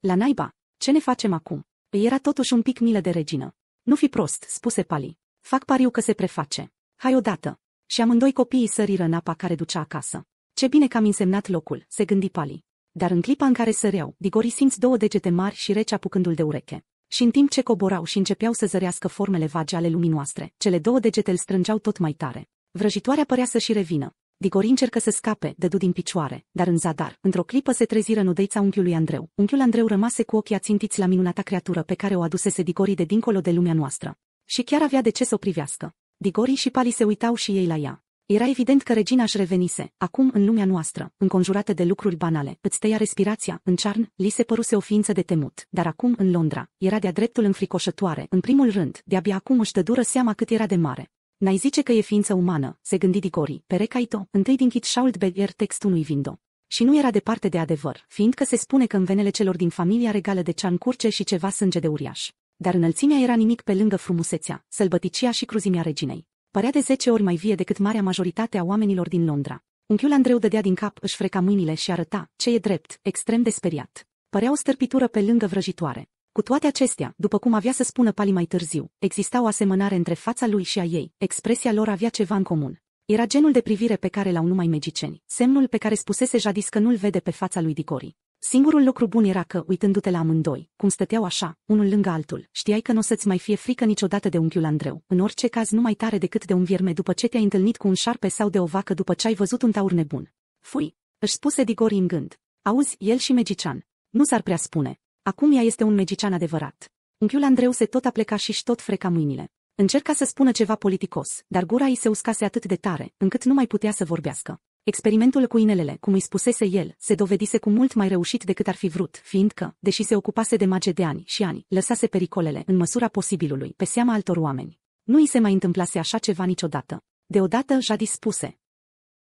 La naiba! Ce ne facem acum? era totuși un pic milă de regină. Nu fi prost, spuse Pali. Fac pariu că se preface. Hai odată! Și amândoi copiii săriră în apa care ducea acasă. Ce bine că am însemnat locul, se gândi Pali. Dar în clipa în care săreau, Digori simți două degete mari și rece apucându-l de ureche. Și în timp ce coborau și începeau să zărească formele vagi ale luminoastre, cele două degete îl strângeau tot mai tare. Vrăjitoarea părea să și revină. Digori încercă să scape, dădu din picioare, dar în zadar, într-o clipă se treziră în odeița unchiului Andreu. Unchiul Andreu rămase cu ochii ațintiți la minunata creatură pe care o adusese Digori de dincolo de lumea noastră. Și chiar avea de ce să o privească. Digori și Pali se uitau și ei la ea. Era evident că regina își revenise, acum în lumea noastră, înconjurată de lucruri banale, îți tăia respirația, în cearn, li se păruse o ființă de temut, dar acum în Londra, era de-a dreptul înfricoșătoare, în primul rând, de-abia acum își dă dură seama cât era de mare. N-ai zice că e ființă umană, se gândi Digori, to, întâi din Kit Schaultbeger textul unui vindo. Și nu era departe de adevăr, fiindcă se spune că în venele celor din familia regală de cean curce și ceva sânge de uriaș. Dar înălțimea era nimic pe lângă frumusețea, sălbăticia și cruzimea reginei. Părea de zece ori mai vie decât marea majoritate a oamenilor din Londra. Unchiul Andreu dădea din cap, își freca mâinile și arăta, ce e drept, extrem de speriat. Părea o stârpitură pe lângă vrăjitoare. Cu toate acestea, după cum avea să spună Pali mai târziu, exista o asemănare între fața lui și a ei, expresia lor avea ceva în comun. Era genul de privire pe care l-au numai magicieni, semnul pe care spusese Jadis că nu-l vede pe fața lui Dicori. Singurul lucru bun era că, uitându-te la amândoi, cum stăteau așa, unul lângă altul, știai că nu o să-ți mai fie frică niciodată de unchiul Andreu, în orice caz nu mai tare decât de un vierme după ce te-ai întâlnit cu un șarpe sau de o vacă după ce ai văzut un taur nebun. Fui! Își spuse Digori în gând. Auzi, el și Megician. Nu s-ar prea spune. Acum ea este un Megician adevărat. Unchiul Andreu se tot apleca și-și tot freca mâinile. Încerca să spună ceva politicos, dar gura îi se uscase atât de tare, încât nu mai putea să vorbească. Experimentul cu inelele, cum îi spusese el, se dovedise cu mult mai reușit decât ar fi vrut, fiindcă, deși se ocupase de mage de ani și ani, lăsase pericolele, în măsura posibilului, pe seama altor oameni. Nu îi se mai întâmplase așa ceva niciodată. Deodată și-a dispuse.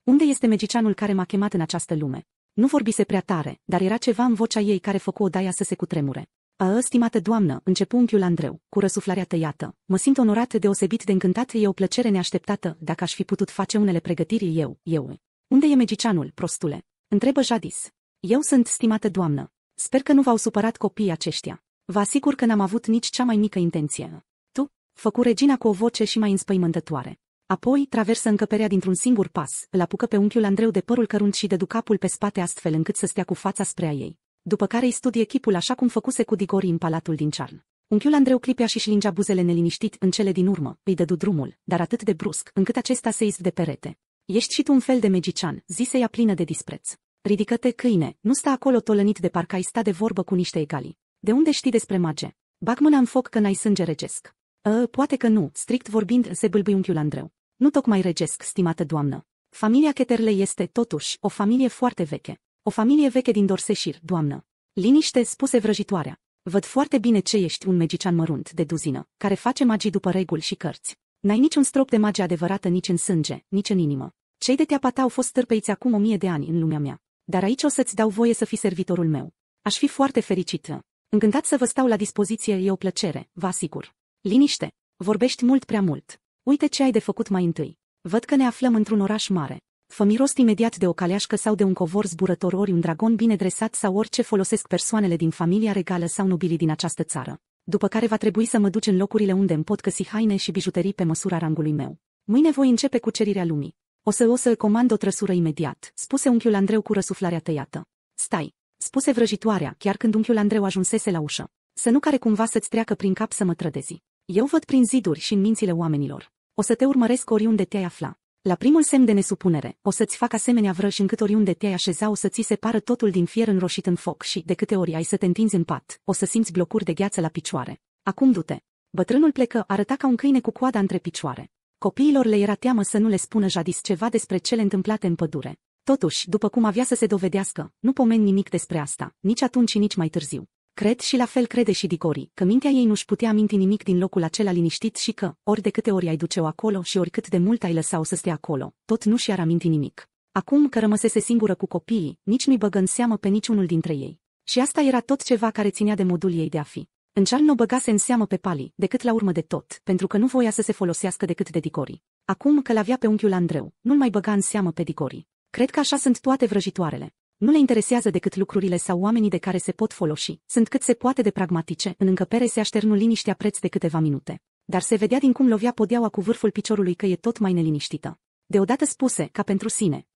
Unde este magicianul care m-a chemat în această lume? Nu vorbise prea tare, dar era ceva în vocea ei care făcu odaia să se cutremure. A, stimată doamnă, începu unchiul Andreu, cu răsuflarea tăiată. Mă simt onorat deosebit de încântat, e o plăcere neașteptată, dacă aș fi putut face unele pregătiri eu, eu. Unde e medicianul, prostule? Întrebă Jadis. Eu sunt stimată doamnă. Sper că nu v-au supărat copiii aceștia. Vă asigur că n-am avut nici cea mai mică intenție. Tu? Făcu regina cu o voce și mai înspăimântătoare. Apoi traversă încăperea dintr-un singur pas, îl apucă pe unchiul Andreu de părul cărunt și dădu capul pe spate astfel încât să stea cu fața spre a ei. După care îi studie chipul așa cum făcuse cu Digori în palatul din Cearn. Unchiul Andreu clipea și-și lingea buzele neliniștit în cele din urmă, îi dădu drumul, dar atât de brusc, încât acesta se iz de perete. Ești și tu un fel de magician, zise ea plină de dispreț. Ridică-te, câine, nu sta acolo tolănit de parcă ai sta de vorbă cu niște egali. De unde știi despre mage? Bag mâna în foc că n-ai sânge regesc. Uh, poate că nu, strict vorbind, se bâlbâi unchiul Andreu. Nu tocmai regesc, stimată doamnă. Familia Keterle este, totuși, o familie foarte veche. O familie veche din Dorseșir, doamnă. Liniște, spuse vrăjitoarea. Văd foarte bine ce ești un magician mărunt de duzină, care face magii după reguli și cărți. N-ai niciun strop de magie adevărată nici în sânge, nici în inimă. Cei de teapa ta au fost stârpeiți acum o mie de ani în lumea mea. Dar aici o să-ți dau voie să fii servitorul meu. Aș fi foarte fericită. Încântat să vă stau la dispoziție e o plăcere, vă asigur. Liniște, vorbești mult prea mult. Uite ce ai de făcut mai întâi. Văd că ne aflăm într-un oraș mare. Fă mirost imediat de o caleașcă sau de un covor zburător ori un dragon bine dresat sau orice folosesc persoanele din familia regală sau nobilii din această țară. După care va trebui să mă duc în locurile unde îmi pot găsi haine și bijuterii pe măsura rangului meu. Mâine voi începe cucerirea lumii. O să o să comand o trăsură imediat, spuse unchiul Andreu cu răsuflarea tăiată. Stai, spuse vrăjitoarea, chiar când unchiul Andreu ajunsese la ușă. Să nu care cumva să-ți treacă prin cap să mă trădezi. Eu văd prin ziduri și în mințile oamenilor. O să te urmăresc oriunde te-ai afla. La primul semn de nesupunere, o să-ți fac asemenea vrăși încât oriunde te-ai așeza o să ți se pară totul din fier înroșit în foc și, de câte ori ai să te întinzi în pat, o să simți blocuri de gheață la picioare. Acum du-te. Bătrânul plecă, arăta ca un câine cu coada între picioare. Copiilor le era teamă să nu le spună Jadis ceva despre cele întâmplate în pădure. Totuși, după cum avea să se dovedească, nu pomeni nimic despre asta, nici atunci nici mai târziu. Cred și la fel crede și Dicori, că mintea ei nu-și putea aminti nimic din locul acela liniștit și că, ori de câte ori ai duce-o acolo și oricât de mult ai lăsa-o să stea acolo, tot nu și-ar aminti nimic. Acum că rămăsese singură cu copiii, nici nu-i băgă în seamă pe niciunul dintre ei. Și asta era tot ceva care ținea de modul ei de a fi. În ceal nu băgase în seamă pe Pali, decât la urmă de tot, pentru că nu voia să se folosească decât de Dicori. Acum că l-avea pe unchiul Andreu, nu-l mai băga în seamă pe Dicori. Cred că așa sunt toate vrăjitoarele. Nu le interesează decât lucrurile sau oamenii de care se pot folosi. Sunt cât se poate de pragmatice, în încăpere se așternu liniștea preț de câteva minute. Dar se vedea din cum lovia podeaua cu vârful piciorului că e tot mai neliniștită. Deodată spuse, ca pentru sine.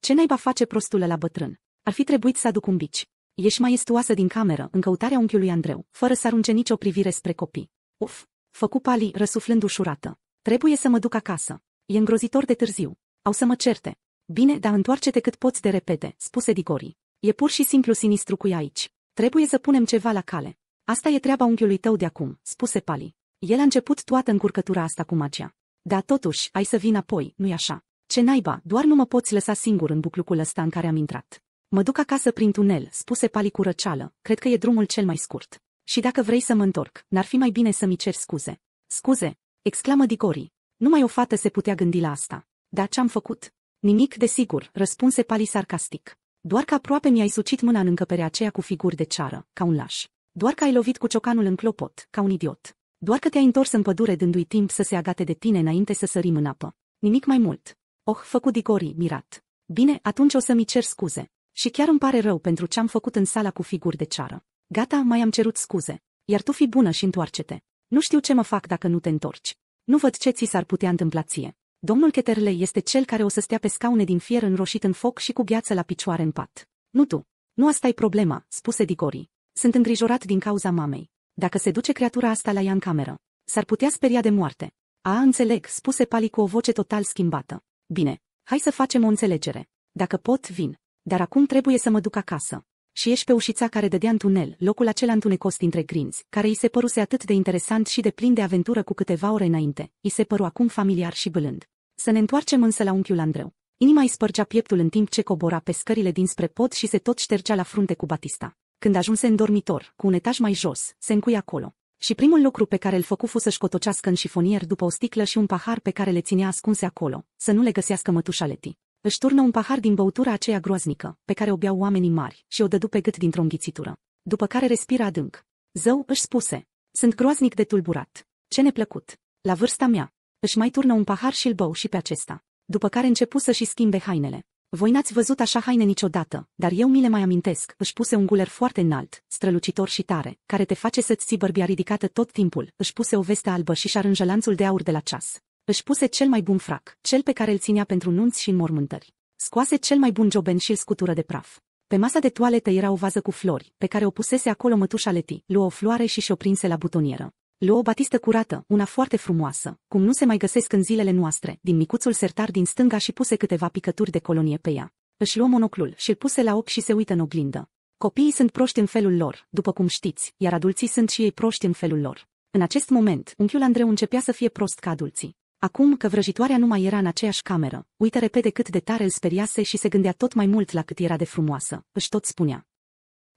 Ce naiba face prostul la bătrân? Ar fi trebuit să aduc un bici. mai maestuoasă din cameră, în căutarea unchiului Andreu, fără să arunce nicio privire spre copii. Uf! Făcu Pali, răsuflând ușurată. Trebuie să mă duc acasă. E îngrozitor de târziu. Au să mă certe. Bine, dar întoarce-te cât poți de repede, spuse Digori. E pur și simplu sinistru cu aici. Trebuie să punem ceva la cale. Asta e treaba unghiului tău de acum, spuse Pali. El a început toată încurcătura asta cu magia. Dar totuși, ai să vin apoi, nu-i așa? Ce naiba, doar nu mă poți lăsa singur în buclucul ăsta în care am intrat. Mă duc acasă prin tunel, spuse Pali cu răceală, cred că e drumul cel mai scurt. Și dacă vrei să mă întorc, n-ar fi mai bine să-mi ceri scuze. Scuze, exclamă Digori. Numai o fată se putea gândi la asta. Dar ce-am făcut? Nimic de sigur, răspunse Pali sarcastic. Doar că aproape mi-ai sucit mâna în încăperea aceea cu figuri de ceară, ca un laș. Doar că ai lovit cu ciocanul în clopot, ca un idiot. Doar că te-ai întors în pădure dându-i timp să se agate de tine înainte să sărim în apă. Nimic mai mult. Oh, făcut digorii, mirat. Bine, atunci o să-mi cer scuze. Și chiar îmi pare rău pentru ce am făcut în sala cu figuri de ceară. Gata, mai am cerut scuze. Iar tu fi bună și întoarce-te. Nu știu ce mă fac dacă nu te întorci. Nu văd ce ți s-ar putea întâmpla ție. Domnul Keterley este cel care o să stea pe scaune din fier înroșit în foc și cu gheață la picioare în pat. Nu tu. Nu asta e problema, spuse Dicori. Sunt îngrijorat din cauza mamei. Dacă se duce creatura asta la ea în cameră, s-ar putea speria de moarte. A, înțeleg, spuse Pali cu o voce total schimbată. Bine, hai să facem o înțelegere. Dacă pot, vin. Dar acum trebuie să mă duc acasă și ieși pe ușița care dădea în tunel, locul acela întunecos dintre grinzi, care îi se păruse atât de interesant și de plin de aventură cu câteva ore înainte, îi se păru acum familiar și blând. Să ne întoarcem însă la unchiul Andreu. Inima îi spărgea pieptul în timp ce cobora pe scările dinspre pod și se tot ștergea la frunte cu Batista. Când ajunse în dormitor, cu un etaj mai jos, se încui acolo. Și primul lucru pe care îl făcu fu să-și cotocească în șifonier după o sticlă și un pahar pe care le ținea ascunse acolo, să nu le găsească mătușa Leti. Își turnă un pahar din băutura aceea groaznică, pe care o beau oamenii mari, și o dădu pe gât dintr-o înghițitură. După care respira adânc. Zău își spuse. Sunt groaznic de tulburat. Ce neplăcut. La vârsta mea. Își mai turnă un pahar și îl bău și pe acesta. După care începu să-și schimbe hainele. Voi n-ați văzut așa haine niciodată, dar eu mi le mai amintesc, își puse un guler foarte înalt, strălucitor și tare, care te face să-ți ții bărbia ridicată tot timpul, își puse o veste albă și și-arânjă lanțul de aur de la ceas. Își puse cel mai bun frac, cel pe care îl ținea pentru nunți și înmormântări. Scoase cel mai bun joben și îl scutură de praf. Pe masa de toaletă era o vază cu flori, pe care o pusese acolo mătușa Leti, luă o floare și și-o prinse la butonieră. Luă o batistă curată, una foarte frumoasă, cum nu se mai găsesc în zilele noastre, din micuțul sertar din stânga și puse câteva picături de colonie pe ea. Își luă monoclul și îl puse la ochi și se uită în oglindă. Copiii sunt proști în felul lor, după cum știți, iar adulții sunt și ei proști în felul lor. În acest moment, unchiul Andreu începea să fie prost ca adulții. Acum că vrăjitoarea nu mai era în aceeași cameră, uită repede cât de tare îl speriase și se gândea tot mai mult la cât era de frumoasă, își tot spunea.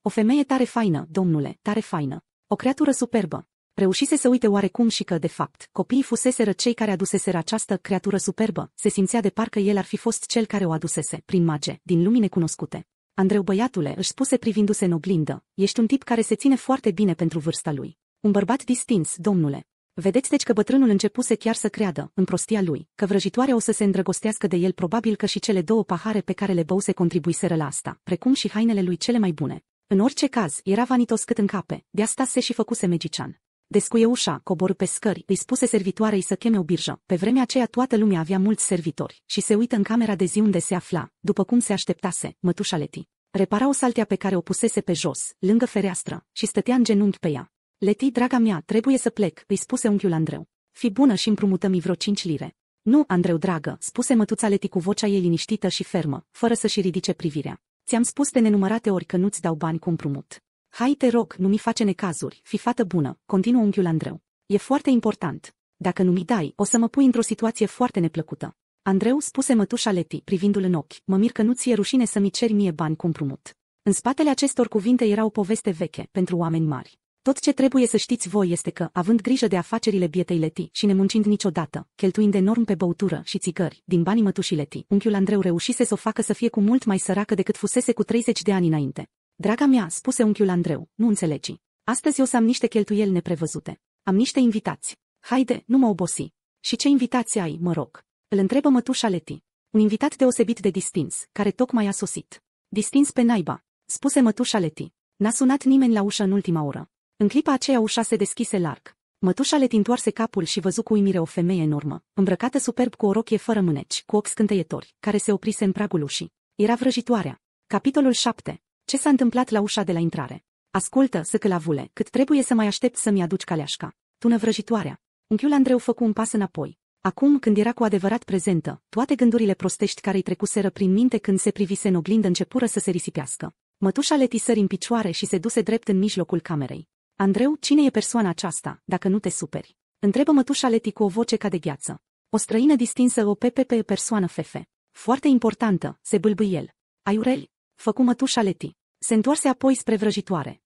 O femeie tare faină, domnule, tare faină. O creatură superbă. Reușise să uite oarecum și că, de fapt, copiii fuseseră cei care aduseseră această creatură superbă, se simțea de parcă el ar fi fost cel care o adusese, prin mage, din lumii necunoscute. Andreu băiatule își spuse privindu-se în oglindă, ești un tip care se ține foarte bine pentru vârsta lui. Un bărbat distins, domnule. Vedeți deci că bătrânul începuse chiar să creadă, în prostia lui, că vrăjitoarea o să se îndrăgostească de el probabil că și cele două pahare pe care le se contribuiseră la asta, precum și hainele lui cele mai bune. În orice caz, era vanitos cât în cape, de asta se și făcuse magician. Descuie ușa, coborâ pe scări, îi spuse servitoarei să cheme o birjă. Pe vremea aceea toată lumea avea mulți servitori și se uită în camera de zi unde se afla, după cum se așteptase, mătușa Leti. Repara o saltea pe care o pusese pe jos, lângă fereastră, și stătea în genunchi pe ea. Leti, draga mea, trebuie să plec, îi spuse unchiul Andreu. Fi bună și împrumută-mi vreo cinci lire. Nu, Andreu, dragă, spuse mătuța Leti cu vocea ei liniștită și fermă, fără să-și ridice privirea. Ți-am spus de nenumărate ori că nu-ți dau bani cu împrumut. Hai, te rog, nu mi face necazuri, fi fată bună, continuă unchiul Andreu. E foarte important. Dacă nu mi dai, o să mă pui într-o situație foarte neplăcută. Andreu spuse mătușa Leti, privindu-l în ochi, mă mir că nu ți-e rușine să mi ceri mie bani cu împrumut. În spatele acestor cuvinte era o poveste veche, pentru oameni mari. Tot ce trebuie să știți voi este că, având grijă de afacerile bietei Leti și nemuncind niciodată, cheltuind enorm pe băutură și țigări, din banii mătușii Leti, unchiul Andreu reușise să o facă să fie cu mult mai săracă decât fusese cu 30 de ani înainte. Draga mea, spuse unchiul Andreu, nu înțelegi. Astăzi o să am niște cheltuieli neprevăzute. Am niște invitați. Haide, nu mă obosi. Și ce invitații ai, mă rog? Îl întrebă mătușa Leti. Un invitat deosebit de distins, care tocmai a sosit. Distins pe naiba, spuse mătușa Leti. N-a sunat nimeni la ușă în ultima oră. În clipa aceea ușa se deschise larg. Mătușa le tintoarse capul și văzu cu uimire o femeie enormă, îmbrăcată superb cu o rochie fără mâneci, cu ochi scânteietori, care se oprise în pragul ușii. Era vrăjitoarea. Capitolul 7. Ce s-a întâmplat la ușa de la intrare? Ascultă, săcălavule, cât trebuie să mai aștept să-mi aduci caleașca. Tună vrăjitoarea. Unchiul Andreu făcu un pas înapoi. Acum, când era cu adevărat prezentă, toate gândurile prostești care îi trecuseră prin minte când se privise în oglindă începură să se risipească. Mătușa le tisări în picioare și se duse drept în mijlocul camerei. Andreu, cine e persoana aceasta, dacă nu te superi? Întrebă mătușa Leti cu o voce ca de gheață. O străină distinsă, o PPP persoană fefe. Foarte importantă, se bâlbâi el. Aiurel, făcu mătușa Leti. Se întoarse apoi spre vrăjitoare.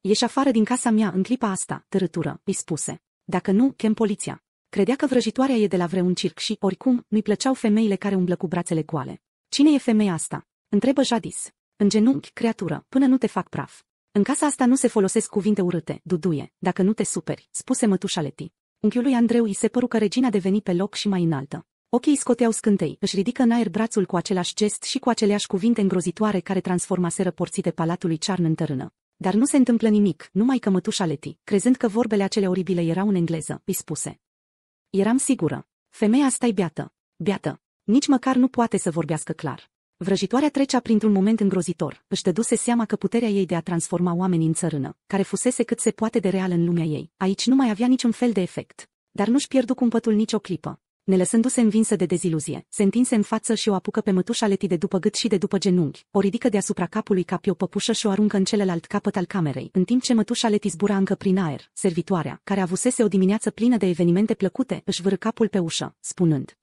Ieși afară din casa mea în clipa asta, târătură, îi spuse. Dacă nu, chem poliția. Credea că vrăjitoarea e de la vreun circ și, oricum, nu-i plăceau femeile care umblă cu brațele goale. Cine e femeia asta? Întrebă Jadis. În genunchi, creatură, până nu te fac praf. În casa asta nu se folosesc cuvinte urâte, duduie, dacă nu te superi, spuse mătușa Leti. lui Andreu îi se păru că regina deveni pe loc și mai înaltă. Ochii scoteau scântei, își ridică în aer brațul cu același gest și cu aceleași cuvinte îngrozitoare care transformaseră porțite palatului Cearn în tărână. Dar nu se întâmplă nimic, numai că mătușa Leti, crezând că vorbele acele oribile erau în engleză, îi spuse. Eram sigură. Femeia asta e beată. Beată. Nici măcar nu poate să vorbească clar. Vrăjitoarea trecea printr-un moment îngrozitor, își dăduse seama că puterea ei de a transforma oamenii în țărână, care fusese cât se poate de real în lumea ei, aici nu mai avea niciun fel de efect. Dar nu-și pierdu cumpătul nicio clipă. Nelăsându-se învinsă de deziluzie, se întinse în față și o apucă pe mătușa Leti de după gât și de după genunchi, o ridică deasupra capului ca pe o păpușă și o aruncă în celălalt capăt al camerei, în timp ce mătușa Leti zbura încă prin aer, servitoarea, care avusese o dimineață plină de evenimente plăcute, își vârâ capul pe ușă, spunând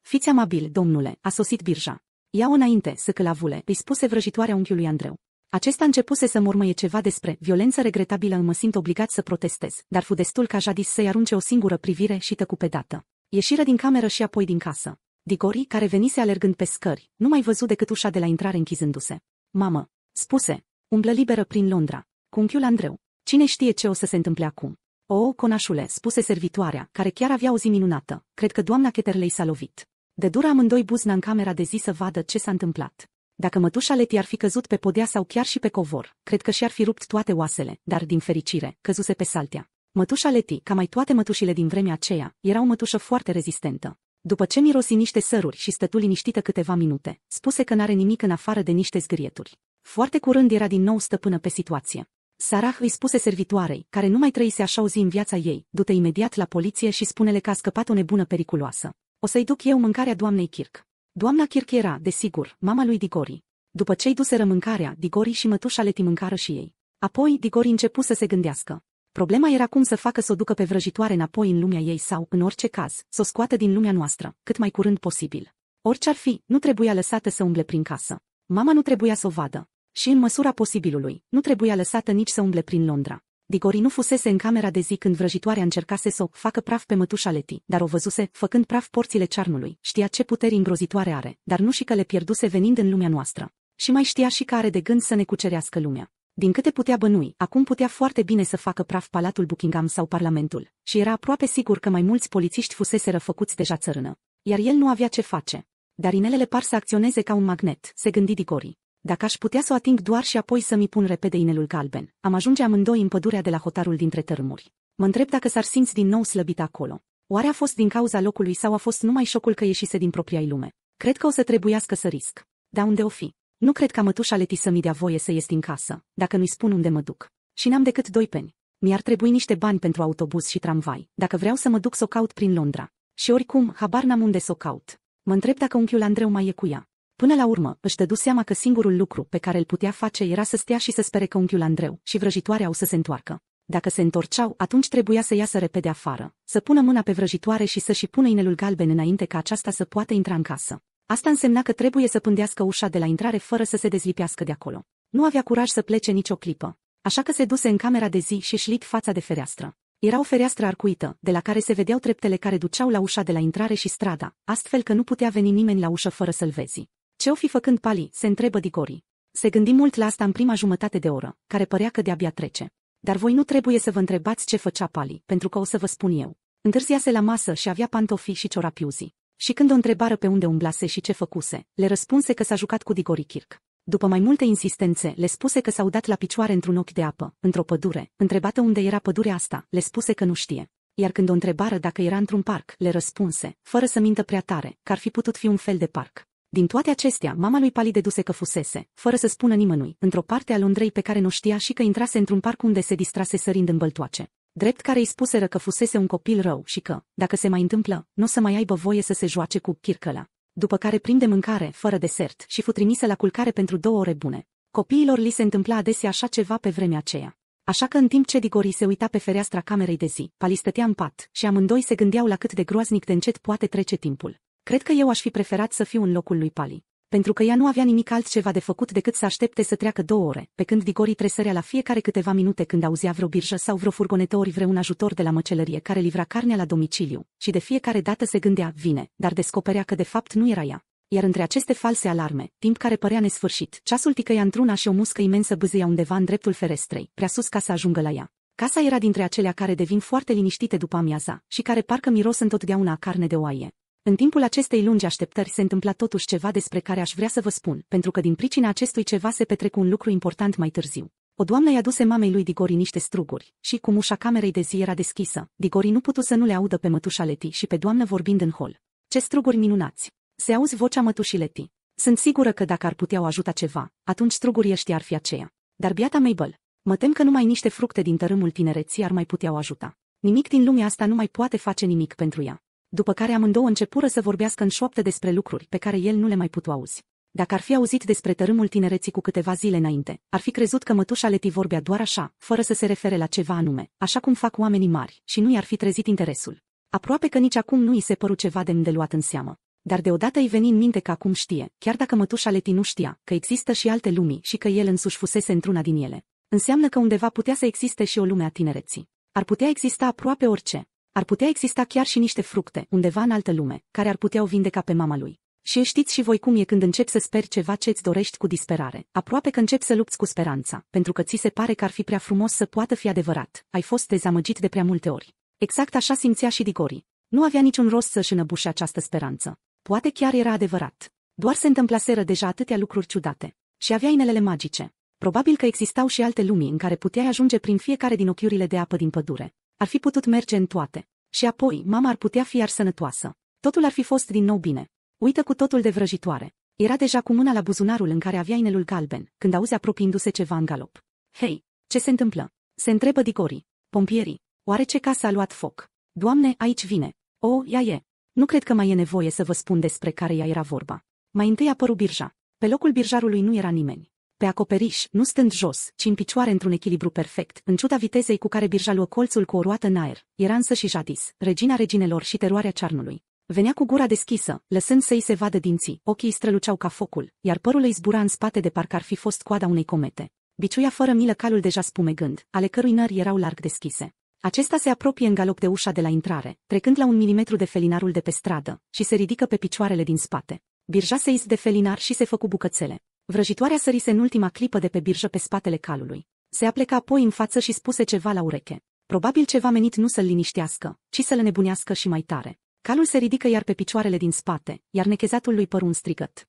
Fiți amabil, domnule, a sosit birja. Ia-o înainte, să călavule, îi spuse vrăjitoarea unchiului Andreu. Acesta începuse să mormăie ceva despre violență regretabilă, mă simt obligat să protestez, dar fu destul ca Jadis să-i arunce o singură privire și tăcu pe dată. Ieșiră din cameră și apoi din casă. Digori, care venise alergând pe scări, nu mai văzut decât ușa de la intrare închizându-se. Mamă, spuse, umblă liberă prin Londra, cu unchiul Andreu. Cine știe ce o să se întâmple acum? O, conașule, spuse servitoarea, care chiar avea o zi minunată. Cred că doamna Cheterley s-a lovit. De dura amândoi buzna în camera de zi să vadă ce s-a întâmplat. Dacă mătușa Leti ar fi căzut pe podea sau chiar și pe covor, cred că și-ar fi rupt toate oasele, dar din fericire, căzuse pe saltea. Mătușa Leti, ca mai toate mătușile din vremea aceea, era o mătușă foarte rezistentă. După ce mirosi niște săruri și stătu liniștită câteva minute, spuse că n-are nimic în afară de niște zgârieturi. Foarte curând era din nou stăpână pe situație. Sarah îi spuse servitoarei, care nu mai trăise așa o zi în viața ei, du-te imediat la poliție și spune-le că a scăpat o nebună periculoasă. O să-i duc eu mâncarea doamnei Kirk. Doamna Kirk era, desigur, mama lui Digori. După ce-i duseră mâncarea, Digori și mătușa le mâncară și ei. Apoi Digori începu să se gândească. Problema era cum să facă să o ducă pe vrăjitoare înapoi în lumea ei sau, în orice caz, să o scoată din lumea noastră, cât mai curând posibil. Orice ar fi, nu trebuia lăsată să umble prin casă. Mama nu trebuia să o vadă. Și în măsura posibilului, nu trebuia lăsată nici să umble prin Londra. Digori nu fusese în camera de zi când vrăjitoarea încercase să o facă praf pe mătușa Leti, dar o văzuse, făcând praf porțile cearnului. Știa ce puteri îngrozitoare are, dar nu și că le pierduse venind în lumea noastră. Și mai știa și că are de gând să ne cucerească lumea. Din câte putea bănui, acum putea foarte bine să facă praf Palatul Buckingham sau Parlamentul, și era aproape sigur că mai mulți polițiști fusese răfăcuți deja țărână. Iar el nu avea ce face. Dar inelele par să acționeze ca un magnet, se gândi Digori. Dacă aș putea să o ating doar și apoi să-mi pun repede inelul galben, am ajunge amândoi în pădurea de la hotarul dintre tărâmuri. Mă întreb dacă s-ar simți din nou slăbit acolo. Oare a fost din cauza locului sau a fost numai șocul că ieșise din propria lume? Cred că o să trebuiască să risc. Dar unde o fi? Nu cred că mătușa Leti să-mi dea voie să ies din casă, dacă nu-i spun unde mă duc. Și n-am decât doi peni. Mi-ar trebui niște bani pentru autobuz și tramvai, dacă vreau să mă duc să o caut prin Londra. Și oricum, habar n-am unde să o caut. Mă întreb dacă unchiul Andreu mai e cu ea. Până la urmă, își dădu seama că singurul lucru pe care îl putea face era să stea și să spere că unchiul Andreu și vrăjitoarea au să se întoarcă. Dacă se întorceau, atunci trebuia să iasă repede afară, să pună mâna pe vrăjitoare și să-și pună inelul galben înainte ca aceasta să poată intra în casă. Asta însemna că trebuie să pândească ușa de la intrare fără să se dezlipească de acolo. Nu avea curaj să plece nicio clipă, așa că se duse în camera de zi și șlit fața de fereastră. Era o fereastră arcuită, de la care se vedeau treptele care duceau la ușa de la intrare și strada, astfel că nu putea veni nimeni la ușă fără să-l vezi. Ce-o fi făcând Pali?" se întrebă Dicori. Se gândi mult la asta în prima jumătate de oră, care părea că de-abia trece. Dar voi nu trebuie să vă întrebați ce făcea Pali, pentru că o să vă spun eu. Întârziase la masă și avea pantofi și ciorapiuzi. Și când o întrebară pe unde umblase și ce făcuse, le răspunse că s-a jucat cu Digori Kirk. După mai multe insistențe, le spuse că s-au dat la picioare într-un ochi de apă, într-o pădure. Întrebată unde era pădurea asta, le spuse că nu știe. Iar când o întrebară dacă era într-un parc, le răspunse, fără să mintă prea tare, că ar fi putut fi un fel de parc. Din toate acestea, mama lui Pali deduse că fusese, fără să spună nimănui, într-o parte a Londrei pe care nu știa și că intrase într-un parc unde se distrase sărind în băltoace. Drept care îi spuseră că fusese un copil rău și că, dacă se mai întâmplă, nu o să mai aibă voie să se joace cu chircăla. După care prinde mâncare, fără desert, și fu trimisă la culcare pentru două ore bune. Copiilor li se întâmpla adesea așa ceva pe vremea aceea. Așa că în timp ce Digori se uita pe fereastra camerei de zi, Pali stătea în pat și amândoi se gândeau la cât de groaznic de încet poate trece timpul. Cred că eu aș fi preferat să fiu în locul lui Pali. Pentru că ea nu avea nimic altceva de făcut decât să aștepte să treacă două ore, pe când Digorii tresărea la fiecare câteva minute când auzea vreo birjă sau vreo furgonetă ori vreun ajutor de la măcelărie care livra carnea la domiciliu, și de fiecare dată se gândea, vine, dar descoperea că de fapt nu era ea iar între aceste false alarme, timp care părea nesfârșit, ceasul ticăia într-una și o muscă imensă bâzâia undeva în dreptul ferestrei, prea sus ca să ajungă la ea. Casa era dintre acelea care devin foarte liniștite după amiaza și care parcă miros întotdeauna a carne de oaie. În timpul acestei lungi așteptări se întâmpla totuși ceva despre care aș vrea să vă spun, pentru că din pricina acestui ceva se petrec un lucru important mai târziu. O doamnă i-a duse mamei lui Digori niște struguri și, cum ușa camerei de zi era deschisă, Digori nu putu să nu le audă pe mătușa Leti și pe doamnă vorbind în hol. Ce struguri minunați! Se auzi vocea mătușii Leti. Sunt sigură că dacă ar putea o ajuta ceva, atunci strugurii ăștia ar fi aceea. Dar biata Mabel, mă tem că numai niște fructe din tărâmul tinereții ar mai putea o ajuta. Nimic din lumea asta nu mai poate face nimic pentru ea după care amândouă începură să vorbească în șoaptă despre lucruri pe care el nu le mai putu auzi. Dacă ar fi auzit despre tărâmul tinereții cu câteva zile înainte, ar fi crezut că mătușa Leti vorbea doar așa, fără să se refere la ceva anume, așa cum fac oamenii mari, și nu i-ar fi trezit interesul. Aproape că nici acum nu i se păru ceva demn de luat în seamă. Dar deodată îi veni în minte că acum știe, chiar dacă mătușa Leti nu știa, că există și alte lumi și că el însuși fusese într-una din ele. Înseamnă că undeva putea să existe și o lume a tinereții. Ar putea exista aproape orice, ar putea exista chiar și niște fructe, undeva în altă lume, care ar putea o vindeca pe mama lui. Și știți și voi cum e când începi să speri ceva ce îți dorești cu disperare. Aproape că începi să lupți cu speranța, pentru că ți se pare că ar fi prea frumos să poată fi adevărat. Ai fost dezamăgit de prea multe ori. Exact așa simțea și Digori. Nu avea niciun rost să-și înăbușe această speranță. Poate chiar era adevărat. Doar se întâmplaseră deja atâtea lucruri ciudate. Și avea inelele magice. Probabil că existau și alte lumii în care puteai ajunge prin fiecare din ochiurile de apă din pădure. Ar fi putut merge în toate. Și apoi, mama ar putea fi iar sănătoasă. Totul ar fi fost din nou bine. Uită cu totul de vrăjitoare. Era deja cu mâna la buzunarul în care avea inelul galben, când auzi apropiindu-se ceva în galop. Hei, ce se întâmplă? Se întrebă digorii. Pompierii. Oare ce casa a luat foc? Doamne, aici vine. O, oh, ea e. Nu cred că mai e nevoie să vă spun despre care ea era vorba. Mai întâi apăru birja. Pe locul birjarului nu era nimeni pe acoperiș, nu stând jos, ci în picioare într-un echilibru perfect, în ciuda vitezei cu care birja luă colțul cu o roată în aer. Era însă și Jadis, regina reginelor și teroarea cearnului. Venea cu gura deschisă, lăsând să-i se vadă dinții, ochii străluceau ca focul, iar părul îi zbura în spate de parcă ar fi fost coada unei comete. Biciuia fără milă calul deja spumegând, ale cărui nări erau larg deschise. Acesta se apropie în galop de ușa de la intrare, trecând la un milimetru de felinarul de pe stradă, și se ridică pe picioarele din spate. Birja se iz de felinar și se făcu bucățele. Vrăjitoarea sărise în ultima clipă de pe birjă pe spatele calului. Se apleca apoi în față și spuse ceva la ureche. Probabil ceva menit nu să-l liniștească, ci să-l nebunească și mai tare. Calul se ridică iar pe picioarele din spate, iar nechezatul lui păru un strigăt.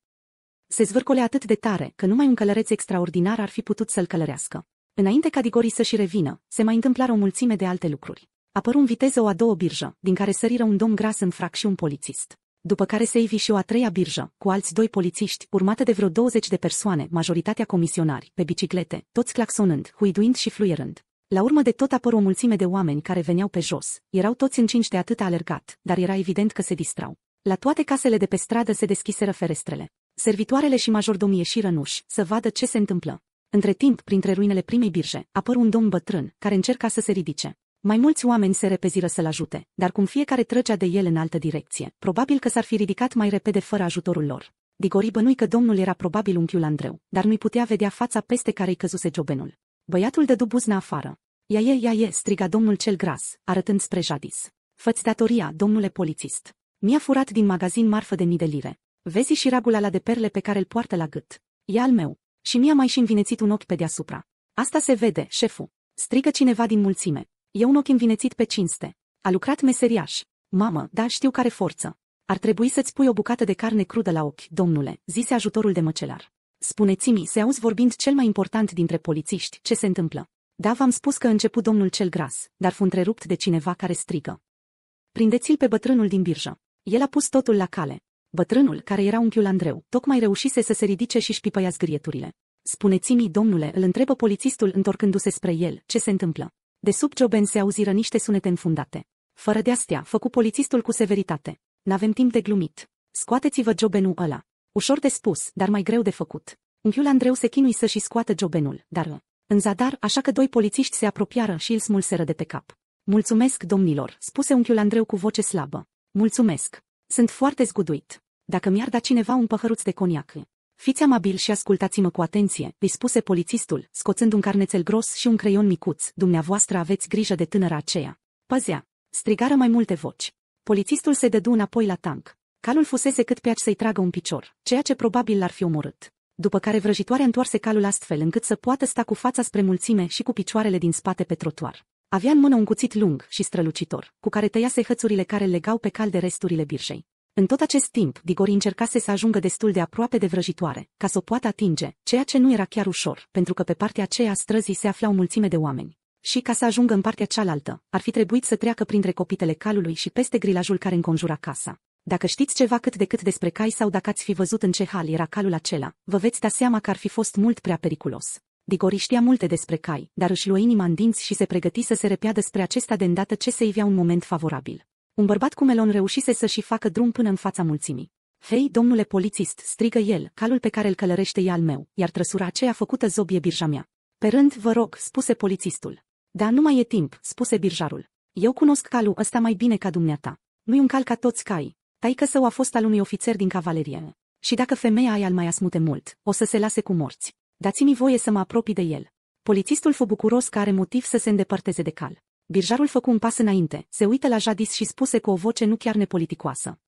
Se zvârcole atât de tare că numai un călăreț extraordinar ar fi putut să-l călărească. Înainte ca Digori să și revină, se mai întâmplară o mulțime de alte lucruri. Apăru în viteză o a doua birjă, din care săriră un domn gras în frac și un polițist după care ivi și o a treia birjă, cu alți doi polițiști, urmată de vreo 20 de persoane, majoritatea comisionari, pe biciclete, toți claxonând, huiduind și fluierând. La urmă de tot apăr o mulțime de oameni care veneau pe jos, erau toți încinși de atât alergat, dar era evident că se distrau. La toate casele de pe stradă se deschiseră ferestrele. Servitoarele și majordomii ieșiră rănuși, să vadă ce se întâmplă. Între timp, printre ruinele primei birje, apăr un domn bătrân, care încerca să se ridice. Mai mulți oameni se repeziră să-l ajute, dar cum fiecare trăgea de el în altă direcție, probabil că s-ar fi ridicat mai repede fără ajutorul lor. Digori bănui că domnul era probabil unchiul Andreu, dar nu-i putea vedea fața peste care-i căzuse jobenul. Băiatul dădu buzna afară. Ia e, ia e, striga domnul cel gras, arătând spre Jadis. Făți datoria, domnule polițist. Mi-a furat din magazin marfă de mii de lire. Vezi și ragul ala de perle pe care îl poartă la gât. E al meu. Și mi-a mai și învinețit un ochi pe deasupra. Asta se vede, șefu. Strigă cineva din mulțime. E un ochi învinețit pe cinste. A lucrat meseriaș. Mamă, da, știu care forță. Ar trebui să-ți pui o bucată de carne crudă la ochi, domnule, zise ajutorul de măcelar. Spuneți-mi, se auzi vorbind cel mai important dintre polițiști, ce se întâmplă. Da, v-am spus că început domnul cel gras, dar fu întrerupt de cineva care strigă. Prindeți-l pe bătrânul din birjă. El a pus totul la cale. Bătrânul, care era unchiul Andreu, tocmai reușise să se ridice și-și pipăia zgrieturile. Spuneți-mi, domnule, îl întrebă polițistul întorcându-se spre el, ce se întâmplă. De sub Joben se auziră niște sunete înfundate. Fără de astea, făcu polițistul cu severitate. N-avem timp de glumit. Scoateți-vă Jobenul ăla. Ușor de spus, dar mai greu de făcut. Unchiul Andreu se chinui să-și scoată Jobenul, dar... În zadar, așa că doi polițiști se apropiară și îl smulseră de pe cap. Mulțumesc, domnilor, spuse unchiul Andreu cu voce slabă. Mulțumesc. Sunt foarte zguduit. Dacă mi-ar da cineva un păhăruț de coniac, Fiți amabil și ascultați-mă cu atenție, îi spuse polițistul, scoțând un carnețel gros și un creion micuț, dumneavoastră aveți grijă de tânăra aceea. Păzea. Strigară mai multe voci. Polițistul se dădu înapoi la tank. Calul fusese cât pe să-i tragă un picior, ceea ce probabil l-ar fi omorât. După care vrăjitoarea întoarse calul astfel încât să poată sta cu fața spre mulțime și cu picioarele din spate pe trotuar. Avea în mână un cuțit lung și strălucitor, cu care tăiase hățurile care legau pe cal de resturile birjei. În tot acest timp, Digori încercase să ajungă destul de aproape de vrăjitoare, ca să o poată atinge, ceea ce nu era chiar ușor, pentru că pe partea aceea străzii se aflau mulțime de oameni. Și ca să ajungă în partea cealaltă, ar fi trebuit să treacă printre copitele calului și peste grilajul care înconjura casa. Dacă știți ceva cât de cât despre cai sau dacă ați fi văzut în ce hal era calul acela, vă veți da seama că ar fi fost mult prea periculos. Digori știa multe despre cai, dar își luă inima în dinți și se pregăti să se repeadă spre acesta de îndată ce se ivea un moment favorabil. Un bărbat cu melon reușise să-și facă drum până în fața mulțimii. Hei, domnule polițist, strigă el, calul pe care îl călărește e al meu, iar trăsura aceea făcută zobie birja mea. Pe rând, vă rog, spuse polițistul. Dar nu mai e timp, spuse birjarul. Eu cunosc calul ăsta mai bine ca dumneata. Nu-i un cal ca toți cai. Taică său a fost al unui ofițer din cavalerie. Și dacă femeia aia îl mai asmute mult, o să se lase cu morți. Dați-mi voie să mă apropii de el. Polițistul fu bucuros că are motiv să se îndepărteze de cal. Birjarul făcu un pas înainte, se uită la Jadis și spuse cu o voce nu chiar nepoliticoasă.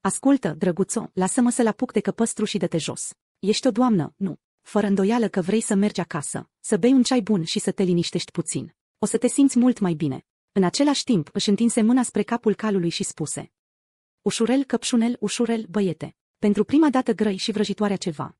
Ascultă, drăguțo, lasă-mă să-l apuc de căpăstru și de te jos. Ești o doamnă, nu. Fără îndoială că vrei să mergi acasă, să bei un ceai bun și să te liniștești puțin. O să te simți mult mai bine. În același timp își întinse mâna spre capul calului și spuse. Ușurel căpșunel, ușurel, băiete. Pentru prima dată grăi și vrăjitoarea ceva.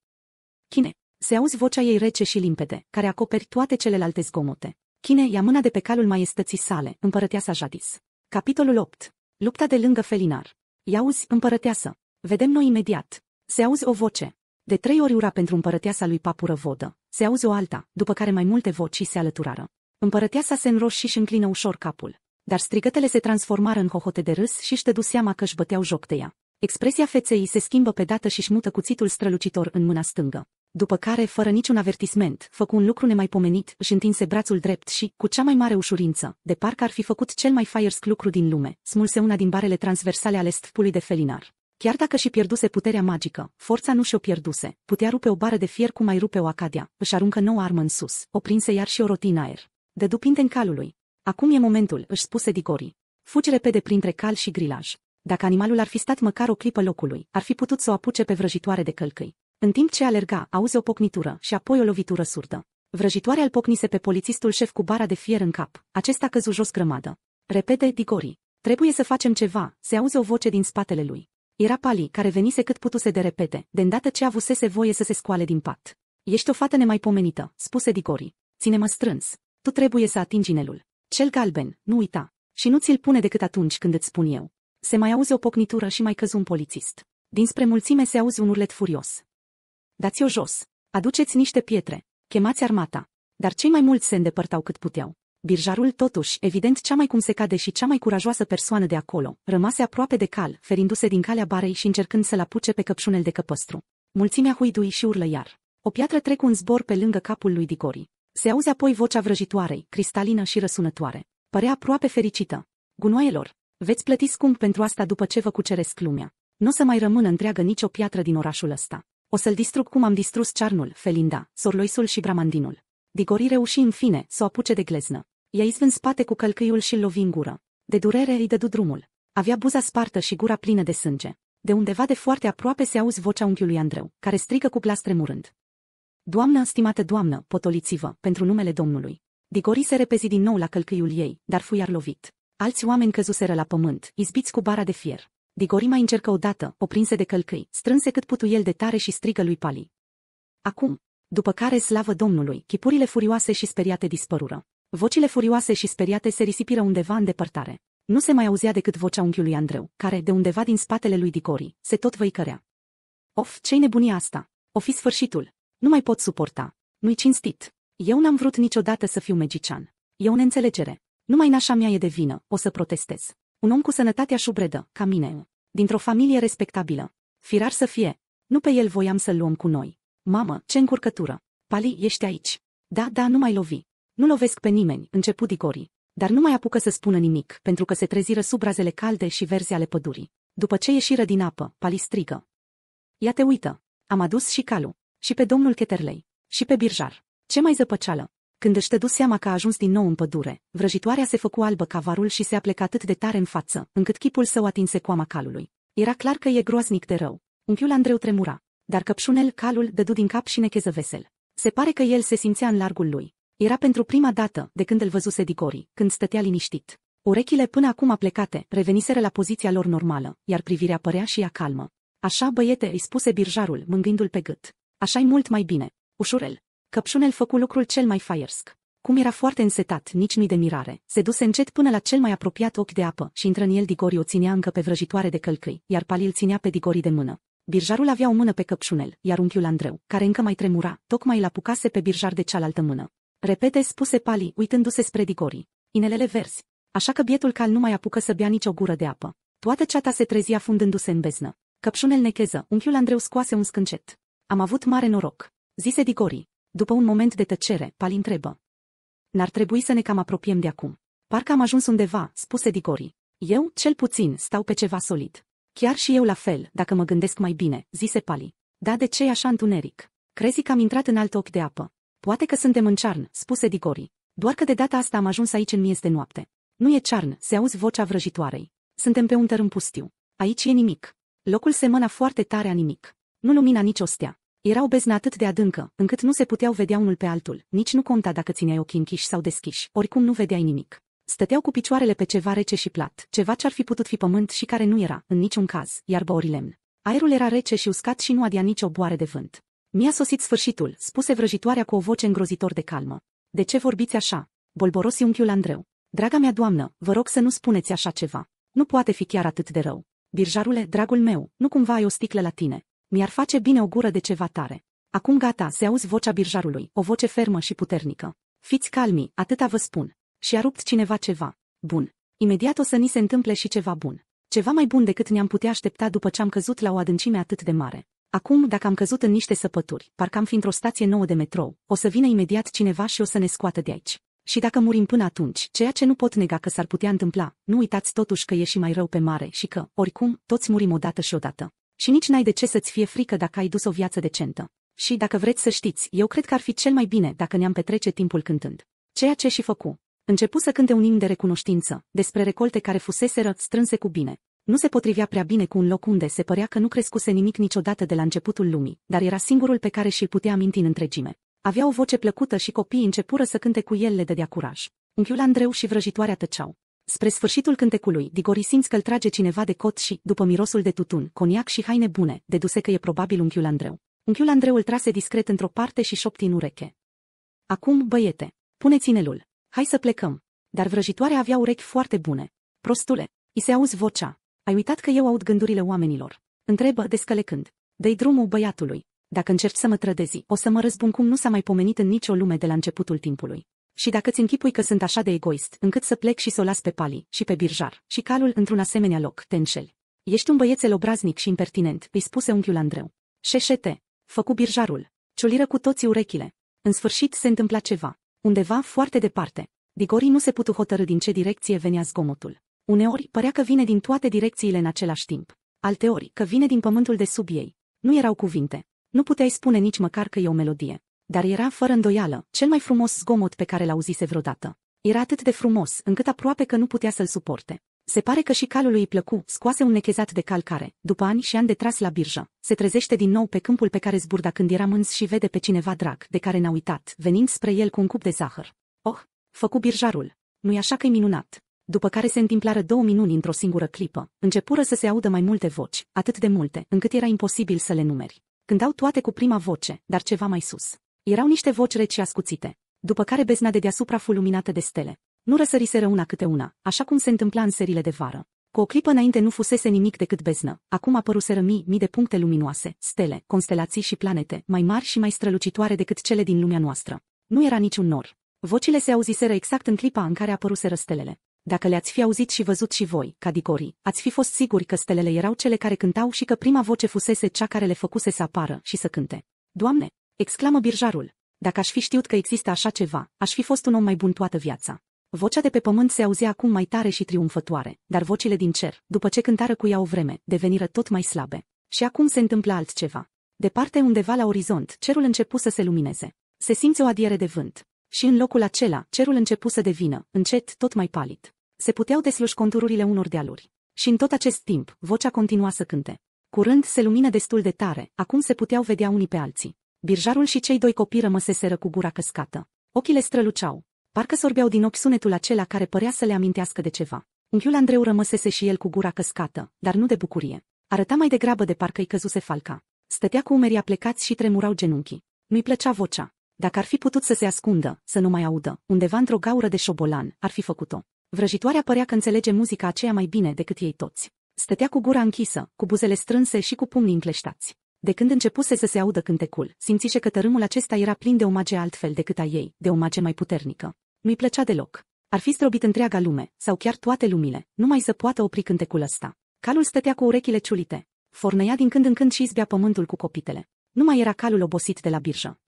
Chine. Se auzi vocea ei rece și limpede, care acoperi toate celelalte zgomote. Chine ia mâna de pe calul maiestății sale, împărăteasa Jadis. Capitolul 8. Lupta de lângă Felinar. Iauzi, împărăteasă. Vedem noi imediat. Se auzi o voce. De trei ori ura pentru împărăteasa lui Papură Vodă. Se auzi o alta, după care mai multe voci se alăturară. Împărăteasa se înroși și înclină ușor capul. Dar strigătele se transformară în hohote de râs și își dădu seama că își băteau joc de ea. Expresia feței se schimbă pe dată și își mută cuțitul strălucitor în mâna stângă după care, fără niciun avertisment, făcu un lucru nemaipomenit, își întinse brațul drept și, cu cea mai mare ușurință, de parcă ar fi făcut cel mai firesc lucru din lume, smulse una din barele transversale ale stfpului de felinar. Chiar dacă și pierduse puterea magică, forța nu și-o pierduse, putea rupe o bară de fier cum mai rupe o acadia, își aruncă nouă armă în sus, oprinse iar și o roti în aer. De în calului. Acum e momentul, își spuse Digori. Fugi repede printre cal și grilaj. Dacă animalul ar fi stat măcar o clipă locului, ar fi putut să o apuce pe vrăjitoare de călcâi. În timp ce alerga, auze o pocnitură și apoi o lovitură surdă. Vrăjitoarea îl pocnise pe polițistul șef cu bara de fier în cap. Acesta căzu jos grămadă. Repede, Digori. Trebuie să facem ceva, se auze o voce din spatele lui. Era Pali, care venise cât putuse de repede, de îndată ce avusese voie să se scoale din pat. Ești o fată nemaipomenită, spuse Digori. Ține-mă strâns. Tu trebuie să atingi inelul. Cel galben, nu uita. Și nu ți-l pune decât atunci când îți spun eu. Se mai auze o pocnitură și mai căzu un polițist. Dinspre mulțime se auzi un urlet furios. Dați-o jos! Aduceți niște pietre! Chemați armata! Dar cei mai mulți se îndepărtau cât puteau. Birjarul totuși, evident cea mai cum se cade și cea mai curajoasă persoană de acolo, rămase aproape de cal, ferindu-se din calea barei și încercând să-l apuce pe căpșunel de căpăstru. Mulțimea huidui și urlă iar. O piatră trec un zbor pe lângă capul lui Digori. Se auze apoi vocea vrăjitoarei, cristalină și răsunătoare. Părea aproape fericită. Gunoaielor, veți plăti scump pentru asta după ce vă cuceresc lumea. Nu o să mai rămână întreagă nicio piatră din orașul ăsta. O să-l distrug cum am distrus Cearnul, Felinda, Sorloisul și Bramandinul. Digori reuși în fine să o apuce de gleznă. Ea izv în spate cu călcâiul și-l lovi în gură. De durere îi dădu drumul. Avea buza spartă și gura plină de sânge. De undeva de foarte aproape se auzi vocea unchiului Andreu, care strigă cu glas tremurând. Doamnă, stimată doamnă, potoliți-vă, pentru numele Domnului. Digori se repezi din nou la călcâiul ei, dar fu iar lovit. Alți oameni căzuseră la pământ, izbiți cu bara de fier. Digori mai încercă dată, oprinse de călcâi, strânse cât putu el de tare și strigă lui Pali. Acum, după care slavă Domnului, chipurile furioase și speriate dispărură. Vocile furioase și speriate se risipiră undeva în depărtare. Nu se mai auzea decât vocea unchiului Andreu, care, de undeva din spatele lui Digori, se tot văicărea. Of, ce-i nebunia asta! O fi sfârșitul! Nu mai pot suporta! Nu-i cinstit! Eu n-am vrut niciodată să fiu magician. E o neînțelegere. Numai nașa mea e de vină, o să protestez. Un om cu sănătatea șubredă, ca mine, dintr-o familie respectabilă. Firar să fie. Nu pe el voiam să-l luăm cu noi. Mamă, ce încurcătură! Pali, ești aici. Da, da, nu mai lovi. Nu lovesc pe nimeni, început Igori. Dar nu mai apucă să spună nimic, pentru că se treziră sub razele calde și verzi ale pădurii. După ce ieșiră din apă, Pali strigă. Ia te uită! Am adus și calul. Și pe domnul Cheterlei. Și pe birjar. Ce mai zăpăceală! Când își dădu seama că a ajuns din nou în pădure, vrăjitoarea se făcu albă ca varul și se aplecă atât de tare în față, încât chipul său atinse coama calului. Era clar că e groaznic de rău. Unchiul Andreu tremura, dar căpșunel calul dădu din cap și necheză vesel. Se pare că el se simțea în largul lui. Era pentru prima dată de când îl văzuse Digori, când stătea liniștit. Urechile până acum aplecate reveniseră la poziția lor normală, iar privirea părea și ea calmă. Așa, băiete, îi spuse birjarul, mângându-l pe gât. Așa-i mult mai bine. Ușurel. Căpșunel făcu lucrul cel mai faiersc. Cum era foarte însetat, nici nu-i de mirare, se duse încet până la cel mai apropiat ochi de apă și intră în el Digori o ținea încă pe vrăjitoare de călcâi, iar Palil ținea pe Digori de mână. Birjarul avea o mână pe căpșunel, iar unchiul Andreu, care încă mai tremura, tocmai l-a pucase pe birjar de cealaltă mână. Repete spuse Pali, uitându-se spre Digori. Inelele verzi. Așa că bietul cal nu mai apucă să bea nicio gură de apă. Toată ceata se trezia fundându se în beznă. Căpșunel necheză, unchiul Andreu scoase un scâncet. Am avut mare noroc. Zise Digori. După un moment de tăcere, Pal întrebă. N-ar trebui să ne cam apropiem de acum. Parcă am ajuns undeva, spuse Digori. Eu, cel puțin, stau pe ceva solid. Chiar și eu la fel, dacă mă gândesc mai bine, zise Pali. Da, de ce e așa întuneric? Crezi că am intrat în alt ochi de apă. Poate că suntem în cearn, spuse Digori. Doar că de data asta am ajuns aici în miez de noapte. Nu e cearn, se auzi vocea vrăjitoarei. Suntem pe un tărâm pustiu. Aici e nimic. Locul semăna foarte tare a nimic. Nu lumina nici o stea. Era o beznă atât de adâncă, încât nu se puteau vedea unul pe altul, nici nu conta dacă țineai ochii închiși sau deschiși, oricum nu vedeai nimic. Stăteau cu picioarele pe ceva rece și plat, ceva ce ar fi putut fi pământ și care nu era, în niciun caz, iarbă ori lemn. Aerul era rece și uscat și nu adia nicio boare de vânt. Mi-a sosit sfârșitul, spuse vrăjitoarea cu o voce îngrozitor de calmă. De ce vorbiți așa? Bolborosi unchiul Andreu. Draga mea doamnă, vă rog să nu spuneți așa ceva. Nu poate fi chiar atât de rău. Birjarule, dragul meu, nu cumva ai o sticlă la tine. Mi-ar face bine o gură de ceva tare. Acum gata, se auzi vocea birjarului, o voce fermă și puternică. Fiți calmi, atâta vă spun. Și a rupt cineva ceva. Bun. Imediat o să ni se întâmple și ceva bun. Ceva mai bun decât ne-am putea aștepta după ce am căzut la o adâncime atât de mare. Acum, dacă am căzut în niște săpături, parcă am fi într-o stație nouă de metrou, o să vină imediat cineva și o să ne scoată de aici. Și dacă murim până atunci, ceea ce nu pot nega că s-ar putea întâmpla, nu uitați totuși că e și mai rău pe mare și că, oricum, toți murim odată și odată. Și nici n-ai de ce să-ți fie frică dacă ai dus o viață decentă. Și dacă vreți să știți, eu cred că ar fi cel mai bine dacă ne-am petrece timpul cântând. Ceea ce și făcu. Începu să cânte un imn de recunoștință, despre recolte care fuseseră strânse cu bine. Nu se potrivea prea bine cu un loc unde se părea că nu crescuse nimic niciodată de la începutul lumii, dar era singurul pe care și-l putea aminti în întregime. Avea o voce plăcută și copiii începură să cânte cu el le dădea curaj. Unchiul Andreu și vrăjitoarea tăceau. Spre sfârșitul cântecului, Digori simți că îl trage cineva de cot și, după mirosul de tutun, coniac și haine bune, deduse că e probabil unchiul Andreu. Unchiul Andreu îl trase discret într-o parte și șopti în ureche. Acum, băiete, pune ținelul. Hai să plecăm. Dar vrăjitoarea avea urechi foarte bune. Prostule, i se auzi vocea. Ai uitat că eu aud gândurile oamenilor. Întrebă descălecând. Dă-i drumul băiatului. Dacă încerci să mă trădezi, o să mă răzbun cum nu s-a mai pomenit în nicio lume de la începutul timpului. Și dacă ți închipui că sunt așa de egoist, încât să plec și să o las pe Pali, și pe Birjar, și calul într-un asemenea loc, te înșeli. Ești un băiețel obraznic și impertinent, îi spuse unchiul Andreu. Șeșete, făcu Birjarul. Cioliră cu toții urechile. În sfârșit se întâmpla ceva. Undeva, foarte departe. Digorii nu se putu hotărâ din ce direcție venea zgomotul. Uneori părea că vine din toate direcțiile în același timp. Alteori că vine din pământul de sub ei. Nu erau cuvinte. Nu puteai spune nici măcar că e o melodie. Dar era fără îndoială cel mai frumos zgomot pe care l-auzise vreodată. Era atât de frumos, încât aproape că nu putea să-l suporte. Se pare că și calul îi plăcu, scoase un nechezat de cal care, după ani și ani de tras la birjă, se trezește din nou pe câmpul pe care zburda când era mâns și vede pe cineva drag, de care n-a uitat, venind spre el cu un cup de zahăr. Oh, făcu birjarul. Nu-i așa că-i minunat. După care se întâmplară două minuni într-o singură clipă, începură să se audă mai multe voci, atât de multe, încât era imposibil să le numeri. Cântau toate cu prima voce, dar ceva mai sus. Erau niște voci reci ascuțite, după care bezna de deasupra fuluminată de stele. Nu răsăriseră una câte una, așa cum se întâmpla în serile de vară. Cu o clipă înainte nu fusese nimic decât beznă, acum apăruseră mii, mii de puncte luminoase, stele, constelații și planete, mai mari și mai strălucitoare decât cele din lumea noastră. Nu era niciun nor. Vocile se auziseră exact în clipa în care apăruseră stelele. Dacă le-ați fi auzit și văzut și voi, cadicorii, ați fi fost siguri că stelele erau cele care cântau și că prima voce fusese cea care le făcuse să apară și să cânte. Doamne, Exclamă birjarul. Dacă aș fi știut că există așa ceva, aș fi fost un om mai bun toată viața. Vocea de pe pământ se auzea acum mai tare și triumfătoare, dar vocile din cer, după ce cântară cu ea o vreme, deveniră tot mai slabe. Și acum se întâmplă altceva. Departe undeva la orizont, cerul începu să se lumineze. Se simți o adiere de vânt. Și în locul acela, cerul începu să devină, încet, tot mai palid. Se puteau desluși contururile unor dealuri. Și în tot acest timp, vocea continua să cânte. Curând se lumină destul de tare, acum se puteau vedea unii pe alții. Birjarul și cei doi copii rămăseseră cu gura căscată. Ochii le străluceau. Parcă sorbeau din ochi sunetul acela care părea să le amintească de ceva. Unchiul Andreu rămăsese și el cu gura căscată, dar nu de bucurie. Arăta mai degrabă de parcă îi căzuse falca. Stătea cu umerii aplecați și tremurau genunchii. Nu-i plăcea vocea. Dacă ar fi putut să se ascundă, să nu mai audă, undeva într-o gaură de șobolan, ar fi făcut-o. Vrăjitoarea părea că înțelege muzica aceea mai bine decât ei toți. Stătea cu gura închisă, cu buzele strânse și cu pumnii încleștați. De când începuse să se audă cântecul, simțise că tărâmul acesta era plin de o mage altfel decât a ei, de o mage mai puternică. Nu-i plăcea deloc. Ar fi strobit întreaga lume, sau chiar toate lumile, numai să poată opri cântecul ăsta. Calul stătea cu urechile ciulite. Fornăia din când în când și izbea pământul cu copitele. Nu mai era calul obosit de la birjă.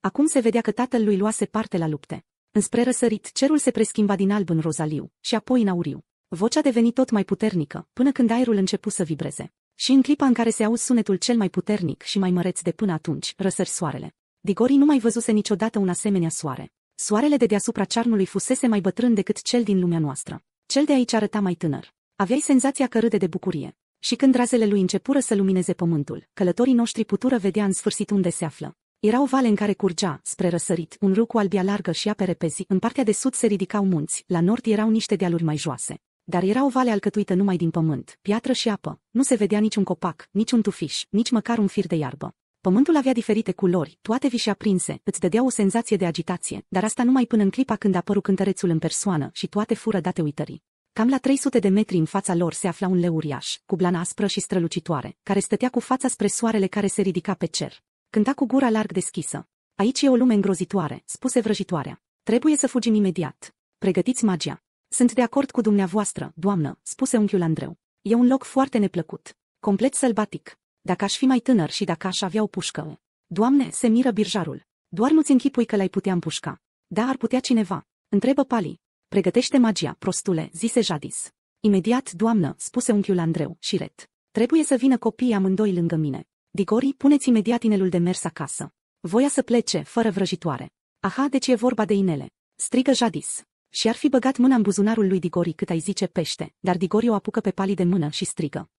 Acum se vedea că tatăl lui luase parte la lupte. Înspre răsărit, cerul se preschimba din alb în rozaliu și apoi în auriu. Vocea deveni tot mai puternică, până când aerul începu să vibreze. Și în clipa în care se auzi sunetul cel mai puternic și mai măreț de până atunci, răsări soarele. Digori nu mai văzuse niciodată un asemenea soare. Soarele de deasupra cearnului fusese mai bătrân decât cel din lumea noastră. Cel de aici arăta mai tânăr. Aveai senzația că râde de bucurie. Și când razele lui începură să lumineze pământul, călătorii noștri putură vedea în sfârșit unde se află. Era o vale în care curgea, spre răsărit, un râu cu albia largă și ape repezi, în partea de sud se ridicau munți, la nord erau niște dealuri mai joase. Dar era o vale alcătuită numai din pământ, piatră și apă. Nu se vedea niciun copac, niciun tufiș, nici măcar un fir de iarbă. Pământul avea diferite culori, toate vișe aprinse, îți dădea o senzație de agitație, dar asta numai până în clipa când apăru cântărețul în persoană și toate fură date uitării. Cam la 300 de metri în fața lor se afla un leu uriaș, cu blana aspră și strălucitoare, care stătea cu fața spre soarele care se ridica pe cer. Cânta cu gura larg deschisă. Aici e o lume îngrozitoare, spuse vrăjitoarea. Trebuie să fugim imediat. Pregătiți magia. Sunt de acord cu dumneavoastră, doamnă, spuse unchiul Andreu. E un loc foarte neplăcut. Complet sălbatic. Dacă aș fi mai tânăr și dacă aș avea o pușcă. Doamne, se miră birjarul. Doar nu-ți închipui că l-ai putea împușca. Da, ar putea cineva. Întrebă Pali. Pregătește magia, prostule, zise Jadis. Imediat, doamnă, spuse unchiul Andreu, și ret. Trebuie să vină copiii amândoi lângă mine. Digori, puneți imediat inelul de mers acasă. Voia să plece, fără vrăjitoare. Aha, deci e vorba de inele. Strigă Jadis. Și ar fi băgat mâna în buzunarul lui Digori cât ai zice pește, dar Digori o apucă pe pali de mână și strigă.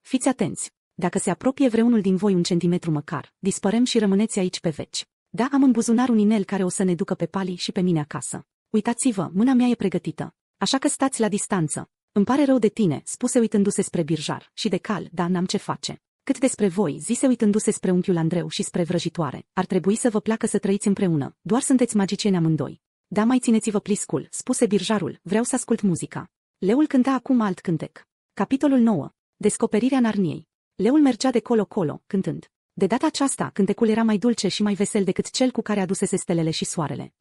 Fiți atenți! Dacă se apropie vreunul din voi un centimetru măcar, dispărem și rămâneți aici pe veci. Da, am în buzunar un inel care o să ne ducă pe pali și pe mine acasă. Uitați-vă, mâna mea e pregătită. Așa că stați la distanță. Îmi pare rău de tine, spuse uitându-se spre birjar, și de cal, dar n-am ce face. Cât despre voi, zise uitându-se spre unchiul Andreu și spre vrăjitoare, ar trebui să vă placă să trăiți împreună, doar sunteți magicieni amândoi. Da mai țineți-vă pliscul, spuse birjarul, vreau să ascult muzica. Leul cânta acum alt cântec. Capitolul 9. Descoperirea Narniei. Leul mergea de colo-colo, cântând. De data aceasta, cântecul era mai dulce și mai vesel decât cel cu care adusese stelele și soarele.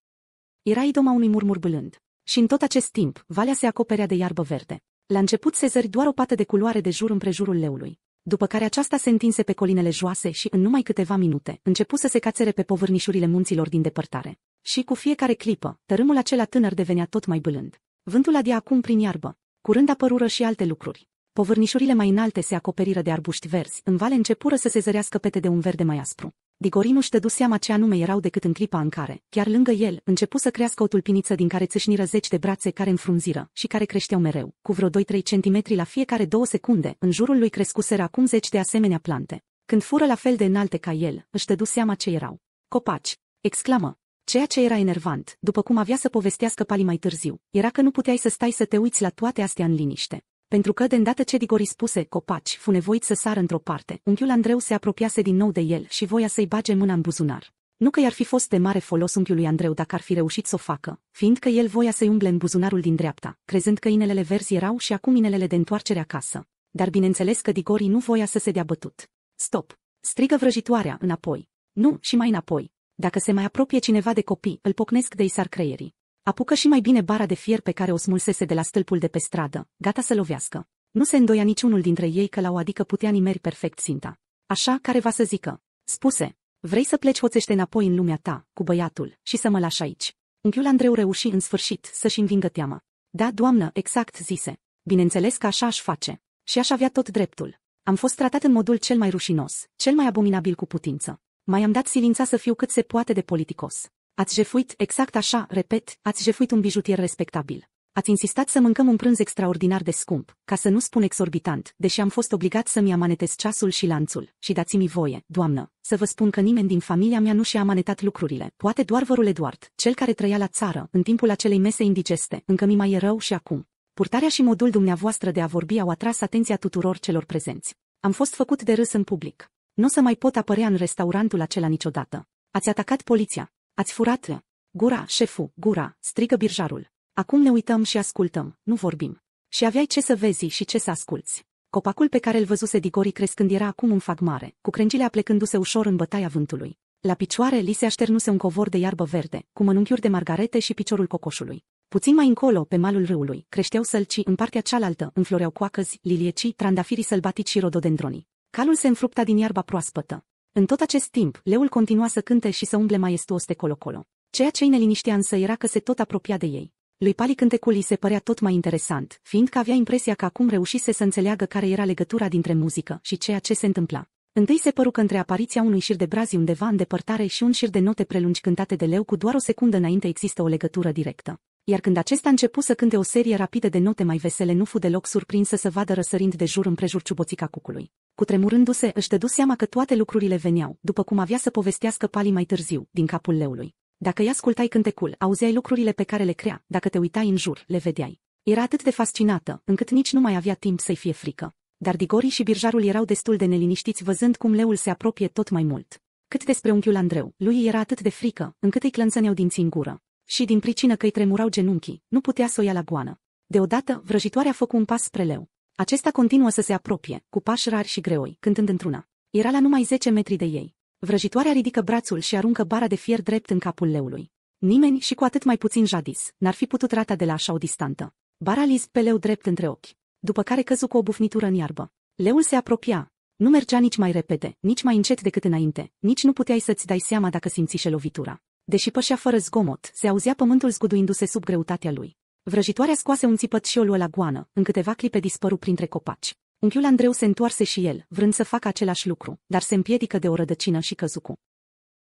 Era idoma unui murmur bâlând. Și în tot acest timp, valea se acoperea de iarbă verde. La început se zări doar o pată de culoare de jur împrejurul leului, după care aceasta se întinse pe colinele joase și în numai câteva minute începu să se cațere pe povârnișurile munților din depărtare. Și cu fiecare clipă, tărâmul acela tânăr devenea tot mai bâlând. Vântul adia acum prin iarbă. Curând apărură și alte lucruri. Povârnișurile mai înalte se acoperiră de arbuști verzi, în vale începură să se zărească pete de un verde mai aspru. Digorinu își dădu seama ce anume erau decât în clipa în care, chiar lângă el, începu să crească o tulpiniță din care țâșniră zeci de brațe care înfrunziră și care creșteau mereu, cu vreo 2-3 cm la fiecare două secunde, în jurul lui crescuseră acum zeci de asemenea plante. Când fură la fel de înalte ca el, își dădu seama ce erau. Copaci! exclamă. Ceea ce era enervant, după cum avea să povestească Pali mai târziu, era că nu puteai să stai să te uiți la toate astea în liniște. Pentru că, de îndată ce Digori spuse copaci, fu nevoit să sară într-o parte, unchiul Andreu se apropiase din nou de el și voia să-i bage mâna în buzunar. Nu că i-ar fi fost de mare folos unchiului Andreu dacă ar fi reușit să o facă, fiindcă el voia să-i umble în buzunarul din dreapta, crezând că inelele verzi erau și acum inelele de întoarcere acasă. Dar bineînțeles că Digori nu voia să se dea bătut. Stop! Strigă vrăjitoarea, înapoi. Nu, și mai înapoi. Dacă se mai apropie cineva de copii, îl pocnesc de isar creierii. Apucă și mai bine bara de fier pe care o smulsese de la stâlpul de pe stradă, gata să lovească. Nu se îndoia niciunul dintre ei că la o adică putea nimeri perfect ținta. Așa careva să zică. Spuse, vrei să pleci hoțește înapoi în lumea ta, cu băiatul, și să mă lași aici. Unchiul Andreu reuși în sfârșit să-și învingă teama. Da, doamnă, exact zise. Bineînțeles că așa aș face. Și aș avea tot dreptul. Am fost tratat în modul cel mai rușinos, cel mai abominabil cu putință mai am dat silința să fiu cât se poate de politicos. Ați jefuit, exact așa, repet, ați jefuit un bijutier respectabil. Ați insistat să mâncăm un prânz extraordinar de scump, ca să nu spun exorbitant, deși am fost obligat să-mi amanetez ceasul și lanțul. Și dați-mi voie, doamnă, să vă spun că nimeni din familia mea nu și-a amanetat lucrurile, poate doar vărul Eduard, cel care trăia la țară, în timpul acelei mese indigeste, încă mi mai e rău și acum. Purtarea și modul dumneavoastră de a vorbi au atras atenția tuturor celor prezenți. Am fost făcut de râs în public. Nu să mai pot apărea în restaurantul acela niciodată. Ați atacat poliția. Ați furat. Gura, șefu, gura, strigă birjarul. Acum ne uităm și ascultăm, nu vorbim. Și aveai ce să vezi și ce să asculți. Copacul pe care îl văzuse Digori crescând era acum un fag mare, cu crengile aplecându-se ușor în bătaia vântului. La picioare li se așternuse un covor de iarbă verde, cu mănunchiuri de margarete și piciorul cocoșului. Puțin mai încolo, pe malul râului, creșteau sălcii, în partea cealaltă înfloreau coacăzi, liliecii, trandafirii sălbatici și rododendronii. Calul se înfructa din iarba proaspătă. În tot acest timp, leul continua să cânte și să umble maestuos de colo-colo. Ceea ce îi neliniștea însă era că se tot apropia de ei. Lui Pali cântecul îi se părea tot mai interesant, fiindcă avea impresia că acum reușise să înțeleagă care era legătura dintre muzică și ceea ce se întâmpla. Întâi se păru că între apariția unui șir de brazi undeva în depărtare și un șir de note prelungi cântate de leu cu doar o secundă înainte există o legătură directă iar când acesta începu să cânte o serie rapidă de note mai vesele nu fu deloc surprinsă să vadă răsărind de jur împrejur ciuboțica cucului. Cutremurându-se, își dădu seama că toate lucrurile veneau, după cum avea să povestească palii mai târziu, din capul leului. Dacă îi ascultai cântecul, auzeai lucrurile pe care le crea, dacă te uitai în jur, le vedeai. Era atât de fascinată, încât nici nu mai avea timp să-i fie frică. Dar digorii și birjarul erau destul de neliniștiți văzând cum leul se apropie tot mai mult. Cât despre unchiul Andreu, lui era atât de frică, încât îi clănțăneau din țingură. Și din pricină că îi tremurau genunchii, nu putea să o ia la goană. Deodată, vrăjitoarea făcu un pas spre leu. Acesta continuă să se apropie, cu pași rari și greoi, cântând într-una. Era la numai 10 metri de ei. Vrăjitoarea ridică brațul și aruncă bara de fier drept în capul leului. Nimeni, și cu atât mai puțin Jadis, n-ar fi putut rata de la așa o distantă. Bara liz pe leu drept între ochi, după care căzu cu o bufnitură în iarbă. Leul se apropia. Nu mergea nici mai repede, nici mai încet decât înainte, nici nu puteai să-ți dai seama dacă simțise lovitura. Deși pășea fără zgomot, se auzea pământul zguduindu-se sub greutatea lui. Vrăjitoarea scoase un țipăt și o luă la goană, în câteva clipe dispăru printre copaci. Unchiul Andreu se întoarse și el, vrând să facă același lucru, dar se împiedică de o rădăcină și căzucu.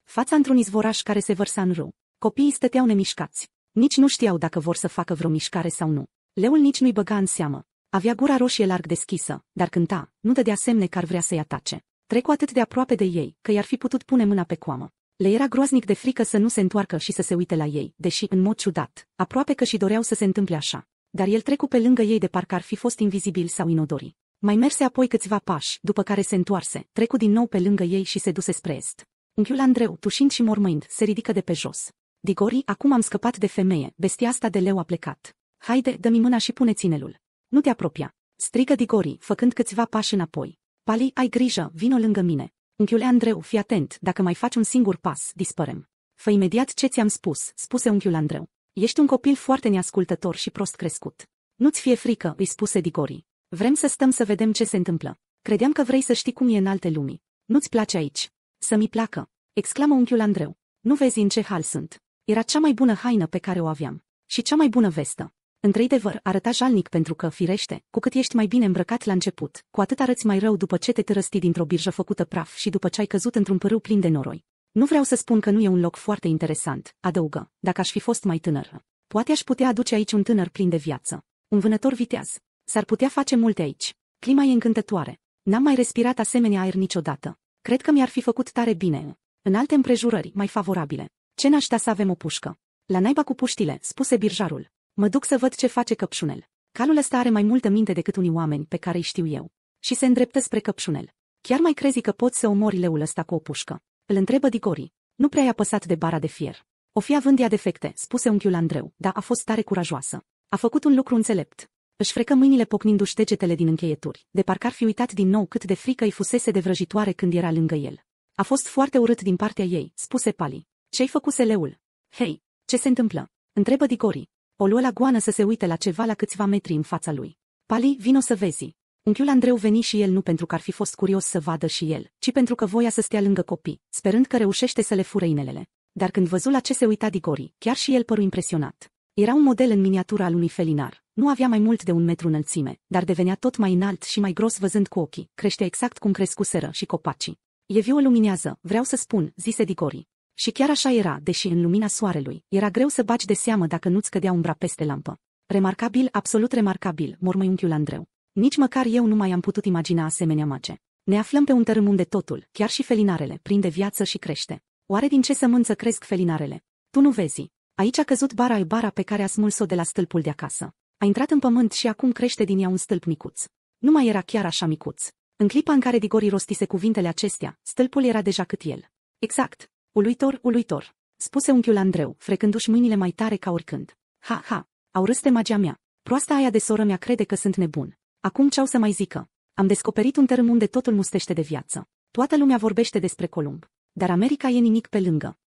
Fața într-un izvoraș care se vărsa în râu. Copiii stăteau nemișcați. Nici nu știau dacă vor să facă vreo mișcare sau nu. Leul nici nu-i băga în seamă. Avea gura roșie larg deschisă, dar cânta, nu dădea semne că ar vrea să-i atace. Trecu atât de aproape de ei, că i-ar fi putut pune mâna pe coamă. Le era groaznic de frică să nu se întoarcă și să se uite la ei, deși, în mod ciudat, aproape că și doreau să se întâmple așa. Dar el trecu pe lângă ei de parcă ar fi fost invizibil sau inodori. Mai merse apoi câțiva pași, după care se întoarse, trecu din nou pe lângă ei și se duse spre est. Unchiul Andreu, tușind și mormâind, se ridică de pe jos. Digori, acum am scăpat de femeie, bestia asta de leu a plecat. Haide, dă-mi mâna și pune ținelul. Nu te apropia. Strigă Digori, făcând câțiva pași înapoi. Pali, ai grijă, vino lângă mine. Unchiule Andreu, fii atent, dacă mai faci un singur pas, dispărem. Fă imediat ce ți-am spus, spuse unchiul Andreu. Ești un copil foarte neascultător și prost crescut. Nu-ți fie frică, îi spuse Digori. Vrem să stăm să vedem ce se întâmplă. Credeam că vrei să știi cum e în alte lumi. Nu-ți place aici. Să mi placă, exclamă unchiul Andreu. Nu vezi în ce hal sunt. Era cea mai bună haină pe care o aveam. Și cea mai bună vestă. Într-adevăr, arăta jalnic pentru că, firește, cu cât ești mai bine îmbrăcat la început, cu atât arăți mai rău după ce te tărăsti dintr-o birjă făcută praf și după ce ai căzut într-un pârâu plin de noroi. Nu vreau să spun că nu e un loc foarte interesant, adăugă, dacă aș fi fost mai tânăr. Poate aș putea aduce aici un tânăr plin de viață. Un vânător viteaz. S-ar putea face multe aici. Clima e încântătoare. N-am mai respirat asemenea aer niciodată. Cred că mi-ar fi făcut tare bine. În alte împrejurări, mai favorabile. Ce n da să avem o pușcă? La naiba cu puștile, spuse birjarul. Mă duc să văd ce face căpșunel. Calul ăsta are mai multă minte decât unii oameni pe care îi știu eu. Și se îndreptă spre căpșunel. Chiar mai crezi că poți să omori leul ăsta cu o pușcă? Îl întrebă Dicori. Nu prea i-a păsat de bara de fier. O fi având ea defecte, spuse unchiul Andreu, dar a fost tare curajoasă. A făcut un lucru înțelept. Își frecă mâinile pocnindu-și degetele din încheieturi, de parcă ar fi uitat din nou cât de frică îi fusese de vrăjitoare când era lângă el. A fost foarte urât din partea ei, spuse Pali. Ce-ai făcut leul? Hei, ce se întâmplă? Întrebă Dicori. O luă la goană să se uite la ceva la câțiva metri în fața lui. Pali, vino să vezi. Unchiul Andreu veni și el nu pentru că ar fi fost curios să vadă și el, ci pentru că voia să stea lângă copii, sperând că reușește să le fure inelele. Dar când văzu la ce se uita Digori, chiar și el păru impresionat. Era un model în miniatură al unui felinar. Nu avea mai mult de un metru înălțime, dar devenea tot mai înalt și mai gros văzând cu ochii. Creștea exact cum crescuseră și copacii. Eviu o luminează, vreau să spun, zise Digori. Și chiar așa era, deși în lumina soarelui, era greu să baci de seamă dacă nu-ți cădea umbra peste lampă. Remarcabil, absolut remarcabil, mormăiunchiul Andreu. Nici măcar eu nu mai am putut imagina asemenea mace. Ne aflăm pe un tărâm unde totul, chiar și felinarele, prinde viață și crește. Oare din ce sămânță cresc felinarele? Tu nu vezi. Aici a căzut bara e bara pe care a smuls-o de la stâlpul de acasă. A intrat în pământ și acum crește din ea un stâlp micuț. Nu mai era chiar așa micuț. În clipa în care Digori rostise cuvintele acestea, stâlpul era deja cât el. Exact, Uluitor, uluitor, spuse unchiul Andreu, frecându-și mâinile mai tare ca oricând. Ha, ha, au râs de magia mea. Proasta aia de soră mea crede că sunt nebun. Acum ce au să mai zică? Am descoperit un tărâm unde totul mustește de viață. Toată lumea vorbește despre Columb. Dar America e nimic pe lângă.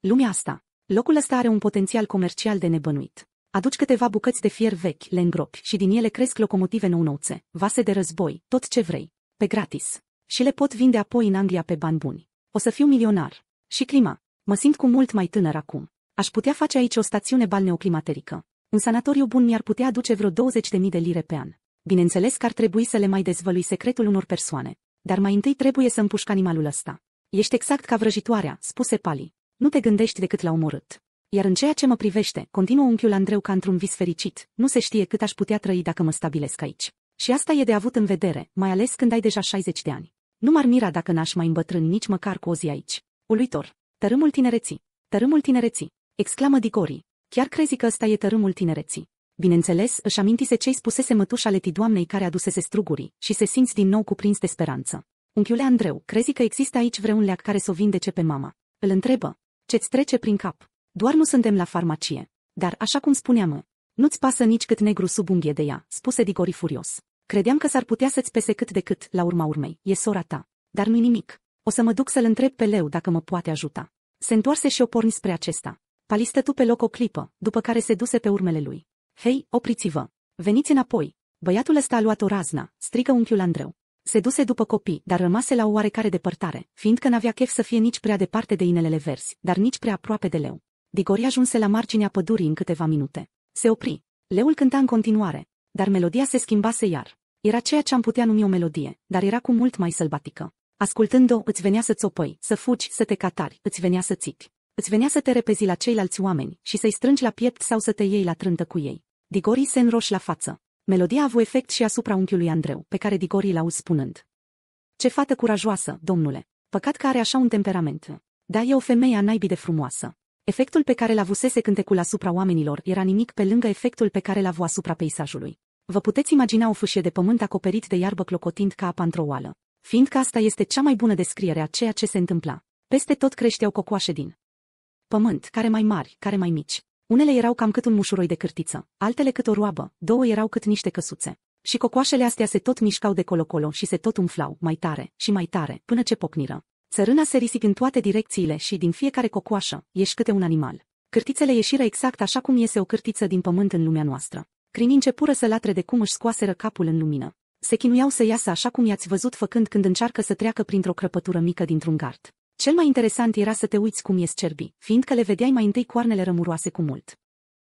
Lumea asta. Locul ăsta are un potențial comercial de nebănuit. Aduci câteva bucăți de fier vechi, le îngropi și din ele cresc locomotive nou-nouțe, vase de război, tot ce vrei. Pe gratis. Și le pot vinde apoi în Anglia pe bani buni. O să fiu milionar. Și clima. Mă simt cu mult mai tânăr acum. Aș putea face aici o stațiune balneoclimaterică. Un sanatoriu bun mi-ar putea aduce vreo 20.000 de lire pe an. Bineînțeles că ar trebui să le mai dezvălui secretul unor persoane. Dar mai întâi trebuie să împușc animalul ăsta. Ești exact ca vrăjitoarea, spuse Pali. Nu te gândești decât la omorât. Iar în ceea ce mă privește, continuă unchiul Andreu ca într-un vis fericit, nu se știe cât aș putea trăi dacă mă stabilesc aici. Și asta e de avut în vedere, mai ales când ai deja 60 de ani. Nu m-ar mira dacă n-aș mai îmbătrân nici măcar cu o zi aici. Uluitor! Tărâmul tinereții! Tărâmul tinereții! exclamă Dicori. Chiar crezi că ăsta e tărâmul tinereții? Bineînțeles, își amintise ce-i spusese mătușa Leti doamnei care adusese strugurii și se simți din nou cuprins de speranță. Unchiule Andreu, crezi că există aici vreun leac care să o vindece pe mama? Îl întrebă. Ce-ți trece prin cap? Doar nu suntem la farmacie. Dar, așa cum spuneam, nu-ți pasă nici cât negru sub unghie de ea, spuse Digori furios. Credeam că s-ar putea să-ți pese cât de cât, la urma urmei, e sora ta. Dar nu nimic. O să mă duc să-l întreb pe Leu dacă mă poate ajuta. Se întoarse și o porni spre acesta. Palistă tu pe loc o clipă, după care se duse pe urmele lui. Hei, opriți-vă! Veniți înapoi! Băiatul ăsta a luat o razna, strigă unchiul Andreu. Se duse după copii, dar rămase la o oarecare depărtare, fiindcă n-avea chef să fie nici prea departe de inelele verzi, dar nici prea aproape de leu. Digori ajunse la marginea pădurii în câteva minute. Se opri. Leul cânta în continuare, dar melodia se schimbase iar. Era ceea ce am putea numi o melodie, dar era cu mult mai sălbatică. Ascultând-o, îți venea să țopăi, să fugi, să te catari, îți venea să țipi. Îți venea să te repezi la ceilalți oameni și să-i strângi la piept sau să te iei la trântă cu ei. Digorii se înroși la față. Melodia a avut efect și asupra unchiului Andreu, pe care Digorii l-au spunând. Ce fată curajoasă, domnule! Păcat că are așa un temperament. Da, e o femeie a naibii de frumoasă. Efectul pe care l-avusese a cântecul asupra oamenilor era nimic pe lângă efectul pe care l a avut asupra peisajului. Vă puteți imagina o fâșie de pământ acoperit de iarbă clocotind ca apa într-o oală fiindcă asta este cea mai bună descriere a ceea ce se întâmpla. Peste tot creșteau cocoașe din pământ, care mai mari, care mai mici. Unele erau cam cât un mușuroi de cârtiță, altele cât o roabă, două erau cât niște căsuțe. Și cocoașele astea se tot mișcau de colo-colo și se tot umflau, mai tare și mai tare, până ce pocniră. Țărâna se risip în toate direcțiile și din fiecare cocoașă ieși câte un animal. Cârtițele ieșiră exact așa cum iese o cârtiță din pământ în lumea noastră. Crin începură să latre de cum își scoaseră capul în lumină se chinuiau să iasă așa cum i-ați văzut făcând când încearcă să treacă printr-o crăpătură mică dintr-un gard. Cel mai interesant era să te uiți cum ies cerbii, fiindcă le vedeai mai întâi coarnele rămuroase cu mult.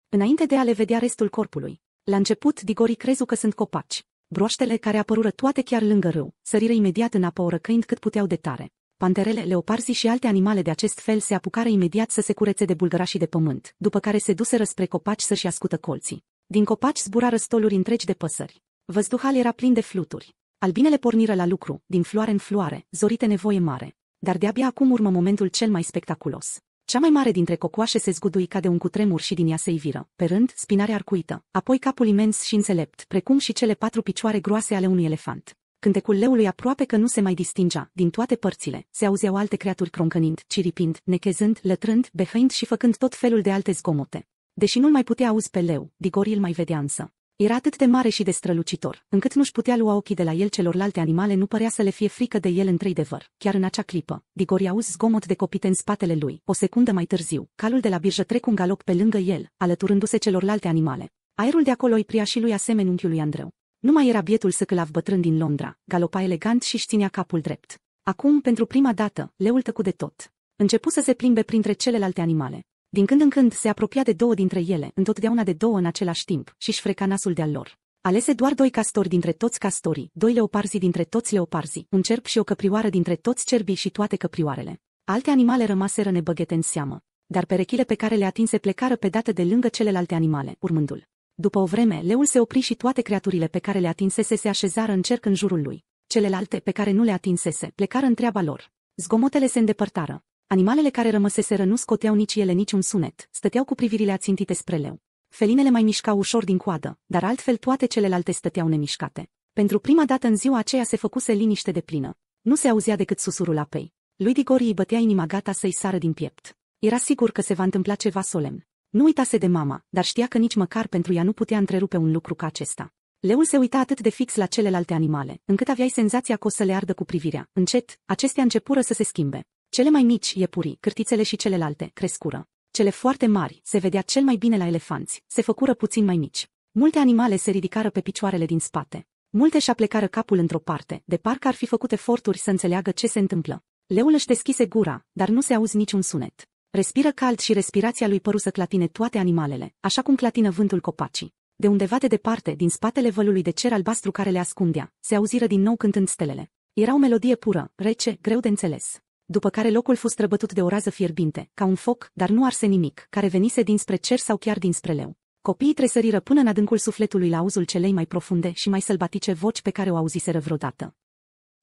Înainte de a le vedea restul corpului, la început digori crezu că sunt copaci. Broaștele care apărură toate chiar lângă râu, săriră imediat în apă orăcăind cât puteau de tare. Panterele, leoparzii și alte animale de acest fel se apucară imediat să se curețe de bulgărașii de pământ, după care se duseră spre copaci să-și ascută colții. Din copaci zbura răstoluri întregi de păsări. Văzduhal era plin de fluturi. Albinele porniră la lucru, din floare în floare, zorite nevoie mare. Dar de-abia acum urmă momentul cel mai spectaculos. Cea mai mare dintre cocoașe se zgudui ca de un cutremur și din ea se iviră, pe rând, spinarea arcuită, apoi capul imens și înțelept, precum și cele patru picioare groase ale unui elefant. Cântecul leului aproape că nu se mai distingea, din toate părțile, se auzeau alte creaturi croncănind, ciripind, nechezând, lătrând, behăind și făcând tot felul de alte zgomote. Deși nu mai putea auzi pe leu, Digori îl mai vedea însă. Era atât de mare și de strălucitor, încât nu-și putea lua ochii de la el celorlalte animale nu părea să le fie frică de el într-adevăr. Chiar în acea clipă, Digori auzi zgomot de copite în spatele lui. O secundă mai târziu, calul de la birjă trec un galop pe lângă el, alăturându-se celorlalte animale. Aerul de acolo îi pria și lui asemeni unchiului Andreu. Nu mai era bietul săcălav bătrân din Londra, galopa elegant și-și ținea capul drept. Acum, pentru prima dată, leul tăcu de tot. Începu să se plimbe printre celelalte animale. Din când în când se apropia de două dintre ele, întotdeauna de două în același timp, și-și freca nasul de-al lor. Alese doar doi castori dintre toți castorii, doi leoparzi dintre toți leoparzii, un cerb și o căprioară dintre toți cerbii și toate căprioarele. Alte animale rămaseră nebăghete în seamă, dar perechile pe care le atinse plecară pe dată de lângă celelalte animale, urmândul. După o vreme, leul se opri și toate creaturile pe care le atinsese se așezară în cerc în jurul lui. Celelalte pe care nu le atinsese plecară întreaba lor. Zgomotele se îndepărtară. Animalele care rămăseseră nu scoteau nici ele niciun sunet, stăteau cu privirile ațintite spre leu. Felinele mai mișcau ușor din coadă, dar altfel toate celelalte stăteau nemișcate. Pentru prima dată în ziua aceea se făcuse liniște de plină. Nu se auzea decât susurul apei. Lui Digori îi bătea inima gata să-i sară din piept. Era sigur că se va întâmpla ceva solemn. Nu uitase de mama, dar știa că nici măcar pentru ea nu putea întrerupe un lucru ca acesta. Leul se uita atât de fix la celelalte animale, încât aveai senzația că o să le ardă cu privirea. Încet, acestea începură să se schimbe. Cele mai mici, iepurii, cârtițele și celelalte, crescură. Cele foarte mari, se vedea cel mai bine la elefanți, se făcură puțin mai mici. Multe animale se ridicară pe picioarele din spate. Multe și-a plecară capul într-o parte, de parcă ar fi făcut eforturi să înțeleagă ce se întâmplă. Leul își deschise gura, dar nu se auzi niciun sunet. Respiră cald și respirația lui păru să clatine toate animalele, așa cum clatină vântul copacii. De undeva de departe, din spatele vălului de cer albastru care le ascundea, se auziră din nou cântând stelele. Era o melodie pură, rece, greu de înțeles după care locul fus străbătut de o rază fierbinte, ca un foc, dar nu arse nimic, care venise dinspre cer sau chiar dinspre leu. Copiii tresăriră până în adâncul sufletului la auzul celei mai profunde și mai sălbatice voci pe care o auziseră vreodată.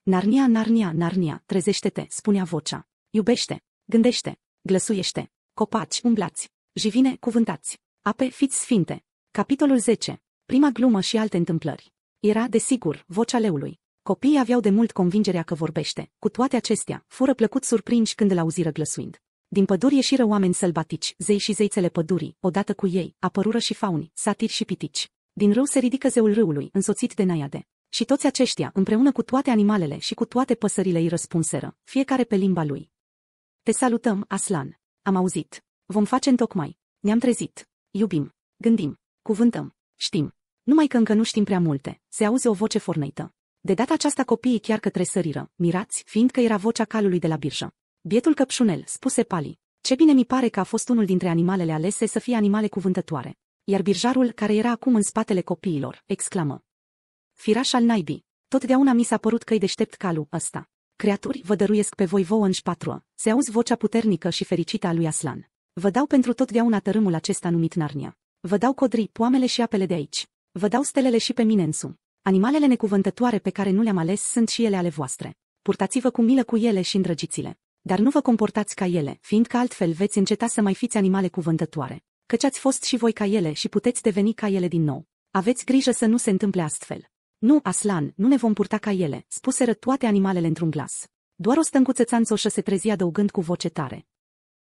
Narnia, Narnia, Narnia, trezește-te, spunea vocea. Iubește, gândește, glăsuiește, copaci, umblați, jivine, cuvântați, ape, fiți sfinte. Capitolul 10. Prima glumă și alte întâmplări. Era, desigur, vocea leului. Copiii aveau de mult convingerea că vorbește. Cu toate acestea, fură plăcut surprinși când îl auziră glăsuind. Din păduri ieșiră oameni sălbatici, zei și zeițele pădurii, odată cu ei, apărură și fauni, satiri și pitici. Din râu se ridică zeul râului, însoțit de naiade. Și toți aceștia, împreună cu toate animalele și cu toate păsările îi răspunseră, fiecare pe limba lui. Te salutăm, Aslan. Am auzit. Vom face întocmai. Ne-am trezit. Iubim. Gândim. Cuvântăm. Știm. Numai că încă nu știm prea multe. Se auze o voce fornăită. De data aceasta copiii chiar către săriră, mirați, fiindcă era vocea calului de la birjă. Bietul căpșunel, spuse Pali. Ce bine mi pare că a fost unul dintre animalele alese să fie animale cuvântătoare. Iar birjarul, care era acum în spatele copiilor, exclamă. Firaș al naibii. Totdeauna mi s-a părut că-i deștept calul ăsta. Creaturi, vă dăruiesc pe voi vouă în șpatruă. Se auzi vocea puternică și fericită a lui Aslan. Vă dau pentru totdeauna tărâmul acesta numit Narnia. Vă dau codrii, poamele și apele de aici. Vă dau stelele și pe mine însumi. Animalele necuvântătoare pe care nu le-am ales sunt și ele ale voastre. Purtați-vă cu milă cu ele și îndrăgiți-le. Dar nu vă comportați ca ele, fiindcă altfel veți înceta să mai fiți animale cuvântătoare. Căci ați fost și voi ca ele și puteți deveni ca ele din nou. Aveți grijă să nu se întâmple astfel. Nu, Aslan, nu ne vom purta ca ele, spuseră toate animalele într-un glas. Doar o stâncuță țanțoșă se trezi adăugând cu voce tare.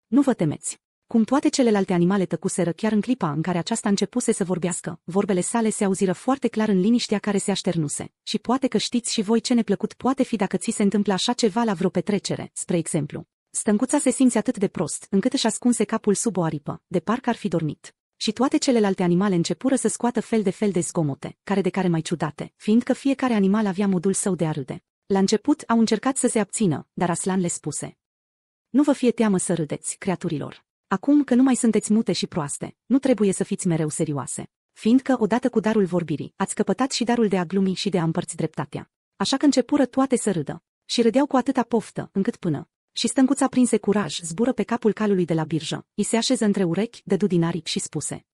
Nu vă temeți. Cum toate celelalte animale tăcuseră chiar în clipa în care aceasta începuse să vorbească, vorbele sale se auziră foarte clar în liniștea care se așternuse. Și poate că știți și voi ce neplăcut poate fi dacă ți se întâmplă așa ceva la vreo petrecere, spre exemplu. Stâncuța se simți atât de prost, încât își ascunse capul sub o aripă, de parcă ar fi dormit. Și toate celelalte animale începură să scoată fel de fel de zgomote, care de care mai ciudate, fiindcă fiecare animal avea modul său de a râde. La început au încercat să se abțină, dar Aslan le spuse. Nu vă fie teamă să râdeți, creaturilor. Acum că nu mai sunteți mute și proaste, nu trebuie să fiți mereu serioase. Fiindcă odată cu darul vorbirii, ați căpătat și darul de a glumi și de a împărți dreptatea. Așa că începură toate să râdă. Și râdeau cu atâta poftă, încât până. Și stâncuța prinse curaj, zbură pe capul calului de la birjă, îi se așeză între urechi, dădu din aripi și spuse.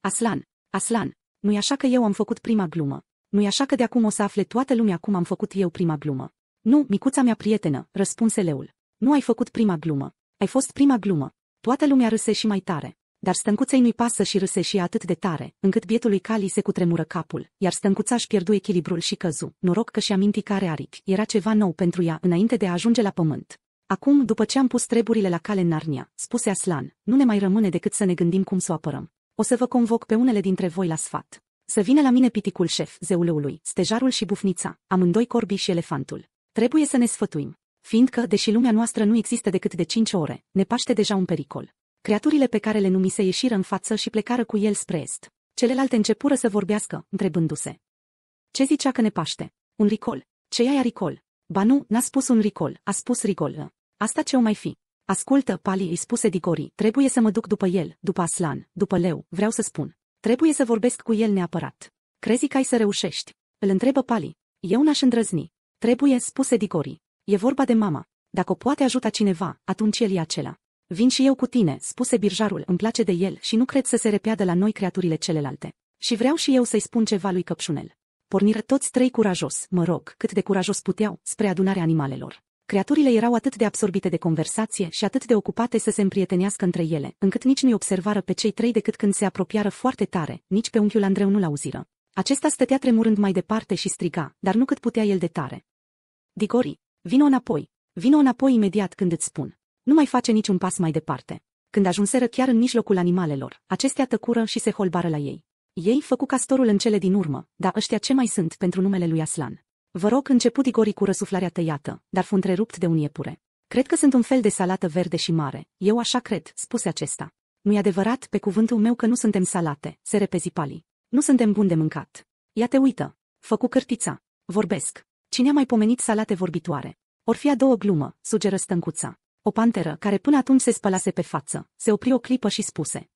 Aslan, Aslan, nu-i așa că eu am făcut prima glumă. Nu-i așa că de acum o să afle toată lumea cum am făcut eu prima glumă. Nu, micuța mea prietenă, răspunse leul. Nu ai făcut prima glumă. Ai fost prima glumă, Toată lumea râse și mai tare. Dar stâncuței nu-i pasă și râse și atât de tare, încât bietului Cali se cutremură capul, iar stâncuța își pierdu echilibrul și căzu. Noroc că și aminti care aripi era ceva nou pentru ea înainte de a ajunge la pământ. Acum, după ce am pus treburile la cale în Narnia, spuse Aslan, nu ne mai rămâne decât să ne gândim cum să o apărăm. O să vă convoc pe unele dintre voi la sfat. Să vină la mine piticul șef, zeuleului, stejarul și bufnița, amândoi corbii și elefantul. Trebuie să ne sfătuim fiindcă, deși lumea noastră nu există decât de cinci ore, ne paște deja un pericol. Creaturile pe care le numise ieșiră în față și plecară cu el spre est. Celelalte începură să vorbească, întrebându-se. Ce zicea că ne paște? Un ricol. Ce ia ricol? Ba nu, n-a spus un ricol, a spus ricol. Asta ce o mai fi? Ascultă, Pali îi spuse Digori, trebuie să mă duc după el, după Aslan, după Leu, vreau să spun. Trebuie să vorbesc cu el neapărat. Crezi că ai să reușești? Îl întrebă Pali. Eu n-aș îndrăzni. Trebuie, spuse Digori. E vorba de mama. Dacă o poate ajuta cineva, atunci el e acela. Vin și eu cu tine, spuse birjarul, îmi place de el și nu cred să se repeadă la noi creaturile celelalte. Și vreau și eu să-i spun ceva lui Căpșunel. Porniră toți trei curajos, mă rog, cât de curajos puteau, spre adunarea animalelor. Creaturile erau atât de absorbite de conversație și atât de ocupate să se împrietenească între ele, încât nici nu-i observară pe cei trei decât când se apropiară foarte tare, nici pe unchiul Andreu nu-l auziră. Acesta stătea tremurând mai departe și striga, dar nu cât putea el de tare. Digori, Vino înapoi. Vino înapoi imediat când îți spun. Nu mai face niciun pas mai departe. Când ajunseră chiar în mijlocul animalelor, acestea tăcură și se holbară la ei. Ei făcu castorul în cele din urmă, dar ăștia ce mai sunt pentru numele lui Aslan? Vă rog, început Igori cu răsuflarea tăiată, dar fu întrerupt de un iepure. Cred că sunt un fel de salată verde și mare, eu așa cred, spuse acesta. Nu-i adevărat pe cuvântul meu că nu suntem salate, se repezi Pali. Nu suntem buni de mâncat. Ia te uită. Făcu cârtița. Vorbesc. Cine a mai pomenit salate vorbitoare? Or fi a doua glumă, sugeră stâncuța. O panteră, care până atunci se spălase pe față, se opri o clipă și spuse.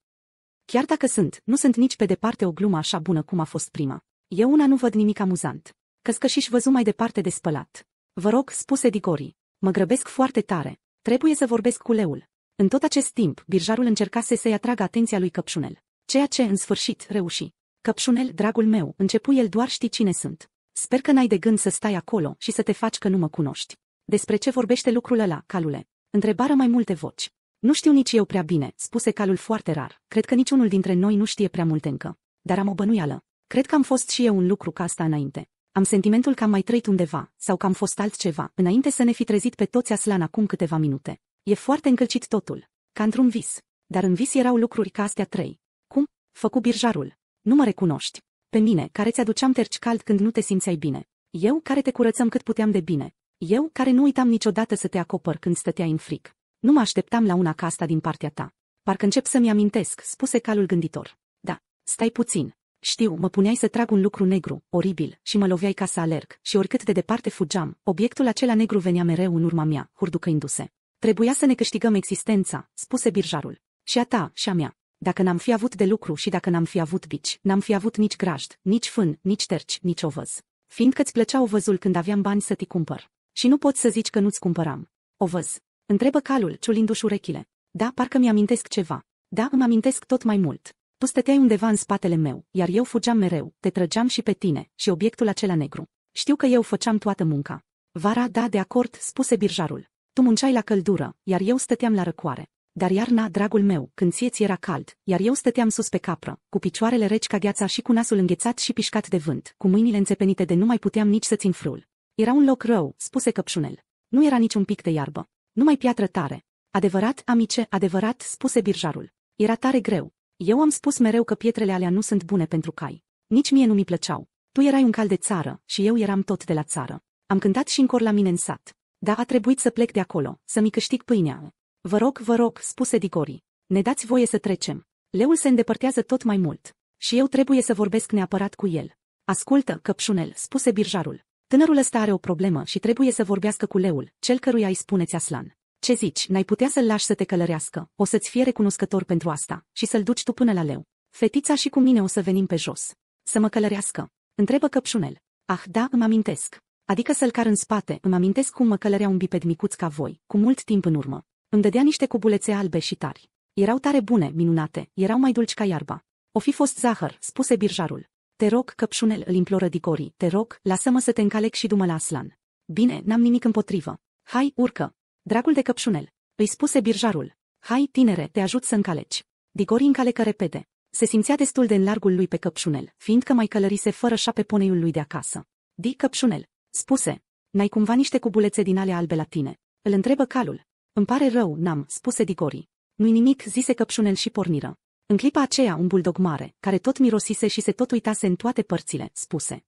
Chiar dacă sunt, nu sunt nici pe departe o glumă așa bună cum a fost prima. Eu una nu văd nimic amuzant. Căscășiș văzu mai departe de spălat. Vă rog, spuse Digori. Mă grăbesc foarte tare. Trebuie să vorbesc cu leul. În tot acest timp, birjarul încercase să-i atragă atenția lui Căpșunel. Ceea ce, în sfârșit, reuși. Căpșunel, dragul meu, începu el doar știi cine sunt. Sper că n-ai de gând să stai acolo și să te faci că nu mă cunoști. Despre ce vorbește lucrul ăla, calule? Întrebară mai multe voci. Nu știu nici eu prea bine, spuse calul foarte rar. Cred că niciunul dintre noi nu știe prea multe încă. Dar am o bănuială. Cred că am fost și eu un lucru ca asta înainte. Am sentimentul că am mai trăit undeva, sau că am fost altceva, înainte să ne fi trezit pe toți Aslan acum câteva minute. E foarte încălcit totul, ca într-un vis. Dar în vis erau lucruri ca astea trei. Cum? Făcu birjarul. Nu mă recunoști. Pe mine, care ți-aduceam terci cald când nu te simțeai bine. Eu, care te curățăm cât puteam de bine. Eu, care nu uitam niciodată să te acopăr când stăteai în fric. Nu mă așteptam la una ca asta din partea ta. Parcă încep să-mi amintesc, spuse calul gânditor. Da, stai puțin. Știu, mă puneai să trag un lucru negru, oribil, și mă loveai ca să alerg, și oricât de departe fugeam, obiectul acela negru venea mereu în urma mea, hurducăindu-se. Trebuia să ne câștigăm existența, spuse birjarul. Și a ta, și a mea dacă n-am fi avut de lucru și dacă n-am fi avut bici, n-am fi avut nici grajd, nici fân, nici terci, nici ovăz. Fiindcă îți plăcea ovăzul când aveam bani să te cumpăr. Și nu pot să zici că nu-ți cumpăram. Ovăz. Întrebă calul, ciulindu-și urechile. Da, parcă mi-amintesc ceva. Da, îmi amintesc tot mai mult. Tu stăteai undeva în spatele meu, iar eu fugeam mereu, te trăgeam și pe tine, și obiectul acela negru. Știu că eu făceam toată munca. Vara, da, de acord, spuse birjarul. Tu munceai la căldură, iar eu stăteam la răcoare. Dar iarna, dragul meu, când ție ți era cald, iar eu stăteam sus pe capră, cu picioarele reci ca gheața și cu nasul înghețat și pișcat de vânt, cu mâinile înțepenite de nu mai puteam nici să țin frul. Era un loc rău, spuse căpșunel. Nu era nici un pic de iarbă. Numai piatră tare. Adevărat, amice, adevărat, spuse birjarul. Era tare greu. Eu am spus mereu că pietrele alea nu sunt bune pentru cai. Nici mie nu mi plăceau. Tu erai un cal de țară și eu eram tot de la țară. Am cântat și încor la mine în sat. Dar a trebuit să plec de acolo, să-mi câștig pâinea. Vă rog, vă rog, spuse Dicori. Ne dați voie să trecem. Leul se îndepărtează tot mai mult. Și eu trebuie să vorbesc neapărat cu el. Ascultă, căpșunel, spuse birjarul. Tânărul ăsta are o problemă și trebuie să vorbească cu leul, cel căruia îi spuneți Aslan. Ce zici, n-ai putea să-l lași să te călărească, o să-ți fie recunoscător pentru asta, și să-l duci tu până la leu. Fetița și cu mine o să venim pe jos. Să mă călărească. Întrebă căpșunel. Ah, da, îmi amintesc. Adică să-l car în spate, îmi amintesc cum mă călărea un biped micuț ca voi, cu mult timp în urmă. Îmi dădea niște cubulețe albe și tari. Erau tare bune, minunate, erau mai dulci ca iarba. O fi fost zahăr, spuse birjarul. Te rog, căpșunel, îl imploră Dicorii, te rog, lasă-mă să te încalec și dumă la Aslan. Bine, n-am nimic împotrivă. Hai, urcă. Dragul de căpșunel, îi spuse birjarul. Hai, tinere, te ajut să încaleci. Dicorii încalecă repede. Se simțea destul de în largul lui pe căpșunel, fiindcă mai călărise fără șape poneiul lui de acasă. Di căpșunel, spuse, n-ai cumva niște cubulețe din ale albe la tine? Îl întrebă calul. Îmi pare rău, n-am, spuse Digori. Nu-i nimic, zise căpșunel și porniră. În clipa aceea un buldog mare, care tot mirosise și se tot uitase în toate părțile, spuse.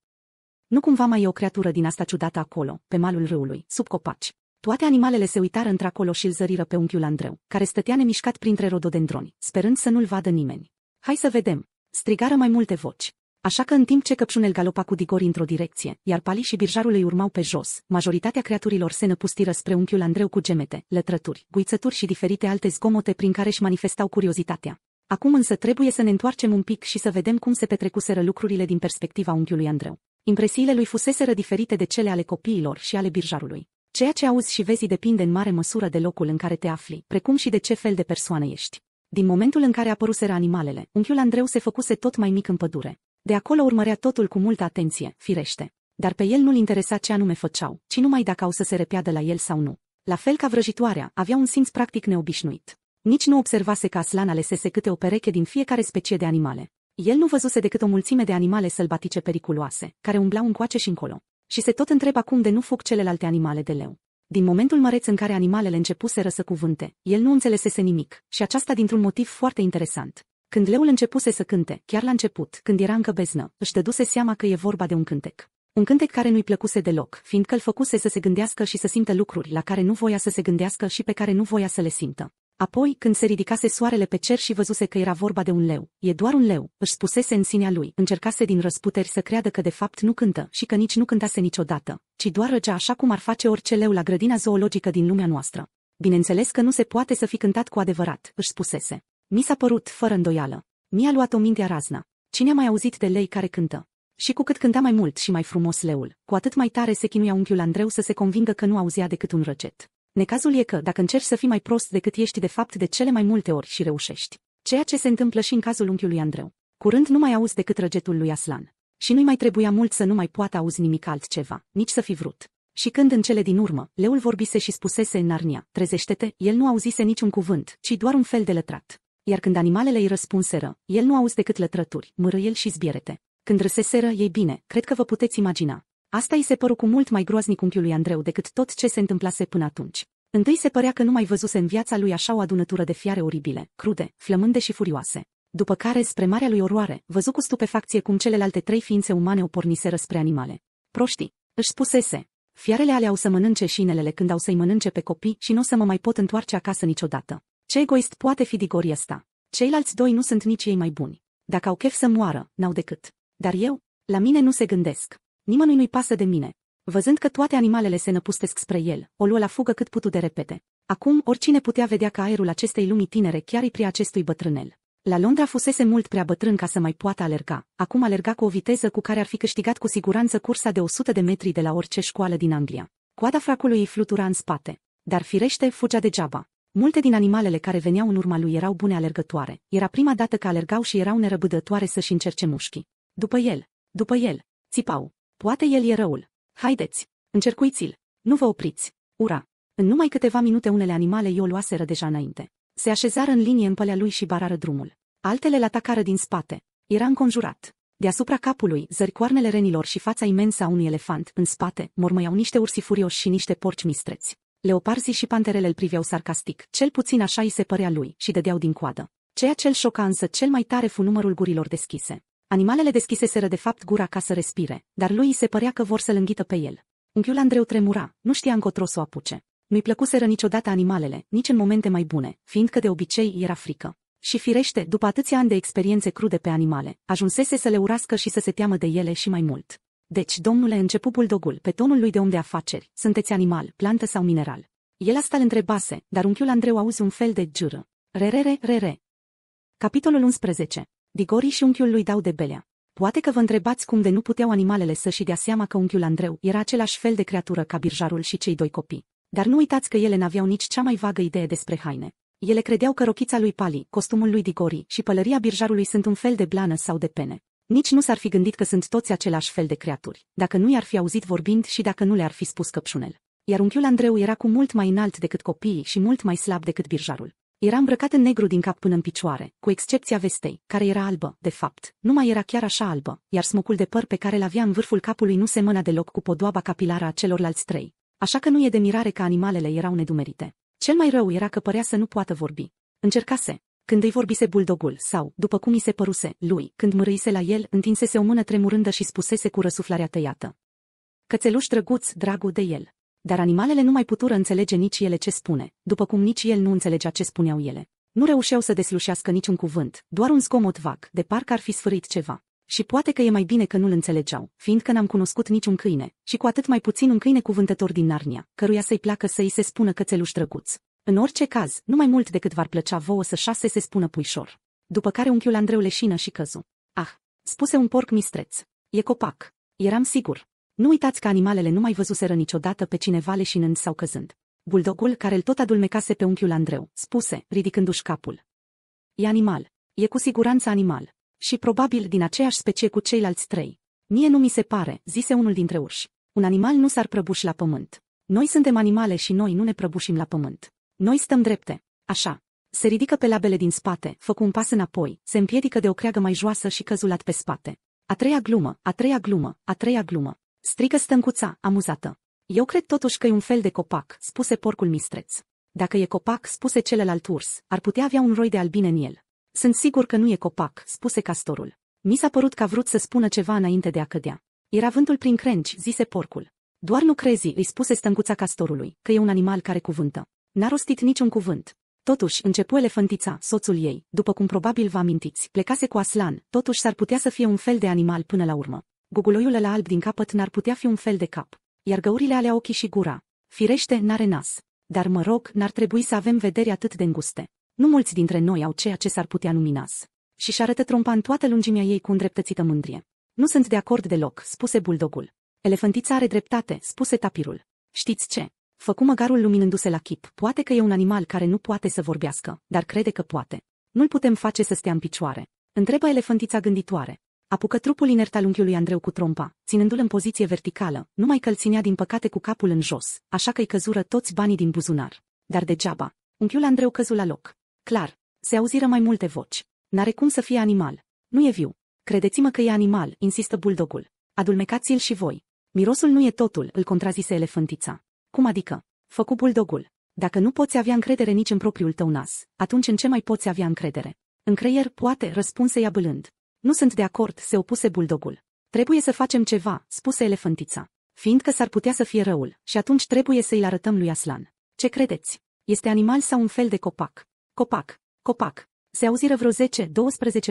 Nu cumva mai e o creatură din asta ciudată acolo, pe malul râului, sub copaci. Toate animalele se uitară într-acolo și îl zăriră pe unchiul Andreu, care stătea nemișcat printre rododendroni, sperând să nu-l vadă nimeni. Hai să vedem! Strigară mai multe voci. Așa că în timp ce căpșunel galopa cu digori într-o direcție, iar Pali și birjarul îi urmau pe jos, majoritatea creaturilor se năpustiră spre unchiul Andreu cu gemete, lătrături, guițături și diferite alte zgomote prin care își manifestau curiozitatea. Acum însă trebuie să ne întoarcem un pic și să vedem cum se petrecuseră lucrurile din perspectiva unchiului Andreu. Impresiile lui fuseseră diferite de cele ale copiilor și ale birjarului. Ceea ce auzi și vezi depinde în mare măsură de locul în care te afli, precum și de ce fel de persoană ești. Din momentul în care apăruseră animalele, unchiul Andreu se făcuse tot mai mic în pădure, de acolo urmărea totul cu multă atenție, firește. Dar pe el nu-l interesa ce anume făceau, ci numai dacă au să se repeadă la el sau nu. La fel ca vrăjitoarea, avea un simț practic neobișnuit. Nici nu observase că Aslan alesese câte o pereche din fiecare specie de animale. El nu văzuse decât o mulțime de animale sălbatice periculoase, care umblau încoace și încolo. Și se tot întreba cum de nu fug celelalte animale de leu. Din momentul măreț în care animalele începuseră să cuvânte, el nu înțelesese nimic, și aceasta dintr-un motiv foarte interesant. Când leul începuse să cânte, chiar la început, când era încă beznă, își dăduse seama că e vorba de un cântec. Un cântec care nu-i plăcuse deloc, fiindcă îl făcuse să se gândească și să simtă lucruri la care nu voia să se gândească și pe care nu voia să le simtă. Apoi, când se ridicase soarele pe cer și văzuse că era vorba de un leu, e doar un leu, își spusese în sinea lui, încercase din răsputeri să creadă că de fapt nu cântă și că nici nu cântase niciodată, ci doar răgea așa cum ar face orice leu la grădina zoologică din lumea noastră. Bineînțeles că nu se poate să fi cântat cu adevărat, își spusese. Mi s-a părut, fără îndoială. Mi-a luat-o mintea razna. Cine a mai auzit de lei care cântă? Și cu cât cânta mai mult și mai frumos leul, cu atât mai tare se chinuia unchiul Andreu să se convingă că nu auzea decât un răget. Necazul e că, dacă încerci să fii mai prost decât ești de fapt de cele mai multe ori și reușești. Ceea ce se întâmplă și în cazul unchiului Andreu. Curând nu mai auzi decât răgetul lui Aslan. Și nu-i mai trebuia mult să nu mai poată auzi nimic altceva, nici să fi vrut. Și când în cele din urmă, leul vorbise și spusese în Narnia, trezește-te, el nu auzise niciun cuvânt, ci doar un fel de lătrat. Iar când animalele îi răspunseră, el nu auzi decât lătrături, mărăieli și zbierete. Când râseseră ei bine, cred că vă puteți imagina. Asta îi se păru cu mult mai groaznic unchiului Andreu decât tot ce se întâmplase până atunci. Întâi se părea că nu mai văzuse în viața lui așa o adunătură de fiare oribile, crude, flămânde și furioase. După care, spre marea lui oroare, văzu cu stupefacție cum celelalte trei ființe umane o porniseră spre animale. Proștii, își spusese, fiarele alea au să mănânce șinelele când au să-i mănânce pe copii și nu o să mă mai pot întoarce acasă niciodată. Ce egoist poate fi Digori ăsta? Ceilalți doi nu sunt nici ei mai buni. Dacă au chef să moară, n-au decât. Dar eu? La mine nu se gândesc. Nimănui nu-i pasă de mine. Văzând că toate animalele se năpustesc spre el, o luă la fugă cât putu de repede. Acum oricine putea vedea că aerul acestei lumii tinere chiar îi prea acestui bătrânel. La Londra fusese mult prea bătrân ca să mai poată alerga. Acum alerga cu o viteză cu care ar fi câștigat cu siguranță cursa de 100 de metri de la orice școală din Anglia. Coada fracului îi flutura în spate. Dar firește, fugea degeaba. Multe din animalele care veneau în urma lui erau bune alergătoare. Era prima dată că alergau și erau nerăbdătoare să-și încerce mușchii. După el, după el, țipau. Poate el e răul. Haideți, încercuiți-l. Nu vă opriți. Ura! În numai câteva minute unele animale i-o luaseră deja înainte. Se așezară în linie în pălea lui și barară drumul. Altele l atacară din spate. Era înconjurat. Deasupra capului, zărcoarnele renilor și fața imensă a unui elefant, în spate, mormăiau niște ursi furioși și niște porci mistreți. Leoparzi și panterele îl priveau sarcastic, cel puțin așa îi se părea lui, și dădeau din coadă. Ceea ce îl șoca însă cel mai tare fu numărul gurilor deschise. Animalele deschiseseră de fapt gura ca să respire, dar lui îi se părea că vor să-l înghită pe el. Unchiul Andreu tremura, nu știa încotro să o apuce. Nu-i plăcuseră niciodată animalele, nici în momente mai bune, fiindcă de obicei era frică. Și firește, după atâția ani de experiențe crude pe animale, ajunsese să le urască și să se teamă de ele și mai mult. Deci, domnule, începu buldogul, pe tonul lui de om de afaceri, sunteți animal, plantă sau mineral? El asta îl întrebase, dar unchiul Andreu auzi un fel de jură. Rerere, rere. Capitolul 11. Digori și unchiul lui dau de belea. Poate că vă întrebați cum de nu puteau animalele să-și dea seama că unchiul Andreu era același fel de creatură ca birjarul și cei doi copii. Dar nu uitați că ele n-aveau nici cea mai vagă idee despre haine. Ele credeau că rochița lui Pali, costumul lui Digori și pălăria birjarului sunt un fel de blană sau de pene. Nici nu s-ar fi gândit că sunt toți același fel de creaturi, dacă nu i-ar fi auzit vorbind și dacă nu le-ar fi spus căpșunel. Iar unchiul Andreu era cu mult mai înalt decât copiii și mult mai slab decât birjarul. Era îmbrăcat în negru din cap până în picioare, cu excepția vestei, care era albă, de fapt, nu mai era chiar așa albă, iar smocul de păr pe care l-avea în vârful capului nu semăna deloc cu podoaba capilară a celorlalți trei. Așa că nu e de mirare că animalele erau nedumerite. Cel mai rău era că părea să nu poată vorbi. Încercase, când îi vorbise buldogul sau, după cum i se păruse, lui, când mărâise la el, întinsese o mână tremurândă și spusese cu răsuflarea tăiată. Cățeluș drăguț, dragul de el. Dar animalele nu mai putură înțelege nici ele ce spune, după cum nici el nu înțelegea ce spuneau ele. Nu reușeau să deslușească niciun cuvânt, doar un zgomot vag, de parcă ar fi sfârit ceva. Și poate că e mai bine că nu-l înțelegeau, fiindcă n-am cunoscut niciun câine, și cu atât mai puțin un câine cuvântător din Narnia, căruia să-i placă să-i se spună cățeluș drăguț. În orice caz, nu mai mult decât v-ar plăcea vouă să șase se spună puișor. După care unchiul Andreu leșină și căzu. Ah, spuse un porc mistreț. E copac. Eram sigur. Nu uitați că animalele nu mai văzuseră niciodată pe cineva leșinând sau căzând. Buldogul care îl tot adulmecase pe unchiul Andreu, spuse, ridicându-și capul. E animal. E cu siguranță animal. Și probabil din aceeași specie cu ceilalți trei. Mie nu mi se pare, zise unul dintre urși. Un animal nu s-ar prăbuși la pământ. Noi suntem animale și noi nu ne prăbușim la pământ. Noi stăm drepte. Așa. Se ridică pe labele din spate, făcu un pas înapoi, se împiedică de o creagă mai joasă și căzulat pe spate. A treia glumă, a treia glumă, a treia glumă. Strigă stâncuța, amuzată. Eu cred totuși că e un fel de copac, spuse porcul mistreț. Dacă e copac, spuse celălalt urs, ar putea avea un roi de albine în el. Sunt sigur că nu e copac, spuse castorul. Mi s-a părut că a vrut să spună ceva înainte de a cădea. Era vântul prin crenci, zise porcul. Doar nu crezi, îi spuse stâncuța castorului, că e un animal care cuvântă. N-a rostit niciun cuvânt. Totuși, începu elefantița, soțul ei, după cum probabil vă amintiți, plecase cu Aslan, totuși s-ar putea să fie un fel de animal până la urmă. Guguloiul la alb din capăt n-ar putea fi un fel de cap, iar găurile ale ochii și gura. Firește, n-are nas. Dar mă rog, n-ar trebui să avem vederi atât de înguste. Nu mulți dintre noi au ceea ce s-ar putea numi nas. Și-și arătă trompa în toată lungimea ei cu îndreptățită mândrie. Nu sunt de acord deloc, spuse buldogul. Elefantița are dreptate, spuse tapirul. Știți ce? Făcu măgarul luminându-se la chip, poate că e un animal care nu poate să vorbească, dar crede că poate. Nu-l putem face să stea în picioare. Întrebă elefantița gânditoare. Apucă trupul inert al unchiului Andreu cu trompa, ținându-l în poziție verticală, numai că îl ținea din păcate cu capul în jos, așa că i căzură toți banii din buzunar. Dar degeaba. Unchiul Andreu căzu la loc. Clar. Se auziră mai multe voci. N-are cum să fie animal. Nu e viu. Credeți-mă că e animal, insistă buldogul. Adulmecați-l și voi. Mirosul nu e totul, îl contrazise elefantița. Cum adică? Făcu buldogul. Dacă nu poți avea încredere nici în propriul tău nas, atunci în ce mai poți avea încredere? În creier, poate, răspunse ea bâlând. Nu sunt de acord, se opuse buldogul. Trebuie să facem ceva, spuse elefantița. Fiindcă s-ar putea să fie răul, și atunci trebuie să-i arătăm lui Aslan. Ce credeți? Este animal sau un fel de copac? Copac, copac. Se auziră vreo 10-12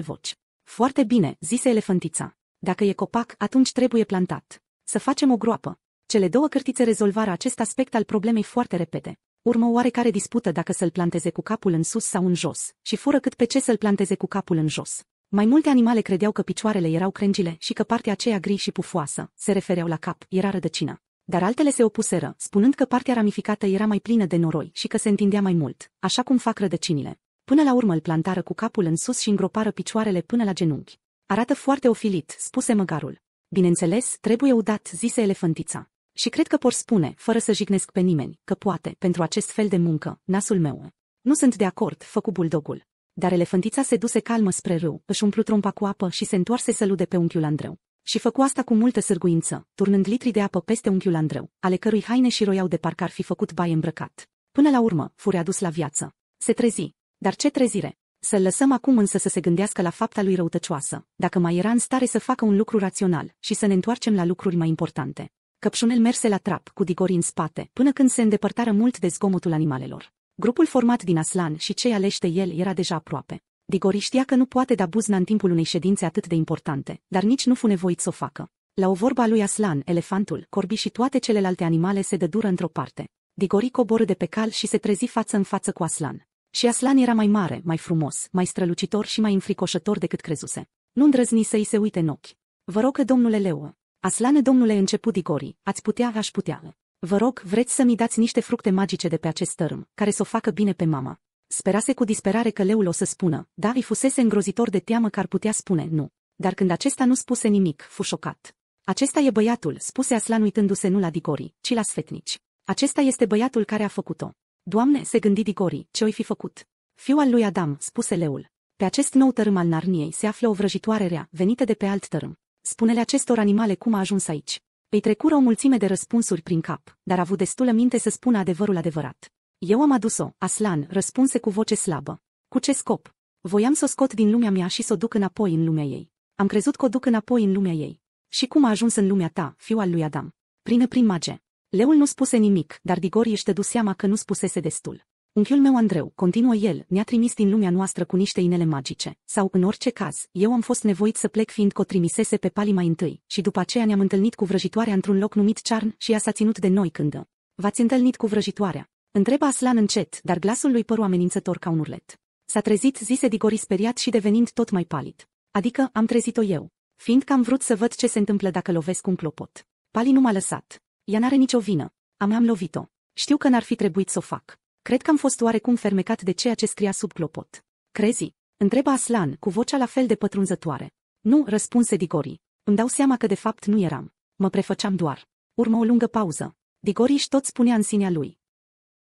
voci. Foarte bine, zise elefantița. Dacă e copac, atunci trebuie plantat. Să facem o groapă. Cele două cârtițe rezolvară acest aspect al problemei foarte repede. Urmă oarecare dispută dacă să-l planteze cu capul în sus sau în jos, și fură cât pe ce să-l planteze cu capul în jos. Mai multe animale credeau că picioarele erau crengile și că partea aceea gri și pufoasă, se refereau la cap, era rădăcina. Dar altele se opuseră, spunând că partea ramificată era mai plină de noroi și că se întindea mai mult, așa cum fac rădăcinile. Până la urmă îl plantară cu capul în sus și îngropară picioarele până la genunchi. Arată foarte ofilit, spuse măgarul. Bineînțeles, trebuie udat, zise elefantița. Și cred că por spune, fără să jignesc pe nimeni, că poate, pentru acest fel de muncă, nasul meu. Nu sunt de acord, făcu buldogul. Dar elefantița se duse calmă spre râu, își umplu trompa cu apă și se întoarse să lude pe unchiul Andreu. Și făcu asta cu multă sârguință, turnând litri de apă peste unchiul Andreu, ale cărui haine și roiau de parcă ar fi făcut baie îmbrăcat. Până la urmă, fure adus la viață. Se trezi. Dar ce trezire! Să-l lăsăm acum însă să se gândească la fapta lui răutăcioasă, dacă mai era în stare să facă un lucru rațional, și să ne întoarcem la lucruri mai importante. Căpșunel merse la trap, cu digori în spate, până când se îndepărtară mult de zgomotul animalelor. Grupul format din Aslan și cei aleși de el era deja aproape. Digori știa că nu poate da buzna în timpul unei ședințe atât de importante, dar nici nu fu nevoit să o facă. La o vorba lui Aslan, elefantul, corbi și toate celelalte animale se dădură într-o parte. Digori coboră de pe cal și se trezi față în față cu Aslan. Și Aslan era mai mare, mai frumos, mai strălucitor și mai înfricoșător decât crezuse. Nu îndrăzni să-i se uite în ochi. Vă rog că domnule Leu, Aslan domnule începu Digori, ați putea, aș putea. Vă rog, vreți să-mi dați niște fructe magice de pe acest tărâm, care să o facă bine pe mama. Sperase cu disperare că leul o să spună, dar îi fusese îngrozitor de teamă că ar putea spune nu. Dar când acesta nu spuse nimic, fu șocat. Acesta e băiatul, spuse Aslan uitându-se nu la Digori, ci la sfetnici. Acesta este băiatul care a făcut-o. Doamne, se gândi Digori, ce-o fi făcut? Fiul al lui Adam, spuse leul. Pe acest nou tărâm al Narniei se află o vrăjitoare rea, venită de pe alt tărâm. Spune-le acestor animale cum a ajuns aici. Îi trecură o mulțime de răspunsuri prin cap, dar a avut destulă minte să spună adevărul adevărat. Eu am adus-o, Aslan, răspunse cu voce slabă. Cu ce scop? Voiam să o scot din lumea mea și să o duc înapoi în lumea ei. Am crezut că o duc înapoi în lumea ei. Și cum a ajuns în lumea ta, fiul al lui Adam? Prin prin mage. Leul nu spuse nimic, dar Digori își dădu seama că nu spusese destul. Unchiul meu Andreu, continuă el, ne-a trimis din lumea noastră cu niște inele magice, sau, în orice caz, eu am fost nevoit să plec fiind o trimisese pe pali mai întâi, și după aceea ne-am întâlnit cu vrăjitoarea într-un loc numit Cearn și ea s-a ținut de noi când. V-ați întâlnit cu vrăjitoarea? Întreba Aslan încet, dar glasul lui păru amenințător ca un urlet. S-a trezit, zise Digori speriat și devenind tot mai palid. Adică, am trezit-o eu, fiindcă am vrut să văd ce se întâmplă dacă lovesc un clopot. Pali nu m-a lăsat. Ea n-are nicio vină. Am am lovit-o. Știu că n-ar fi trebuit să o fac. Cred că am fost oarecum fermecat de ceea ce scria sub clopot. Crezi? Întreba Aslan, cu vocea la fel de pătrunzătoare. Nu, răspunse Digori. Îmi dau seama că de fapt nu eram. Mă prefăceam doar. Urmă o lungă pauză. Digori își tot spunea în sinea lui.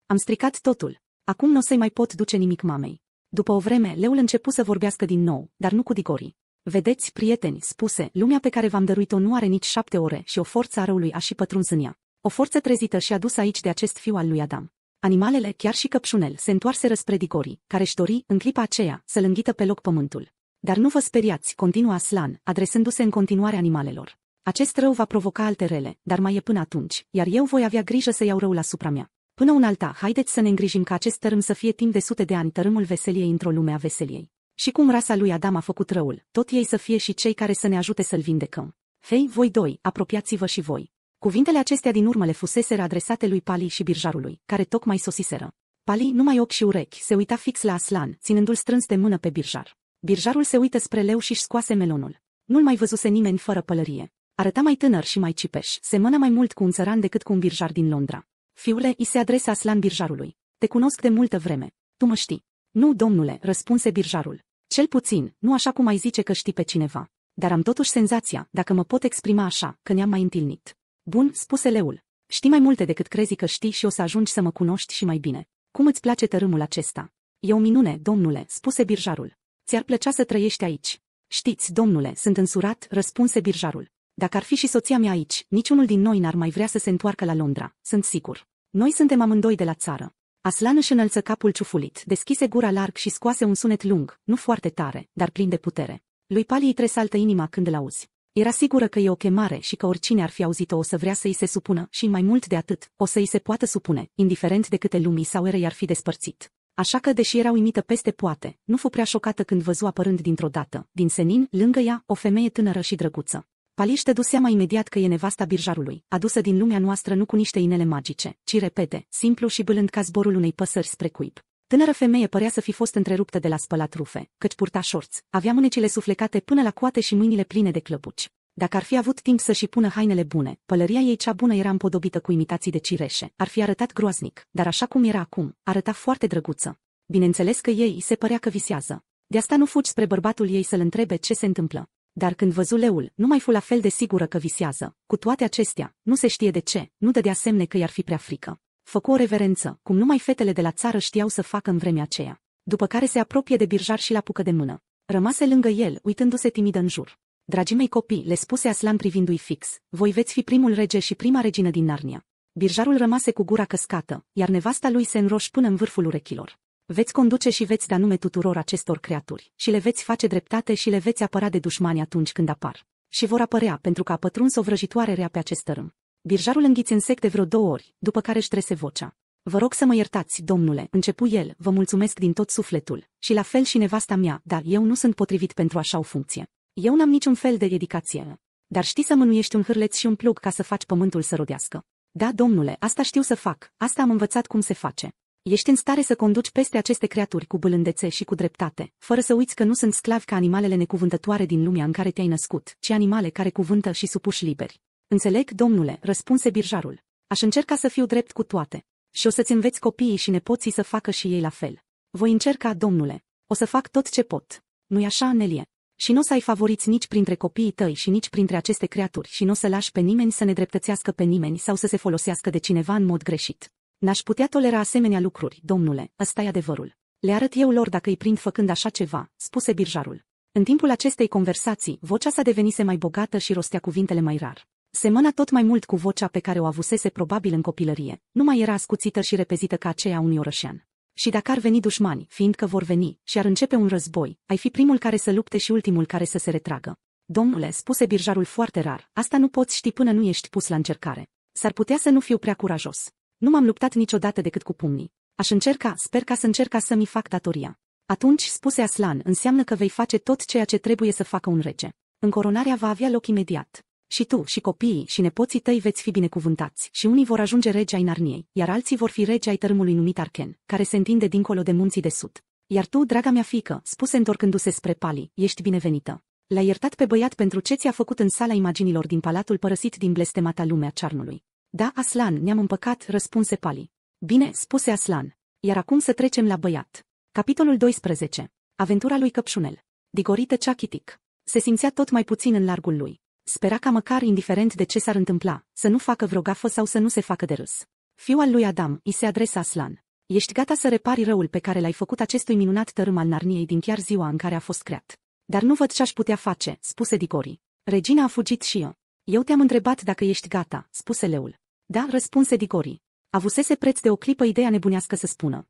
Am stricat totul. Acum nu o să-i mai pot duce nimic mamei. După o vreme, leul început să vorbească din nou, dar nu cu Digori. Vedeți, prieteni, spuse, lumea pe care v-am dăruit-o nu are nici șapte ore și o forță a răului a și pătruns în ea. O forță trezită și adusă aici de acest fiu al lui Adam. Animalele, chiar și căpșunel, se întoarseră spre dicorii, care își dori, în clipa aceea, să-l înghită pe loc pământul. Dar nu vă speriați, continuă Aslan, adresându-se în continuare animalelor. Acest rău va provoca alte rele, dar mai e până atunci, iar eu voi avea grijă să iau răul asupra mea. Până un alta, haideți să ne îngrijim ca acest tărâm să fie timp de sute de ani tărâmul veseliei într-o lume a veseliei. Și cum rasa lui Adam a făcut răul, tot ei să fie și cei care să ne ajute să-l vindecăm. Fei, voi doi, apropiați-vă și voi. Cuvintele acestea din urmă le fusese adresate lui Pali și birjarului, care tocmai sosiseră. Pali, numai ochi și urechi, se uita fix la Aslan, ținându-l strâns de mână pe birjar. Birjarul se uită spre leu și-și scoase melonul. Nu-l mai văzuse nimeni fără pălărie. Arăta mai tânăr și mai cipeș, semăna mai mult cu un țăran decât cu un birjar din Londra. Fiule, îi se adresa Aslan birjarului. Te cunosc de multă vreme. Tu mă știi. Nu, domnule, răspunse birjarul. Cel puțin, nu așa cum mai zice că știi pe cineva. Dar am totuși senzația, dacă mă pot exprima așa, că ne-am mai întâlnit. Bun, spuse leul. Știi mai multe decât crezi că știi și o să ajungi să mă cunoști și mai bine. Cum îți place tărâmul acesta? E o minune, domnule, spuse birjarul. Ți-ar plăcea să trăiești aici. Știți, domnule, sunt însurat, răspunse birjarul. Dacă ar fi și soția mea aici, niciunul din noi n-ar mai vrea să se întoarcă la Londra, sunt sigur. Noi suntem amândoi de la țară. Aslan își înălță capul ciufulit, deschise gura larg și scoase un sunet lung, nu foarte tare, dar plin de putere. Lui Palii tresaltă inima când îl auzi. Era sigură că e o chemare și că oricine ar fi auzit-o o să vrea să-i se supună și, mai mult de atât, o să-i se poată supune, indiferent de câte lumii sau ere i-ar fi despărțit. Așa că, deși era uimită peste poate, nu fu prea șocată când văzu apărând dintr-o dată, din senin, lângă ea, o femeie tânără și drăguță. Paliș dădu seama imediat că e nevasta birjarului, adusă din lumea noastră nu cu niște inele magice, ci repede, simplu și bâlând ca zborul unei păsări spre cuib. Tânără femeie părea să fi fost întreruptă de la spălat rufe, căci purta șorți, avea mânecile suflecate până la coate și mâinile pline de clăbuci. Dacă ar fi avut timp să-și pună hainele bune, pălăria ei cea bună era împodobită cu imitații de cireșe, ar fi arătat groaznic, dar așa cum era acum, arăta foarte drăguță. Bineînțeles că ei se părea că visează. De asta nu fugi spre bărbatul ei să-l întrebe ce se întâmplă. Dar când văzu leul, nu mai fu la fel de sigură că visează. Cu toate acestea, nu se știe de ce, nu dădea semne că i-ar fi prea frică. Făcu o reverență, cum numai fetele de la țară știau să facă în vremea aceea. După care se apropie de birjar și la pucă de mână. Rămase lângă el, uitându-se timid în jur. Dragii mei copii, le spuse Aslan privindu-i fix, voi veți fi primul rege și prima regină din Narnia. Birjarul rămase cu gura căscată, iar nevasta lui se înroși până în vârful urechilor. Veți conduce și veți da nume tuturor acestor creaturi, și le veți face dreptate și le veți apăra de dușmani atunci când apar. Și vor apărea pentru că a pătruns o vrăjitoare rea pe acest tărâm. Birjarul înghiți în sec de vreo două ori, după care își trese vocea. Vă rog să mă iertați, domnule, începu el, vă mulțumesc din tot sufletul, și la fel și nevasta mea, dar eu nu sunt potrivit pentru așa o funcție. Eu n-am niciun fel de dedicație. Dar știi să mânuiești un hârleț și un plug ca să faci pământul să rodească. Da, domnule, asta știu să fac, asta am învățat cum se face. Ești în stare să conduci peste aceste creaturi cu bălândețe și cu dreptate, fără să uiți că nu sunt sclavi ca animalele necuvântătoare din lumea în care te-ai născut, ci animale care cuvântă și supuși liberi. Înțeleg, domnule, răspunse birjarul. Aș încerca să fiu drept cu toate. Și o să-ți înveți copiii și nepoții să facă și ei la fel. Voi încerca, domnule. O să fac tot ce pot. Nu-i așa, Nelie? Și nu o să ai favoriți nici printre copiii tăi și nici printre aceste creaturi și nu o să lași pe nimeni să ne dreptățească pe nimeni sau să se folosească de cineva în mod greșit. N-aș putea tolera asemenea lucruri, domnule, ăsta e adevărul. Le arăt eu lor dacă îi prind făcând așa ceva, spuse birjarul. În timpul acestei conversații, vocea sa devenise mai bogată și rostea cuvintele mai rar. Semăna tot mai mult cu vocea pe care o avusese probabil în copilărie, nu mai era ascuțită și repezită ca aceea unui orășean. Și dacă ar veni dușmani, fiindcă vor veni, și ar începe un război, ai fi primul care să lupte și ultimul care să se retragă. Domnule, spuse birjarul foarte rar, asta nu poți ști până nu ești pus la încercare. S-ar putea să nu fiu prea curajos. Nu m-am luptat niciodată decât cu pumnii. Aș încerca, sper ca să încerca să-mi fac datoria. Atunci, spuse Aslan, înseamnă că vei face tot ceea ce trebuie să facă un rege. Încoronarea va avea loc imediat. Și tu, și copiii, și nepoții tăi veți fi binecuvântați, și unii vor ajunge regi ai Narniei, iar alții vor fi regi ai tărâmului numit Arken, care se întinde dincolo de munții de sud. Iar tu, draga mea fică, spuse întorcându-se spre Pali, ești binevenită. L-a iertat pe băiat pentru ce ți-a făcut în sala imaginilor din palatul părăsit din blestemata lumea cearnului. Da, Aslan, ne-am împăcat, răspunse Pali. Bine, spuse Aslan. Iar acum să trecem la băiat. Capitolul 12. Aventura lui Căpșunel. Digorită cea chitic. Se simțea tot mai puțin în largul lui. Spera ca măcar indiferent de ce s-ar întâmpla, să nu facă vreo gafă sau să nu se facă de râs. Fiul al lui Adam îi se adresa Aslan. Ești gata să repari răul pe care l-ai făcut acestui minunat tărâm al Narniei din chiar ziua în care a fost creat. Dar nu văd ce-aș putea face, spuse Digori. Regina a fugit și eu. Eu te-am întrebat dacă ești gata, spuse leul. Da, răspunse Digori. Avusese preț de o clipă ideea nebunească să spună.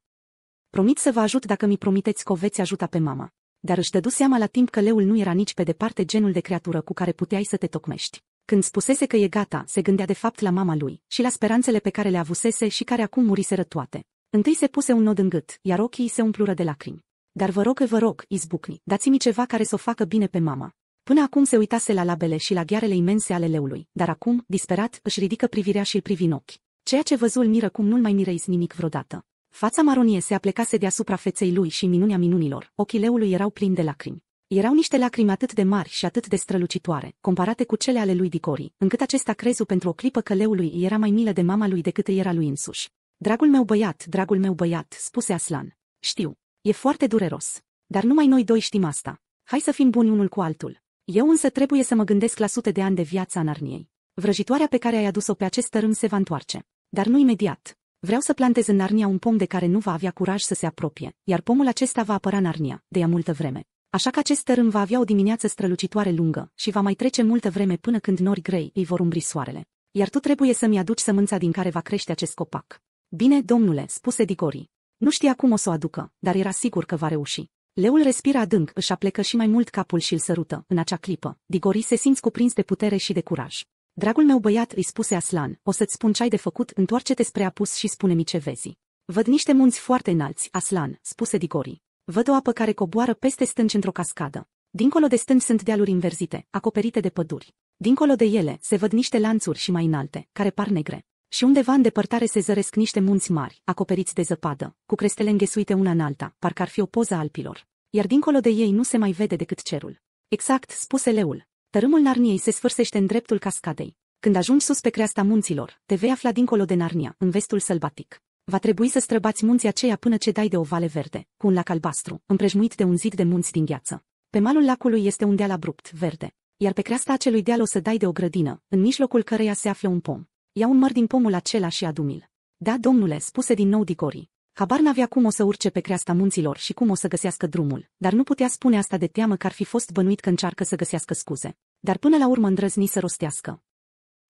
Promit să vă ajut dacă mi promiteți că o veți ajuta pe mama. Dar își dădu seama la timp că leul nu era nici pe departe genul de creatură cu care puteai să te tocmești. Când spusese că e gata, se gândea de fapt la mama lui și la speranțele pe care le avusese și care acum muriseră toate. Întâi se puse un nod în gât, iar ochii se umplură de lacrimi. Dar vă rog, vă rog, izbucni, dați-mi ceva care să o facă bine pe mama. Până acum se uitase la labele și la ghearele imense ale leului, dar acum, disperat, își ridică privirea și îl privi în ochi. Ceea ce văzul miră cum nu-l mai mirezi nimic vreodată. Fața maronie se aplecase deasupra feței lui și minunea minunilor, ochii lui erau plini de lacrimi. Erau niște lacrimi atât de mari și atât de strălucitoare, comparate cu cele ale lui Dicori, încât acesta crezu pentru o clipă că leului era mai milă de mama lui decât era lui însuși. Dragul meu băiat, dragul meu băiat, spuse Aslan. Știu, e foarte dureros. Dar numai noi doi știm asta. Hai să fim buni unul cu altul. Eu însă trebuie să mă gândesc la sute de ani de viața în Arniei. Vrăjitoarea pe care ai adus-o pe acest tărâm se va întoarce. Dar nu imediat. Vreau să plantez în Narnia un pom de care nu va avea curaj să se apropie, iar pomul acesta va apăra Narnia, de ea multă vreme. Așa că acest tărâm va avea o dimineață strălucitoare lungă și va mai trece multă vreme până când nori grei îi vor umbri soarele. Iar tu trebuie să-mi aduci sămânța din care va crește acest copac. Bine, domnule, spuse Digori. Nu știa cum o să o aducă, dar era sigur că va reuși. Leul respira adânc, își aplecă și mai mult capul și îl sărută. În acea clipă, Digori se simți cuprins de putere și de curaj. Dragul meu băiat, îi spuse Aslan, o să-ți spun ce ai de făcut, întoarce-te spre apus și spune-mi ce vezi. Văd niște munți foarte înalți, Aslan, spuse Digori. Văd o apă care coboară peste stânci într-o cascadă. Dincolo de stânci sunt dealuri inverzite, acoperite de păduri. Dincolo de ele se văd niște lanțuri și mai înalte, care par negre. Și undeva în depărtare se zăresc niște munți mari, acoperiți de zăpadă, cu crestele înghesuite una în alta, parcă ar fi o poză alpilor. Iar dincolo de ei nu se mai vede decât cerul. Exact, spuse leul. Tărâmul Narniei se sfârșește în dreptul cascadei. Când ajungi sus pe creasta munților, te vei afla dincolo de Narnia, în vestul sălbatic. Va trebui să străbați munții aceia până ce dai de o vale verde, cu un lac albastru, împrejmuit de un zid de munți din gheață. Pe malul lacului este un deal abrupt, verde. Iar pe creasta acelui deal o să dai de o grădină, în mijlocul căreia se află un pom. Ia un măr din pomul acela și adumil. Da, domnule, spuse din nou Dicori. Habar n-avea cum o să urce pe creasta munților și cum o să găsească drumul, dar nu putea spune asta de teamă că ar fi fost bănuit că încearcă să găsească scuze. Dar până la urmă îndrăzni să rostească.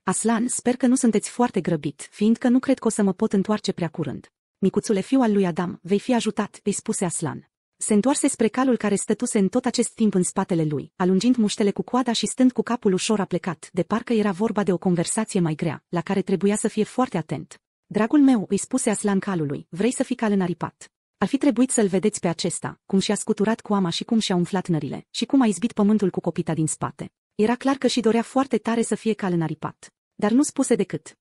Aslan, sper că nu sunteți foarte grăbit, fiindcă nu cred că o să mă pot întoarce prea curând. Micuțule fiu al lui Adam, vei fi ajutat, îi spuse Aslan. Se întoarse spre calul care stătuse în tot acest timp în spatele lui, alungind muștele cu coada și stând cu capul ușor aplecat, de parcă era vorba de o conversație mai grea, la care trebuia să fie foarte atent. Dragul meu, îi spuse Aslan calului, vrei să fii cal aripat. Ar fi trebuit să-l vedeți pe acesta, cum și-a scuturat coama și cum și-a umflat nările, și cum a izbit pământul cu copita din spate. Era clar că și dorea foarte tare să fie cal înaripat, dar nu spuse decât.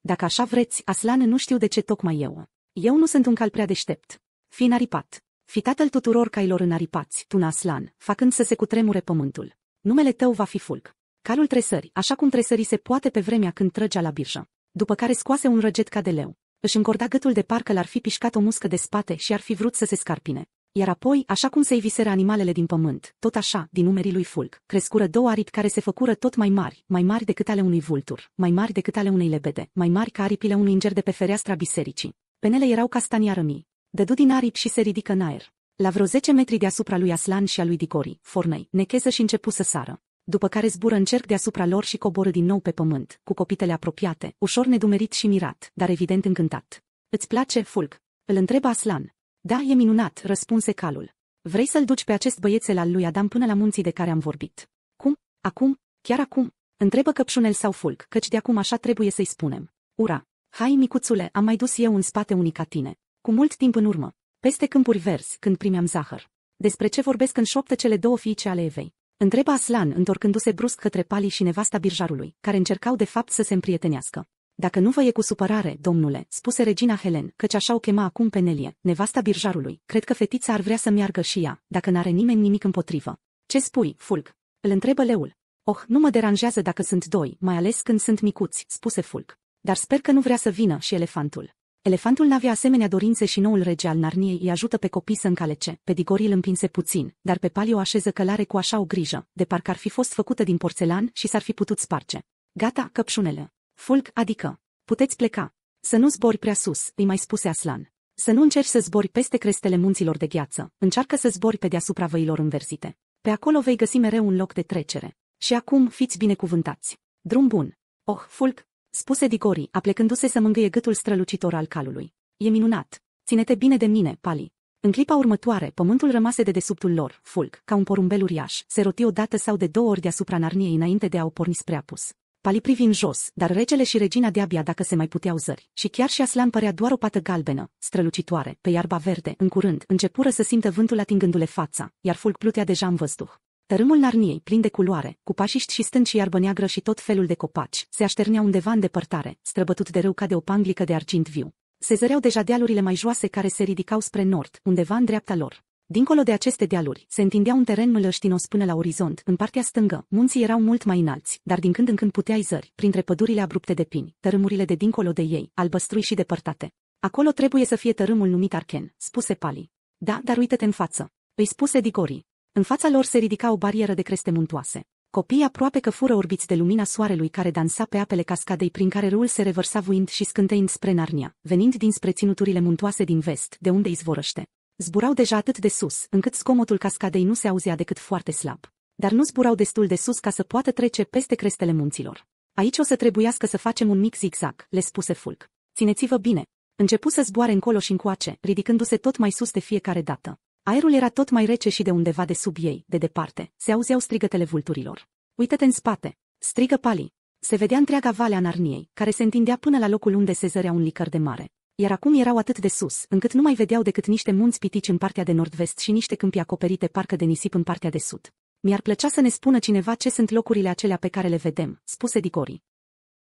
Dacă așa vreți, Aslan nu știu de ce tocmai eu. Eu nu sunt un cal prea deștept. Fi înaripat. Fi tatăl tuturor cailor înaripați, Tu, Aslan, facând să se cutremure pământul. Numele tău va fi fulg. Calul tresări, așa cum tresări se poate pe vremea când trăgea la birjă. După care scoase un răget ca de leu. Își încorda gâtul de parcă l-ar fi pișcat o muscă de spate și ar fi vrut să se scarpine. Iar apoi, așa cum se visere animalele din pământ, tot așa, din umerii lui Fulg, crescură două aripi care se făcură tot mai mari, mai mari decât ale unui vultur, mai mari decât ale unei lebede, mai mari ca aripile unui înger de pe fereastra bisericii. Penele erau rămii. Dădu din aripi și se ridică în aer. La vreo 10 metri deasupra lui Aslan și a lui Dicori, fornei, necheză și începu să sară. După care zbură în cerc deasupra lor și coboră din nou pe pământ, cu copitele apropiate, ușor nedumerit și mirat, dar evident încântat. Îți place, Fulg? Îl întreba Aslan. Da, e minunat, răspunse calul. Vrei să-l duci pe acest băiețel al lui Adam până la munții de care am vorbit? Cum? Acum? Chiar acum? Întrebă căpșunel sau fulg, căci de acum așa trebuie să-i spunem. Ura! Hai, micuțule, am mai dus eu în spate unii ca tine. Cu mult timp în urmă. Peste câmpuri verzi, când primeam zahăr. Despre ce vorbesc în șoptă cele două fiice ale Evei? Întreba Aslan, întorcându-se brusc către Pali și nevasta birjarului, care încercau de fapt să se împrietenească. Dacă nu vă e cu supărare, domnule, spuse regina Helen, căci așa o chema acum pe Nelie, nevasta birjarului, cred că fetița ar vrea să meargă și ea, dacă n-are nimeni nimic împotrivă. Ce spui, Fulg? Îl întrebă leul. Oh, nu mă deranjează dacă sunt doi, mai ales când sunt micuți, spuse Fulg. Dar sper că nu vrea să vină și elefantul. Elefantul n-avea asemenea dorințe și noul rege al Narniei îi ajută pe copii să încalece, digorii îl împinse puțin, dar pe palio așeză călare cu așa o grijă, de parcă ar fi fost făcută din porțelan și s-ar fi putut sparge. Gata, căpșunele. Fulg, adică, puteți pleca. Să nu zbori prea sus, îi mai spuse Aslan. Să nu încerci să zbori peste crestele munților de gheață, încearcă să zbori pe deasupra văilor înverzite. Pe acolo vei găsi mereu un loc de trecere. Și acum fiți binecuvântați. Drum bun. Oh, Fulg, spuse Digori, aplecându-se să mângâie gâtul strălucitor al calului. E minunat. Ține-te bine de mine, Pali. În clipa următoare, pământul rămase de desubtul lor, fulg, ca un porumbel uriaș, se roti odată sau de două ori deasupra Narniei înainte de a o porni spre apus. Pali privi în jos, dar regele și regina de-abia dacă se mai puteau zări, și chiar și Aslan părea doar o pată galbenă, strălucitoare, pe iarba verde, în curând, începură să simtă vântul atingându-le fața, iar fulg plutea deja în văzduh. Tărâmul Narniei, plin de culoare, cu pașiști și stânci iarbă neagră și tot felul de copaci, se așternea undeva în depărtare, străbătut de râu ca de o panglică de argint viu. Se zăreau deja dealurile mai joase care se ridicau spre nord, undeva în dreapta lor. Dincolo de aceste dealuri, se întindea un teren mlăștinos până la orizont, în partea stângă. Munții erau mult mai înalți, dar din când în când puteai zări, printre pădurile abrupte de pini, tărâmurile de dincolo de ei, albăstrui și depărtate. Acolo trebuie să fie tărâmul numit Arken, spuse Pali. Da, dar uite-te în față. Îi spuse Digori. În fața lor se ridica o barieră de creste muntoase. Copiii aproape că fură orbiți de lumina soarelui care dansa pe apele cascadei prin care râul se revărsa vuind și scânteind spre Narnia, venind dinspre ținuturile muntoase din vest, de unde izvorăște. Zburau deja atât de sus, încât scomotul cascadei nu se auzea decât foarte slab. Dar nu zburau destul de sus ca să poată trece peste crestele munților. Aici o să trebuiască să facem un mic zigzag, le spuse Fulc. Țineți-vă bine. Începu să zboare încolo și încoace, ridicându-se tot mai sus de fiecare dată. Aerul era tot mai rece și de undeva de sub ei, de departe, se auzeau strigătele vulturilor. Uită-te în spate! Strigă Pali. Se vedea întreaga valea Narniei, care se întindea până la locul unde se zărea un licăr de mare iar acum erau atât de sus, încât nu mai vedeau decât niște munți pitici în partea de nord-vest și niște câmpii acoperite parcă de nisip în partea de sud. Mi-ar plăcea să ne spună cineva ce sunt locurile acelea pe care le vedem, spuse Dicori.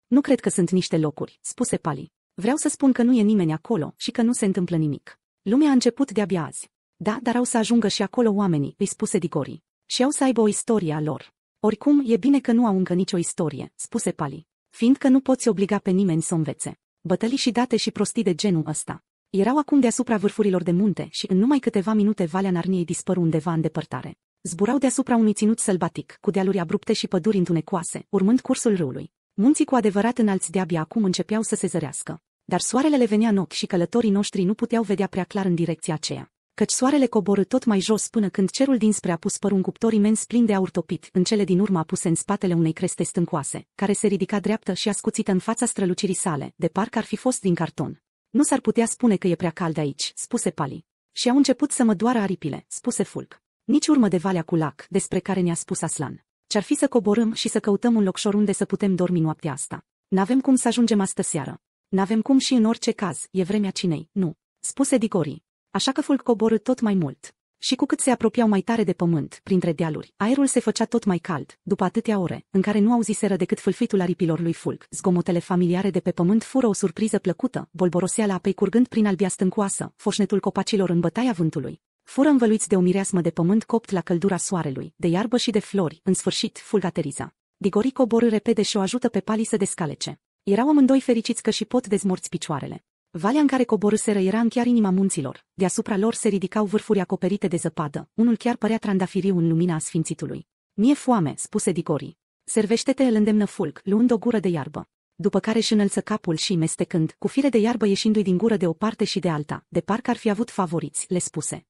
Nu cred că sunt niște locuri, spuse Pali. Vreau să spun că nu e nimeni acolo și că nu se întâmplă nimic. Lumea a început de-abia azi. Da, dar au să ajungă și acolo oamenii, îi spuse Dicori. Și au să aibă o istorie a lor. Oricum, e bine că nu au încă nicio istorie, spuse Pali. Fiindcă nu poți obliga pe nimeni să învețe bătălii și date și prostii de genul ăsta. Erau acum deasupra vârfurilor de munte și în numai câteva minute Valea Narniei dispăru undeva în depărtare. Zburau deasupra unui ținut sălbatic, cu dealuri abrupte și păduri întunecoase, urmând cursul râului. Munții cu adevărat înalți de-abia acum începeau să se zărească. Dar soarele le venea în ochi și călătorii noștri nu puteau vedea prea clar în direcția aceea căci soarele coborâ tot mai jos până când cerul dinspre apus păr un cuptor imens plin de aur topit, în cele din urmă apuse în spatele unei creste stâncoase, care se ridica dreaptă și ascuțită în fața strălucirii sale, de parcă ar fi fost din carton. Nu s-ar putea spune că e prea cald aici, spuse Pali. Și au început să mă doară aripile, spuse Fulc. Nici urmă de Valea cu lac, despre care ne-a spus Aslan. Ce-ar fi să coborâm și să căutăm un locșor unde să putem dormi noaptea asta. N-avem cum să ajungem astă seară. N-avem cum și în orice caz, e vremea cinei, nu. Spuse Digori. Așa că fulg coborâ tot mai mult. Și cu cât se apropiau mai tare de pământ, printre dealuri, aerul se făcea tot mai cald, după atâtea ore, în care nu auziseră decât fâlfitul aripilor lui Fulg. Zgomotele familiare de pe pământ fură o surpriză plăcută, bolboroseala apei curgând prin albia stâncoasă, foșnetul copacilor în bătaia vântului. Fură învăluiți de o mireasmă de pământ copt la căldura soarelui, de iarbă și de flori, în sfârșit, Fulg ateriza. Digori coborâ repede și o ajută pe Pali să descalece. Erau amândoi fericiți că și pot dezmorți picioarele. Valea în care coborâseră era în chiar inima munților, deasupra lor se ridicau vârfuri acoperite de zăpadă, unul chiar părea trandafiriu în lumina asfințitului. Mie foame, spuse Digori. Servește-te, îl îndemnă Fulc, luând o gură de iarbă. După care își înălță capul și mestecând, cu fire de iarbă ieșindu-i din gură de o parte și de alta, de parcă ar fi avut favoriți, le spuse.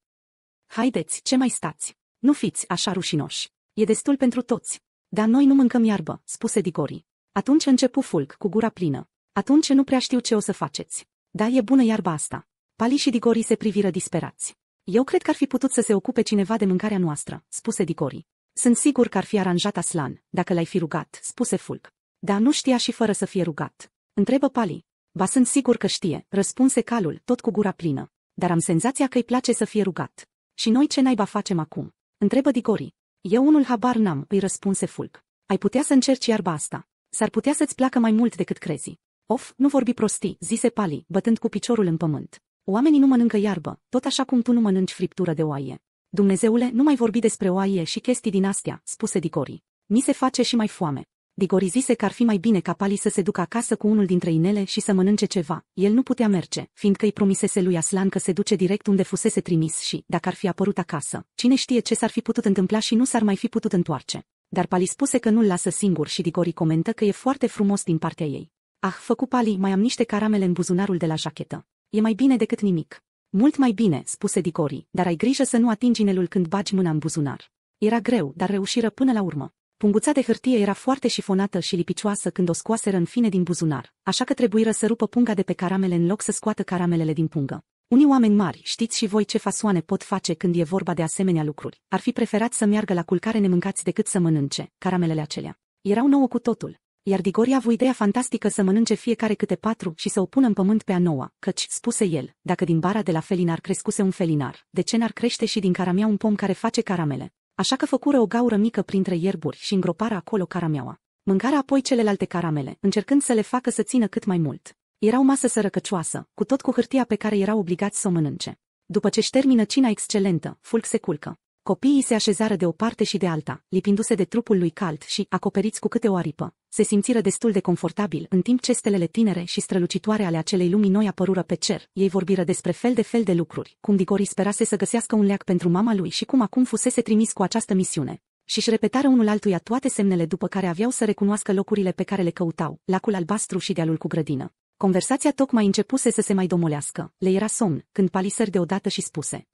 Haideți, ce mai stați? Nu fiți așa rușinoși. E destul pentru toți. Dar noi nu mâncăm iarbă, spuse Digori. Atunci începu Fulc cu gura plină. Atunci nu prea știu ce o să faceți. Da, e bună iarba asta. Pali și Digori se priviră disperați. Eu cred că ar fi putut să se ocupe cineva de mâncarea noastră, spuse Digori. Sunt sigur că ar fi aranjat Aslan, dacă l-ai fi rugat, spuse Fulc. Dar nu știa și fără să fie rugat. Întrebă Pali. Ba sunt sigur că știe, răspunse calul, tot cu gura plină. Dar am senzația că îi place să fie rugat. Și noi ce naiba facem acum? Întrebă Digori. Eu unul habar n-am, îi răspunse Fulc. Ai putea să încerci iarba asta. S-ar putea să-ți placă mai mult decât crezi. Of, nu vorbi prostii, zise Pali, bătând cu piciorul în pământ. Oamenii nu mănâncă iarbă, tot așa cum tu nu mănânci friptură de oaie. Dumnezeule, nu mai vorbi despre oaie și chestii din astea, spuse Digori. Mi se face și mai foame. Digori zise că ar fi mai bine ca Pali să se ducă acasă cu unul dintre inele și să mănânce ceva. El nu putea merge, fiindcă îi promisese lui Aslan că se duce direct unde fusese trimis și, dacă ar fi apărut acasă, cine știe ce s-ar fi putut întâmpla și nu s-ar mai fi putut întoarce. Dar Pali spuse că nu-l lasă singur și Digori comentă că e foarte frumos din partea ei. Ah, făcu Pali, mai am niște caramele în buzunarul de la jachetă. E mai bine decât nimic. Mult mai bine, spuse Dicori, dar ai grijă să nu atingi inelul când bagi mâna în buzunar. Era greu, dar reușiră până la urmă. Punguța de hârtie era foarte șifonată și lipicioasă când o scoaseră în fine din buzunar, așa că trebuiră să rupă punga de pe caramele în loc să scoată caramelele din pungă. Unii oameni mari, știți și voi ce fasoane pot face când e vorba de asemenea lucruri. Ar fi preferat să meargă la culcare nemâncați decât să mănânce caramelele acelea. Erau nouă cu totul. Iar Digoria avut ideea fantastică să mănânce fiecare câte patru și să o pună în pământ pe a noua, căci, spuse el, dacă din bara de la felinar crescuse un felinar, de ce n-ar crește și din caramea un pom care face caramele? Așa că făcură o gaură mică printre ierburi și îngropară acolo carameaua. Mâncară apoi celelalte caramele, încercând să le facă să țină cât mai mult. Era o masă sărăcăcioasă, cu tot cu hârtia pe care erau obligați să o mănânce. După ce-și termină cina excelentă, Fulc se culcă. Copiii se așezară de o parte și de alta, lipindu-se de trupul lui cald și, acoperiți cu câte o aripă, se simțiră destul de confortabil, în timp ce stelele tinere și strălucitoare ale acelei lumii noi apărură pe cer. Ei vorbiră despre fel de fel de lucruri, cum Digori sperase să găsească un leac pentru mama lui și cum acum fusese trimis cu această misiune. Și își repetară unul altuia toate semnele după care aveau să recunoască locurile pe care le căutau, lacul albastru și dealul cu grădină. Conversația tocmai începuse să se mai domolească, le era somn, când Paliser deodată și spuse.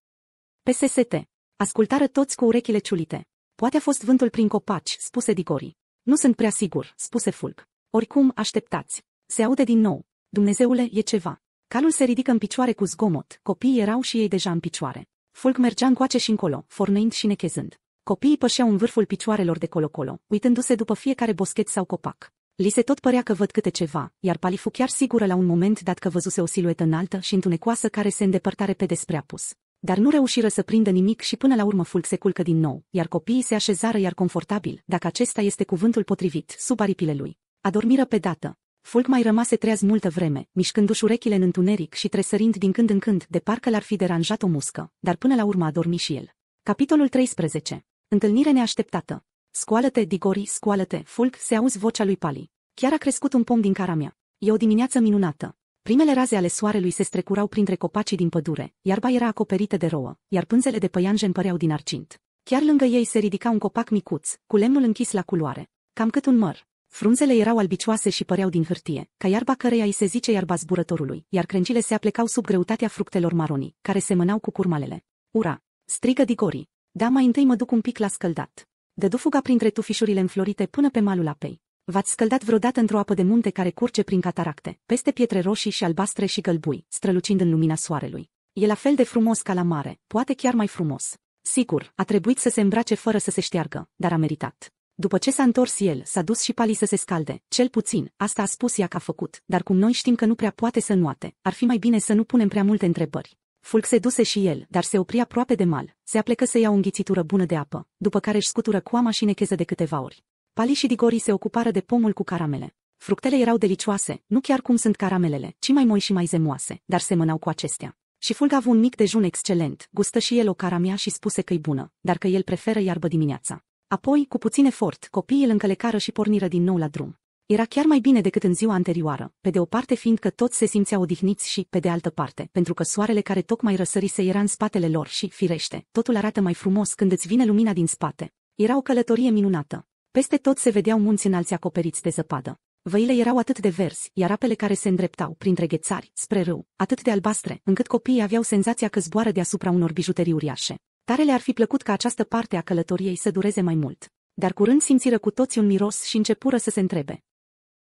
PSST. Ascultară toți cu urechile ciulite. Poate a fost vântul prin copaci, spuse Digori. Nu sunt prea sigur, spuse Fulg. Oricum, așteptați. Se aude din nou. Dumnezeule, e ceva. Calul se ridică în picioare cu zgomot, copiii erau și ei deja în picioare. Fulg mergea încoace și încolo, fornăind și nechezând. Copiii pășeau în vârful picioarelor de colo-colo, uitându-se după fiecare boschet sau copac. Li se tot părea că văd câte ceva, iar Palifu chiar sigură la un moment dat că văzuse o siluetă înaltă și întunecoasă care se îndepărta repede spre apus dar nu reușiră să prindă nimic și până la urmă fulg se culcă din nou, iar copiii se așezară iar confortabil, dacă acesta este cuvântul potrivit, sub aripile lui. Adormiră pe dată. Fulg mai rămase treaz multă vreme, mișcându-și urechile în întuneric și tresărind din când în când, de parcă l-ar fi deranjat o muscă, dar până la urmă adormi și el. Capitolul 13. Întâlnire neașteptată. Scoală-te, Digori, scoală-te, Fulg, se auzi vocea lui Pali. Chiar a crescut un pom din cara mea. E o dimineață minunată. Primele raze ale soarelui se strecurau printre copacii din pădure, iarba era acoperită de rouă, iar pânzele de păianjen păreau din arcint. Chiar lângă ei se ridica un copac micuț, cu lemnul închis la culoare, cam cât un măr. Frunzele erau albicioase și păreau din hârtie, ca iarba căreia îi se zice iarba zburătorului, iar crengile se aplecau sub greutatea fructelor maronii, care semănau cu curmalele. Ura! Strigă digorii! Da, mai întâi mă duc un pic la scăldat. Dădu fuga printre tufișurile înflorite până pe malul apei. V-ați scăldat vreodată într-o apă de munte care curge prin cataracte, peste pietre roșii și albastre și gălbui, strălucind în lumina soarelui. E la fel de frumos ca la mare, poate chiar mai frumos. Sigur, a trebuit să se îmbrace fără să se șteargă, dar a meritat. După ce s-a întors el, s-a dus și Pali să se scalde, cel puțin, asta a spus ea că a făcut, dar cum noi știm că nu prea poate să nuate, ar fi mai bine să nu punem prea multe întrebări. Fulc se duse și el, dar se opri aproape de mal, se aplecă să ia o înghițitură bună de apă, după care își scutură coama și necheză de câteva ori. Pali și Digori se ocupară de pomul cu caramele. Fructele erau delicioase, nu chiar cum sunt caramelele, ci mai moi și mai zemoase, dar semănau cu acestea. Și Fulg avut un mic dejun excelent, gustă și el o caramea și spuse că-i bună, dar că el preferă iarbă dimineața. Apoi, cu puțin efort, copiii îl încălecară și porniră din nou la drum. Era chiar mai bine decât în ziua anterioară, pe de o parte fiindcă toți se simțeau odihniți și, pe de altă parte, pentru că soarele care tocmai răsărise era în spatele lor și, firește, totul arată mai frumos când îți vine lumina din spate. Era o călătorie minunată. Peste tot se vedeau munți înalți acoperiți de zăpadă. Văile erau atât de verzi, iar apele care se îndreptau printre ghețari, spre râu, atât de albastre, încât copiii aveau senzația că zboară deasupra unor bijuterii uriașe. Tare le-ar fi plăcut ca această parte a călătoriei să dureze mai mult. Dar curând simțiră cu toți un miros și începură să se întrebe.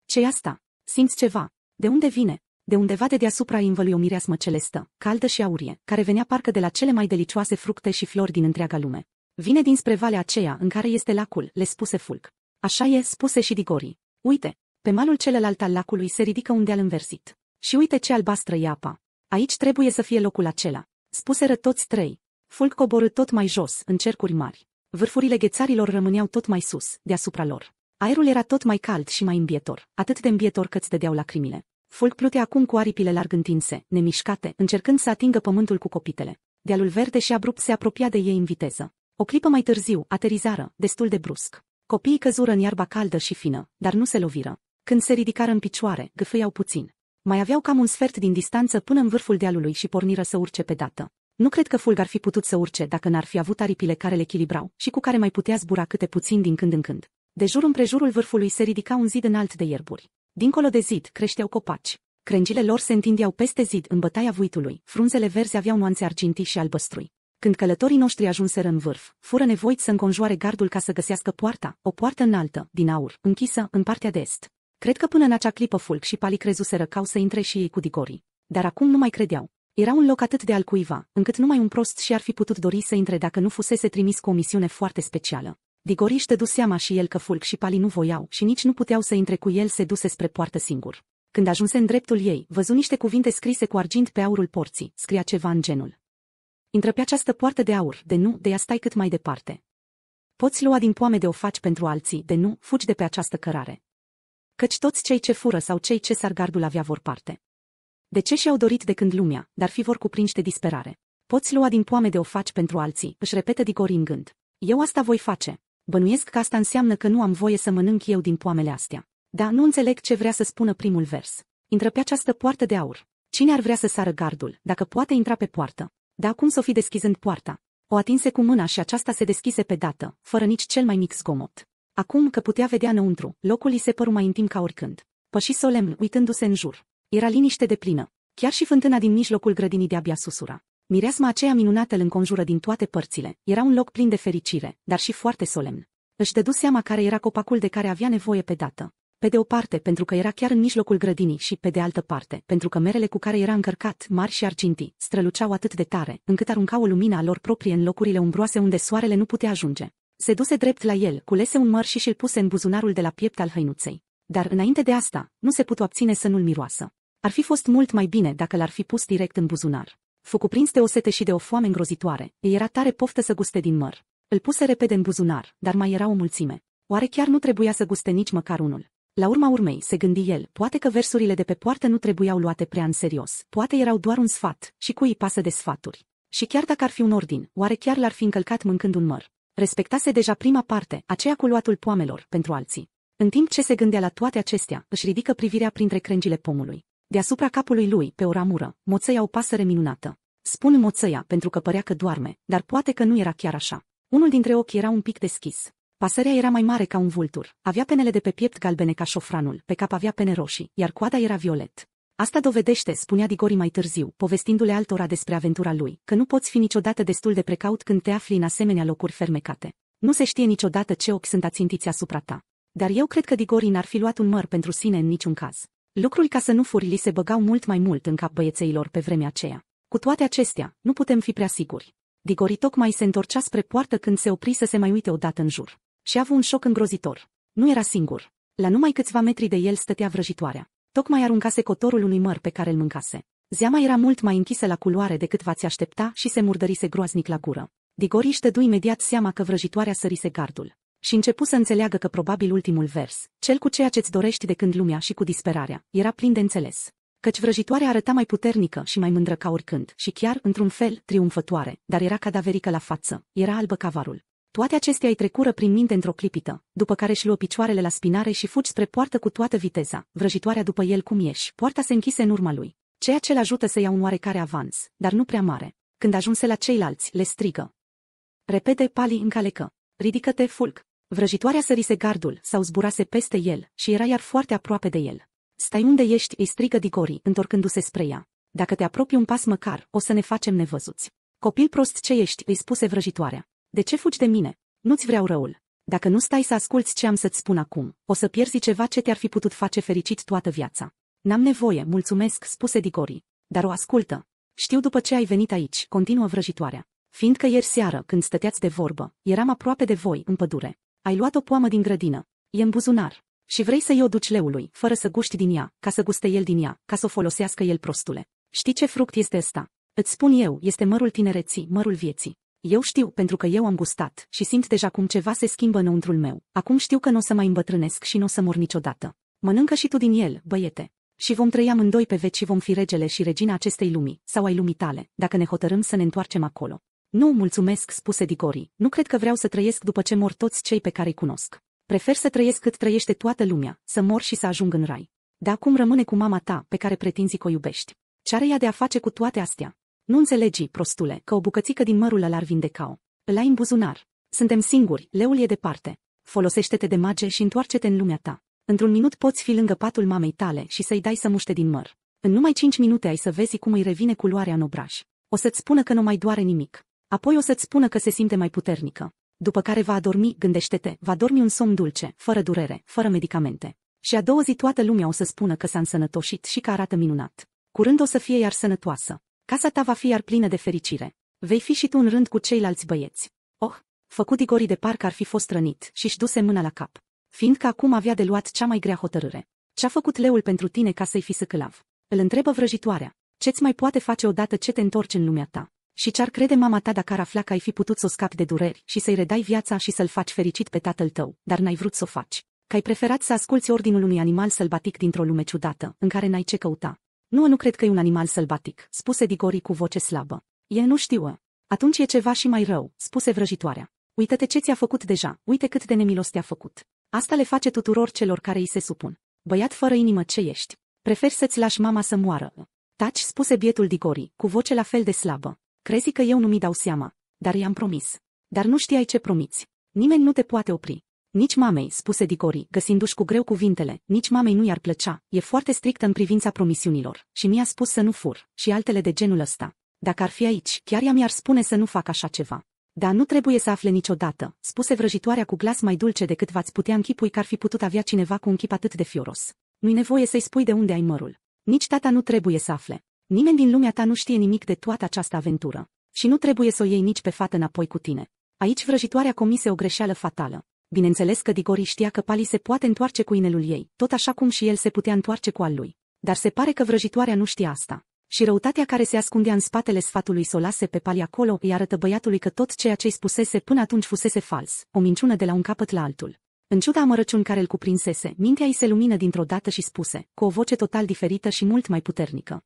ce asta? Simți ceva? De unde vine? De undeva de deasupra îi învălui o mireasmă celestă, caldă și aurie, care venea parcă de la cele mai delicioase fructe și flori din întreaga lume. Vine dinspre valea aceea în care este lacul, le spuse Fulc. Așa e, spuse și Digori. Uite, pe malul celălalt al lacului se ridică un deal înversit. Și uite ce albastră e apa. Aici trebuie să fie locul acela. Spuseră toți trei. Fulc coborâ tot mai jos, în cercuri mari. Vârfurile ghețarilor rămâneau tot mai sus, deasupra lor. Aerul era tot mai cald și mai îmbietor, atât de îmbietor că îți dădeau lacrimile. Fulc plutea acum cu aripile larg întinse, nemișcate, încercând să atingă pământul cu copitele. Dealul verde și abrupt se apropia de ei în viteză. O clipă mai târziu, aterizară, destul de brusc. Copiii căzură în iarba caldă și fină, dar nu se loviră. Când se ridicară în picioare, gâfâiau puțin. Mai aveau cam un sfert din distanță până în vârful dealului și porniră să urce pe dată. Nu cred că fulg ar fi putut să urce dacă n-ar fi avut aripile care le echilibrau și cu care mai putea zbura câte puțin din când în când. De jur împrejurul vârfului se ridica un zid înalt de ierburi. Dincolo de zid creșteau copaci. Crengile lor se întindeau peste zid în bătaia vuitului, frunzele verzi aveau nuanțe argintii și albăstrui. Când călătorii noștri ajunseră în vârf, fură nevoiți să înconjoare gardul ca să găsească poarta, o poartă înaltă, din aur, închisă, în partea de est. Cred că până în acea clipă Fulc și Pali crezuseră că au să intre și ei cu digorii. Dar acum nu mai credeau. Era un loc atât de al cuiva, încât numai un prost și-ar fi putut dori să intre dacă nu fusese trimis cu o misiune foarte specială. Digoriș își seama și el că Fulc și Pali nu voiau și nici nu puteau să intre cu el se duse spre poartă singur. Când ajunse în dreptul ei, văzu niște cuvinte scrise cu argint pe aurul porții, scria ceva în genul. Intră pe această poartă de aur, de nu, de ea stai cât mai departe. Poți lua din poame de o faci pentru alții, de nu, fugi de pe această cărare. Căci toți cei ce fură sau cei ce sar gardul avea vor parte. De ce și-au dorit de când lumea, dar fi vor cuprinși de disperare. Poți lua din poame de o faci pentru alții, își repetă Digori în gând. Eu asta voi face. Bănuiesc că asta înseamnă că nu am voie să mănânc eu din poamele astea. Dar nu înțeleg ce vrea să spună primul vers. Intră pe această poartă de aur. Cine ar vrea să sară gardul, dacă poate intra pe poartă? Dar cum să o fi deschizând poarta? O atinse cu mâna și aceasta se deschise pe dată, fără nici cel mai mic zgomot. Acum că putea vedea înăuntru, locul îi se păru mai intim ca oricând. Păși solemn, uitându-se în jur. Era liniște de plină. Chiar și fântâna din mijlocul grădinii de-abia susura. Mireasma aceea minunată îl înconjură din toate părțile. Era un loc plin de fericire, dar și foarte solemn. Își dădu seama care era copacul de care avea nevoie pe dată. Pe de o parte pentru că era chiar în mijlocul grădinii și, pe de altă parte, pentru că merele cu care era încărcat, mari și argintii, străluceau atât de tare, încât aruncau lumina lor proprie în locurile umbroase unde soarele nu putea ajunge. Se duse drept la el, culese un măr și și-l puse în buzunarul de la piept al hăinuței. Dar înainte de asta, nu se putu abține să nu-l miroasă. Ar fi fost mult mai bine dacă l-ar fi pus direct în buzunar. Fu cuprins de o sete și de o foame îngrozitoare, îi era tare poftă să guste din măr. Îl puse repede în buzunar, dar mai era o mulțime. Oare chiar nu trebuia să guste nici măcar unul? La urma urmei, se gândi el, poate că versurile de pe poartă nu trebuiau luate prea în serios, poate erau doar un sfat, și cui îi pasă de sfaturi. Și chiar dacă ar fi un ordin, oare chiar l-ar fi încălcat mâncând un măr? Respectase deja prima parte, aceea cu luatul poamelor, pentru alții. În timp ce se gândea la toate acestea, își ridică privirea printre crengile pomului. Deasupra capului lui, pe o ramură, moțăia o pasăre minunată. Spun moțăia pentru că părea că doarme, dar poate că nu era chiar așa. Unul dintre ochi era un pic deschis, Pasărea era mai mare ca un vultur, avea penele de pe piept galbene ca șofranul, pe cap avea pene roșii, iar coada era violet. Asta dovedește, spunea Digori mai târziu, povestindu-le altora despre aventura lui, că nu poți fi niciodată destul de precaut când te afli în asemenea locuri fermecate. Nu se știe niciodată ce ochi sunt ațintiți asupra ta. Dar eu cred că Digori n-ar fi luat un măr pentru sine în niciun caz. Lucruri ca să nu furi li se băgau mult mai mult în cap băiețeilor pe vremea aceea. Cu toate acestea, nu putem fi prea siguri. Digori tocmai se întorcea spre poartă când se opri să se mai uite odată în jur și a avut un șoc îngrozitor. Nu era singur. La numai câțiva metri de el stătea vrăjitoarea. Tocmai aruncase cotorul unui măr pe care îl mâncase. Zeama era mult mai închisă la culoare decât v-ați aștepta și se murdărise groaznic la gură. Digori își dădu imediat seama că vrăjitoarea sărise gardul. Și începu să înțeleagă că probabil ultimul vers, cel cu ceea ce-ți dorești de când lumea și cu disperarea, era plin de înțeles. Căci vrăjitoarea arăta mai puternică și mai mândră ca oricând și chiar, într-un fel, triumfătoare, dar era cadaverică la față, era albă ca varul. Toate acestea îi trecură prin minte într-o clipită, după care își luă picioarele la spinare și fugi spre poartă cu toată viteza, vrăjitoarea după el cum ieși. Poarta se închise în urma lui, ceea ce îl ajută să ia un oarecare avans, dar nu prea mare. Când ajunse la ceilalți, le strigă. Repede pali încalecă. Ridică-te, fulg. Vrăjitoarea sărise gardul sau zburase peste el și era iar foarte aproape de el. Stai unde ești, îi strigă Digori, întorcându-se spre ea. Dacă te apropii un pas măcar, o să ne facem nevăzuți. Copil prost ce ești, îi spuse vrăjitoarea. De ce fugi de mine? Nu-ți vreau răul. Dacă nu stai să asculți ce am să-ți spun acum, o să pierzi ceva ce te-ar fi putut face fericit toată viața. N-am nevoie, mulțumesc, spuse Digori. Dar o ascultă. Știu după ce ai venit aici, continuă vrăjitoarea. Fiindcă ieri seară, când stăteați de vorbă, eram aproape de voi, în pădure. Ai luat o poamă din grădină. E în buzunar. Și vrei să-i o duci leului, fără să guști din ea, ca să guste el din ea, ca să o folosească el prostule. Știi ce fruct este ăsta? Îți spun eu, este mărul tinereții, mărul vieții. Eu știu pentru că eu am gustat și simt deja cum ceva se schimbă înăuntrul meu. Acum știu că nu o să mai îmbătrânesc și nu o să mor niciodată. Mănâncă și tu din el, băiete. Și vom trăi amândoi pe veci și vom fi regele și regina acestei lumii, sau ai lumii tale, dacă ne hotărâm să ne întoarcem acolo. Nu, mulțumesc, spuse Digori. Nu cred că vreau să trăiesc după ce mor toți cei pe care îi cunosc. Prefer să trăiesc cât trăiește toată lumea, să mor și să ajung în rai. De acum rămâne cu mama ta, pe care pretinzi că o iubești. Ce are ea de a face cu toate astea? Nu înțelegi, prostule, că o bucățică din mărul ăla ar vindeca-o. Îl ai în buzunar. Suntem singuri, leul e departe. Folosește-te de mage și întoarce-te în lumea ta. Într-un minut poți fi lângă patul mamei tale și să-i dai să muște din măr. În numai cinci minute ai să vezi cum îi revine culoarea în obraj. O să-ți spună că nu mai doare nimic. Apoi o să-ți spună că se simte mai puternică. După care va adormi, gândește-te, va dormi un somn dulce, fără durere, fără medicamente. Și a doua zi toată lumea o să spună că s-a însănătoșit și că arată minunat. Curând o să fie iar sănătoasă. Casa ta va fi iar plină de fericire. Vei fi și tu în rând cu ceilalți băieți. Oh, făcut Igori de parcă ar fi fost rănit și-și duse mâna la cap, fiindcă acum avea de luat cea mai grea hotărâre. Ce-a făcut leul pentru tine ca să-i fi săcălav? Îl întrebă vrăjitoarea. Ce-ți mai poate face odată ce te întorci în lumea ta? Și ce-ar crede mama ta dacă ar afla că ai fi putut să o scapi de dureri și să-i redai viața și să-l faci fericit pe tatăl tău, dar n-ai vrut să o faci? Că ai preferat să asculți ordinul unui animal sălbatic dintr-o lume ciudată, în care n-ai ce căuta. Nu, nu cred că e un animal sălbatic, spuse Digori cu voce slabă. E nu știu. Atunci e ceva și mai rău, spuse vrăjitoarea. Uită-te ce ți-a făcut deja, uite cât de nemilos te-a făcut. Asta le face tuturor celor care îi se supun. Băiat fără inimă ce ești. Prefer să-ți lași mama să moară. Taci, spuse bietul Digori, cu voce la fel de slabă. Crezi că eu nu mi dau seama, dar i-am promis. Dar nu știai ce promiți. Nimeni nu te poate opri. Nici mamei, spuse Dicori, găsindu-și cu greu cuvintele, nici mamei nu i-ar plăcea, e foarte strictă în privința promisiunilor, și mi-a spus să nu fur, și altele de genul ăsta. Dacă ar fi aici, chiar ea mi-ar spune să nu fac așa ceva. Dar nu trebuie să afle niciodată, spuse vrăjitoarea cu glas mai dulce decât v-ați putea închipui că ar fi putut avea cineva cu un chip atât de fioros. Nu-i nevoie să-i spui de unde ai mărul. Nici tata nu trebuie să afle. Nimeni din lumea ta nu știe nimic de toată această aventură. Și nu trebuie să o iei nici pe fată înapoi cu tine. Aici vrăjitoarea comise o greșeală fatală. Bineînțeles că Digori știa că Pali se poate întoarce cu inelul ei, tot așa cum și el se putea întoarce cu al lui. Dar se pare că vrăjitoarea nu știa asta. Și răutatea care se ascundea în spatele sfatului solase pe Pali acolo îi arătă băiatului că tot ceea ce i spusese până atunci fusese fals, o minciună de la un capăt la altul. În ciuda amărăciun care îl cuprinsese, mintea îi se lumină dintr-o dată și spuse, cu o voce total diferită și mult mai puternică.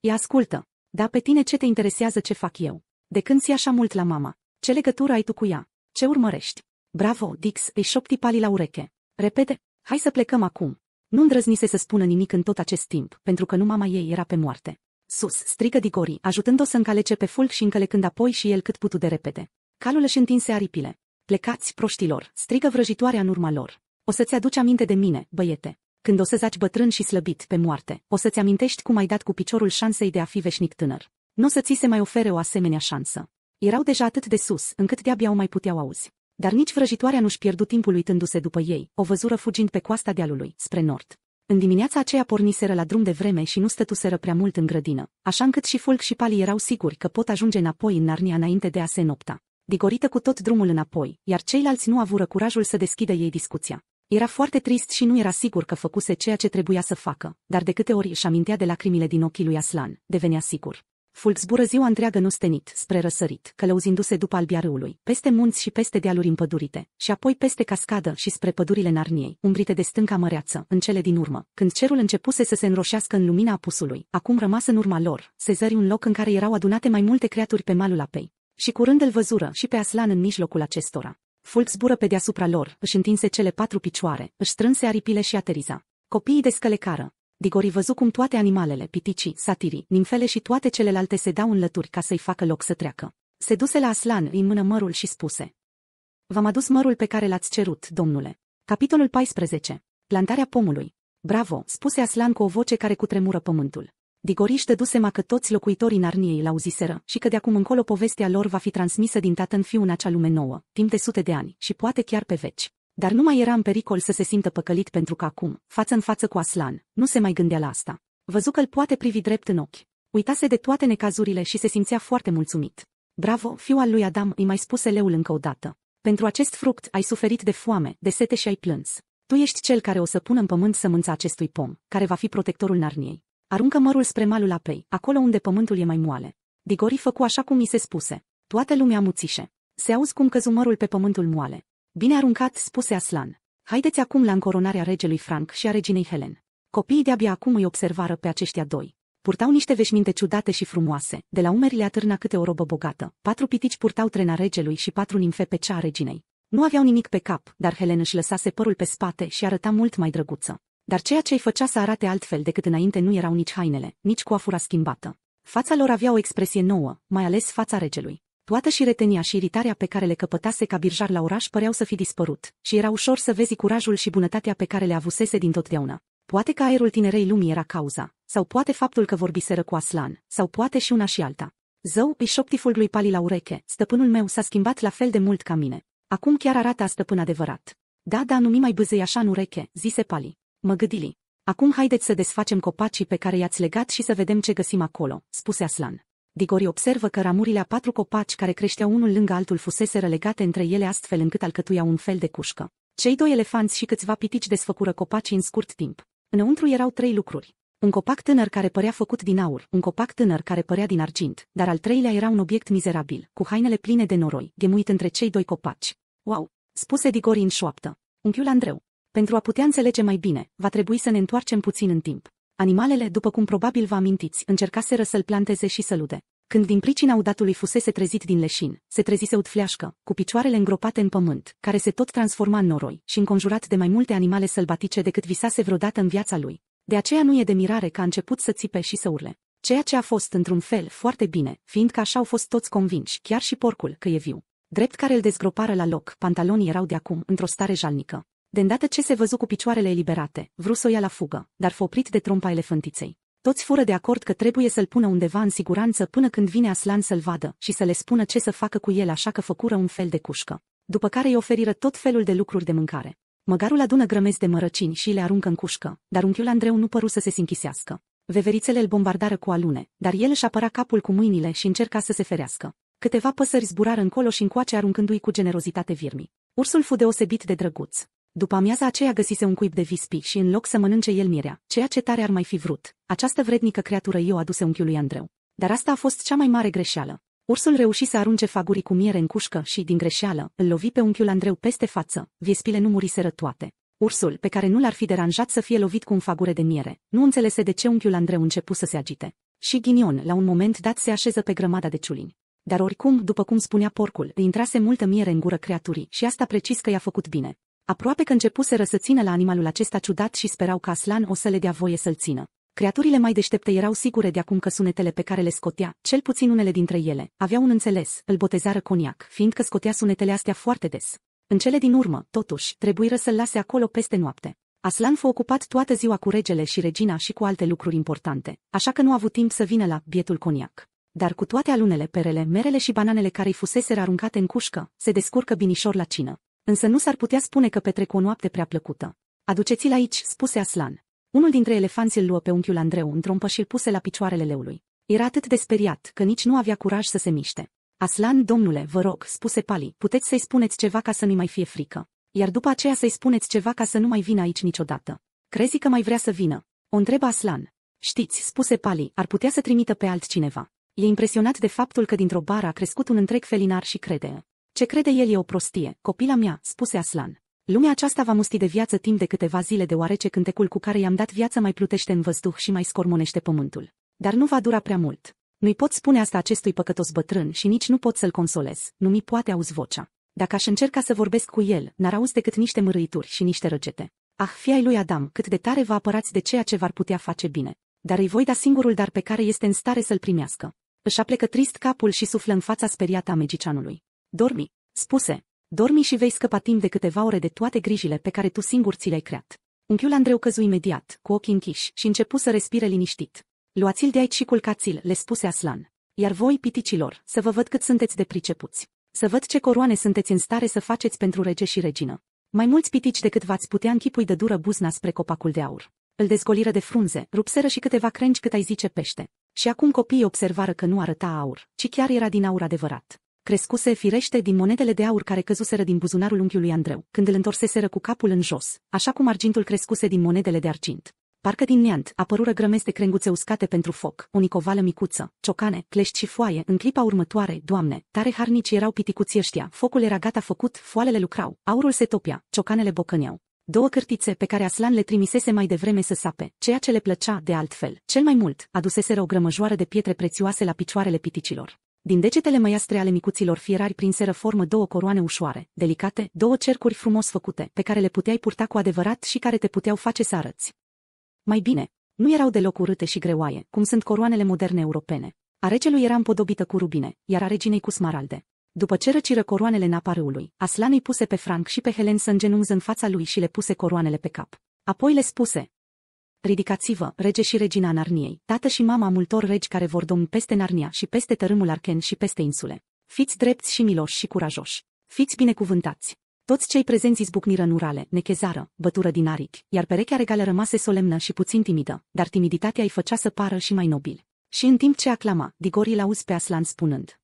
Ia ascultă! Dar pe tine ce te interesează ce fac eu? De când ți așa mult la mama? Ce legătură ai tu cu ea? Ce urmărești? Bravo, Dix, îi șopti pali la ureche. Repete, hai să plecăm acum. Nu îndrăznise să spună nimic în tot acest timp, pentru că nu mama ei era pe moarte. Sus, strigă Digori, ajutând-o să încalece pe fulg și încălecând apoi și el cât putu de repede. Calul își întinse aripile. Plecați, proștilor, strigă vrăjitoarea în urma lor. O să-ți aduci aminte de mine, băiete. Când o să zaci bătrân și slăbit pe moarte, o să-ți amintești cum ai dat cu piciorul șansei de a fi veșnic tânăr. Nu o să ți se mai ofere o asemenea șansă. Erau deja atât de sus, încât de-abia o mai puteau auzi. Dar nici vrăjitoarea nu-și pierdu timpul uitându-se după ei, o văzură fugind pe coasta dealului, spre nord. În dimineața aceea porniseră la drum de vreme și nu stătuseră prea mult în grădină, așa încât și Fulg și Pali erau siguri că pot ajunge înapoi în Narnia înainte de a se nopta. Digorită cu tot drumul înapoi, iar ceilalți nu avură curajul să deschidă ei discuția. Era foarte trist și nu era sigur că făcuse ceea ce trebuia să facă, dar de câte ori își amintea de lacrimile din ochii lui Aslan, devenea sigur. Fulg zbură ziua întreagă nustenit, spre răsărit, călăuzindu-se după albia râului, peste munți și peste dealuri împădurite, și apoi peste cascadă și spre pădurile Narniei, umbrite de stânca măreață, în cele din urmă, când cerul începuse să se înroșească în lumina apusului, acum rămas în urma lor, se zări un loc în care erau adunate mai multe creaturi pe malul apei. Și curând îl văzură și pe Aslan în mijlocul acestora. Fulg zbură pe deasupra lor, își întinse cele patru picioare, își strânse aripile și ateriza. Copiii descălecară. Digori văzu cum toate animalele, piticii, satirii, nimfele și toate celelalte se dau în lături ca să-i facă loc să treacă. Se duse la Aslan, în mână mărul și spuse. V-am adus mărul pe care l-ați cerut, domnule. Capitolul 14. Plantarea pomului. Bravo, spuse Aslan cu o voce care cutremură pământul. Digori își dăduse că toți locuitorii Narniei l-auziseră și că de acum încolo povestea lor va fi transmisă din tată în fiu în acea lume nouă, timp de sute de ani și poate chiar pe veci. Dar nu mai era în pericol să se simtă păcălit pentru că acum, față în față cu Aslan, nu se mai gândea la asta. Văzu că îl poate privi drept în ochi. Uitase de toate necazurile și se simțea foarte mulțumit. Bravo, fiul al lui Adam îi mai spuse leul încă o dată. Pentru acest fruct ai suferit de foame, de sete și ai plâns. Tu ești cel care o să pună în pământ sămânța acestui pom, care va fi protectorul Narniei. Aruncă mărul spre malul apei, acolo unde pământul e mai moale. Digori făcu așa cum mi se spuse. Toată lumea muțișe. Se auzi cum căzu mărul pe pământul moale. Bine aruncat, spuse Aslan. Haideți acum la încoronarea regelui Frank și a reginei Helen. Copiii de-abia acum îi observară pe aceștia doi. Purtau niște veșminte ciudate și frumoase, de la umeri le atârna câte o robă bogată, patru pitici purtau trena regelui și patru nimfe pe cea a reginei. Nu aveau nimic pe cap, dar Helen își lăsase părul pe spate și arăta mult mai drăguță. Dar ceea ce îi făcea să arate altfel decât înainte nu erau nici hainele, nici coafura schimbată. Fața lor avea o expresie nouă, mai ales fața regelui. Toată și retenia și iritarea pe care le căpătase ca birjar la oraș păreau să fi dispărut, și era ușor să vezi curajul și bunătatea pe care le avusese din totdeauna. Poate că aerul tinerei lumii era cauza, sau poate faptul că vorbiseră cu Aslan, sau poate și una și alta. Zău îi șopti Pali la ureche, stăpânul meu s-a schimbat la fel de mult ca mine. Acum chiar arată stăpân adevărat. Da, da, nu mi mai băzei așa în ureche, zise Pali. Mă gâdili. Acum haideți să desfacem copacii pe care i-ați legat și să vedem ce găsim acolo, spuse Aslan. Digori observă că ramurile a patru copaci care creșteau unul lângă altul fusese legate între ele astfel încât alcătuiau un fel de cușcă. Cei doi elefanți și câțiva pitici desfăcură copacii în scurt timp. Înăuntru erau trei lucruri. Un copac tânăr care părea făcut din aur, un copac tânăr care părea din argint, dar al treilea era un obiect mizerabil, cu hainele pline de noroi, gemuit între cei doi copaci. Wow! spuse Digori în șoaptă. Unchiul Andreu. Pentru a putea înțelege mai bine, va trebui să ne întoarcem puțin în timp. Animalele, după cum probabil vă amintiți, încercaseră să-l planteze și să lude. Când din pricina udatului fusese trezit din leșin, se trezise udfleașcă, cu picioarele îngropate în pământ, care se tot transforma în noroi și înconjurat de mai multe animale sălbatice decât visase vreodată în viața lui. De aceea nu e de mirare că a început să țipe și să urle. Ceea ce a fost într-un fel foarte bine, fiindcă așa au fost toți convinși, chiar și porcul, că e viu. Drept care îl dezgropară la loc, pantalonii erau de acum într-o stare jalnică. De îndată ce se văzu cu picioarele eliberate, vrut să o ia la fugă, dar fă oprit de trompa elefantiței. Toți fură de acord că trebuie să-l pună undeva în siguranță până când vine Aslan să-l vadă și să le spună ce să facă cu el așa că făcură un fel de cușcă. După care îi oferiră tot felul de lucruri de mâncare. Măgarul adună grămezi de mărăcini și le aruncă în cușcă, dar unchiul Andreu nu păru să se sinchisească. Veverițele îl bombardară cu alune, dar el își apăra capul cu mâinile și încerca să se ferească. Câteva păsări zburară încolo și încoace aruncându-i cu generozitate virmii. Ursul fu deosebit de drăguț, după amiaza aceea găsise un cuib de vispi și în loc să mănânce el mirea, ceea ce tare ar mai fi vrut, această vrednică creatură i-o aduse unchiul lui Andreu. Dar asta a fost cea mai mare greșeală. Ursul reuși să arunce fagurii cu miere în cușcă și, din greșeală, îl lovi pe unchiul Andreu peste față, viespile nu muriseră toate. Ursul, pe care nu l-ar fi deranjat să fie lovit cu un fagure de miere, nu înțelese de ce unchiul Andreu începu să se agite. Și Ghinion, la un moment dat, se așeză pe grămada de ciulini. Dar oricum, după cum spunea porcul, îi intrase multă miere în gură creaturii și asta precis că i-a făcut bine. Aproape că începuseră să țină la animalul acesta ciudat și sperau că Aslan o să le dea voie să-l țină. Creaturile mai deștepte erau sigure de acum că sunetele pe care le scotea, cel puțin unele dintre ele, aveau un înțeles, îl botezară coniac, fiindcă scotea sunetele astea foarte des. În cele din urmă, totuși, trebuiră să-l lase acolo peste noapte. Aslan fu ocupat toată ziua cu regele și regina și cu alte lucruri importante, așa că nu a avut timp să vină la bietul coniac. Dar cu toate alunele, perele, merele și bananele care îi fusese aruncate în cușcă, se descurcă binișor la cină. Însă nu s-ar putea spune că petrec o noapte prea plăcută. Aduceți-l aici, spuse Aslan. Unul dintre elefanți îl luă pe unchiul Andreu într-un păș și puse la picioarele leului. Era atât de speriat că nici nu avea curaj să se miște. Aslan, domnule, vă rog, spuse Pali, puteți să-i spuneți ceva ca să nu mai fie frică. Iar după aceea să-i spuneți ceva ca să nu mai vină aici niciodată. Crezi că mai vrea să vină? O întreba Aslan. Știți, spuse Pali, ar putea să trimită pe altcineva. E impresionat de faptul că dintr-o bară a crescut un întreg felinar și crede ce crede el e o prostie, copila mea, spuse Aslan. Lumea aceasta va musti de viață timp de câteva zile deoarece cântecul cu care i-am dat viață mai plutește în văzduh și mai scormonește pământul. Dar nu va dura prea mult. Nu-i pot spune asta acestui păcătos bătrân și nici nu pot să-l consolez, nu mi poate auzi vocea. Dacă aș încerca să vorbesc cu el, n-ar auzi decât niște mărâituri și niște răgete. Ah, fiai lui Adam, cât de tare vă apărați de ceea ce v-ar putea face bine. Dar îi voi da singurul dar pe care este în stare să-l primească. Își aplecă trist capul și suflă în fața speriată a magicianului. Dormi, spuse. Dormi și vei scăpa timp de câteva ore de toate grijile pe care tu singur ți le-ai creat. Unchiul Andreu căzu imediat, cu ochii închiși, și începu să respire liniștit. Luați-l de aici și culcați-l, le spuse Aslan. Iar voi, piticilor, să vă văd cât sunteți de pricepuți. Să văd ce coroane sunteți în stare să faceți pentru rege și regină. Mai mulți pitici decât v-ați putea închipui de dură buzna spre copacul de aur. Îl dezgoliră de frunze, rupseră și câteva crengi cât ai zice pește. Și acum copiii observară că nu arăta aur, ci chiar era din aur adevărat crescuse firește din monedele de aur care căzuseră din buzunarul unchiului Andreu, când îl întorseseră cu capul în jos, așa cum argintul crescuse din monedele de argint. Parcă din neant apărură grămezi de crenguțe uscate pentru foc, o nicovală micuță, ciocane, clești și foaie. În clipa următoare, doamne, tare harnici erau piticuții ăștia, focul era gata făcut, foalele lucrau, aurul se topia, ciocanele bocăneau. Două cârtițe pe care Aslan le trimisese mai devreme să sape, ceea ce le plăcea de altfel. Cel mai mult, aduseseră o grămăjoară de pietre prețioase la picioarele piticilor. Din degetele măiastre ale micuților fierari prinseră formă două coroane ușoare, delicate, două cercuri frumos făcute, pe care le puteai purta cu adevărat și care te puteau face să arăți. Mai bine, nu erau deloc urâte și greoaie, cum sunt coroanele moderne europene. A regelui era împodobită cu rubine, iar a reginei cu smaralde. După ce răciră coroanele în apa râului, Aslan îi puse pe Frank și pe Helen să îngenunză în fața lui și le puse coroanele pe cap. Apoi le spuse, ridicați-vă, rege și regina Narniei, tată și mama multor regi care vor domni peste Narnia și peste tărâmul Arken și peste insule. Fiți drepți și miloși și curajoși. Fiți binecuvântați. Toți cei prezenți izbucniră în urale, nechezară, bătură din aripi, iar perechea regală rămase solemnă și puțin timidă, dar timiditatea îi făcea să pară și mai nobil. Și în timp ce aclama, Digori l-auzi pe Aslan spunând.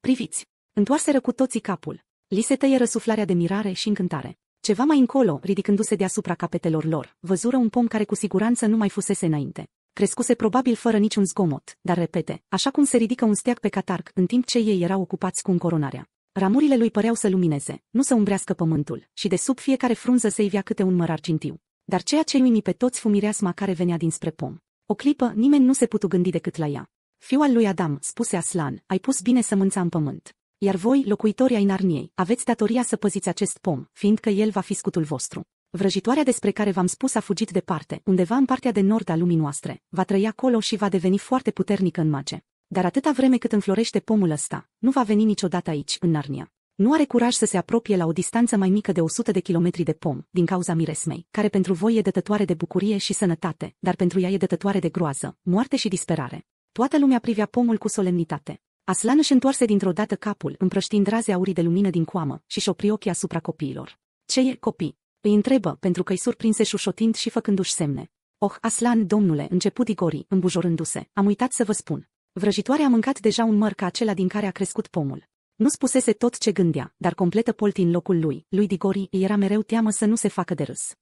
Priviți! Întoarseră cu toții capul. Li se tăie răsuflarea de mirare și încântare. Ceva mai încolo, ridicându-se deasupra capetelor lor, văzură un pom care cu siguranță nu mai fusese înainte. Crescuse probabil fără niciun zgomot, dar repede, așa cum se ridică un steag pe catarg, în timp ce ei erau ocupați cu încoronarea. Ramurile lui păreau să lumineze, nu să umbrească pământul, și de sub fiecare frunză se ivea câte un măr argintiu. Dar ceea ce îi pe toți fu care venea dinspre pom. O clipă, nimeni nu se putu gândi decât la ea. Fiul lui Adam, spuse Aslan, ai pus bine sămânța în pământ. Iar voi, locuitorii ai Narniei, aveți datoria să păziți acest pom, fiindcă el va fi scutul vostru. Vrăjitoarea despre care v-am spus a fugit departe, undeva în partea de nord a lumii noastre, va trăi acolo și va deveni foarte puternică în mage. Dar atâta vreme cât înflorește pomul ăsta, nu va veni niciodată aici, în Narnia. Nu are curaj să se apropie la o distanță mai mică de 100 de kilometri de pom, din cauza miresmei, care pentru voi e dătătoare de bucurie și sănătate, dar pentru ea e dătătoare de groază, moarte și disperare. Toată lumea privea pomul cu solemnitate. Aslan își întoarse dintr-o dată capul, împrăștind raze aurii de lumină din coamă și-și opri ochii asupra copiilor. Ce e, copii? Îi întrebă, pentru că i surprinse șușotind și făcându-și semne. Oh, Aslan, domnule, început Igori, îmbujorându-se, am uitat să vă spun. Vrăjitoarea a mâncat deja un măr ca acela din care a crescut pomul. Nu spusese tot ce gândea, dar completă Polti în locul lui, lui Digori, îi era mereu teamă să nu se facă de râs.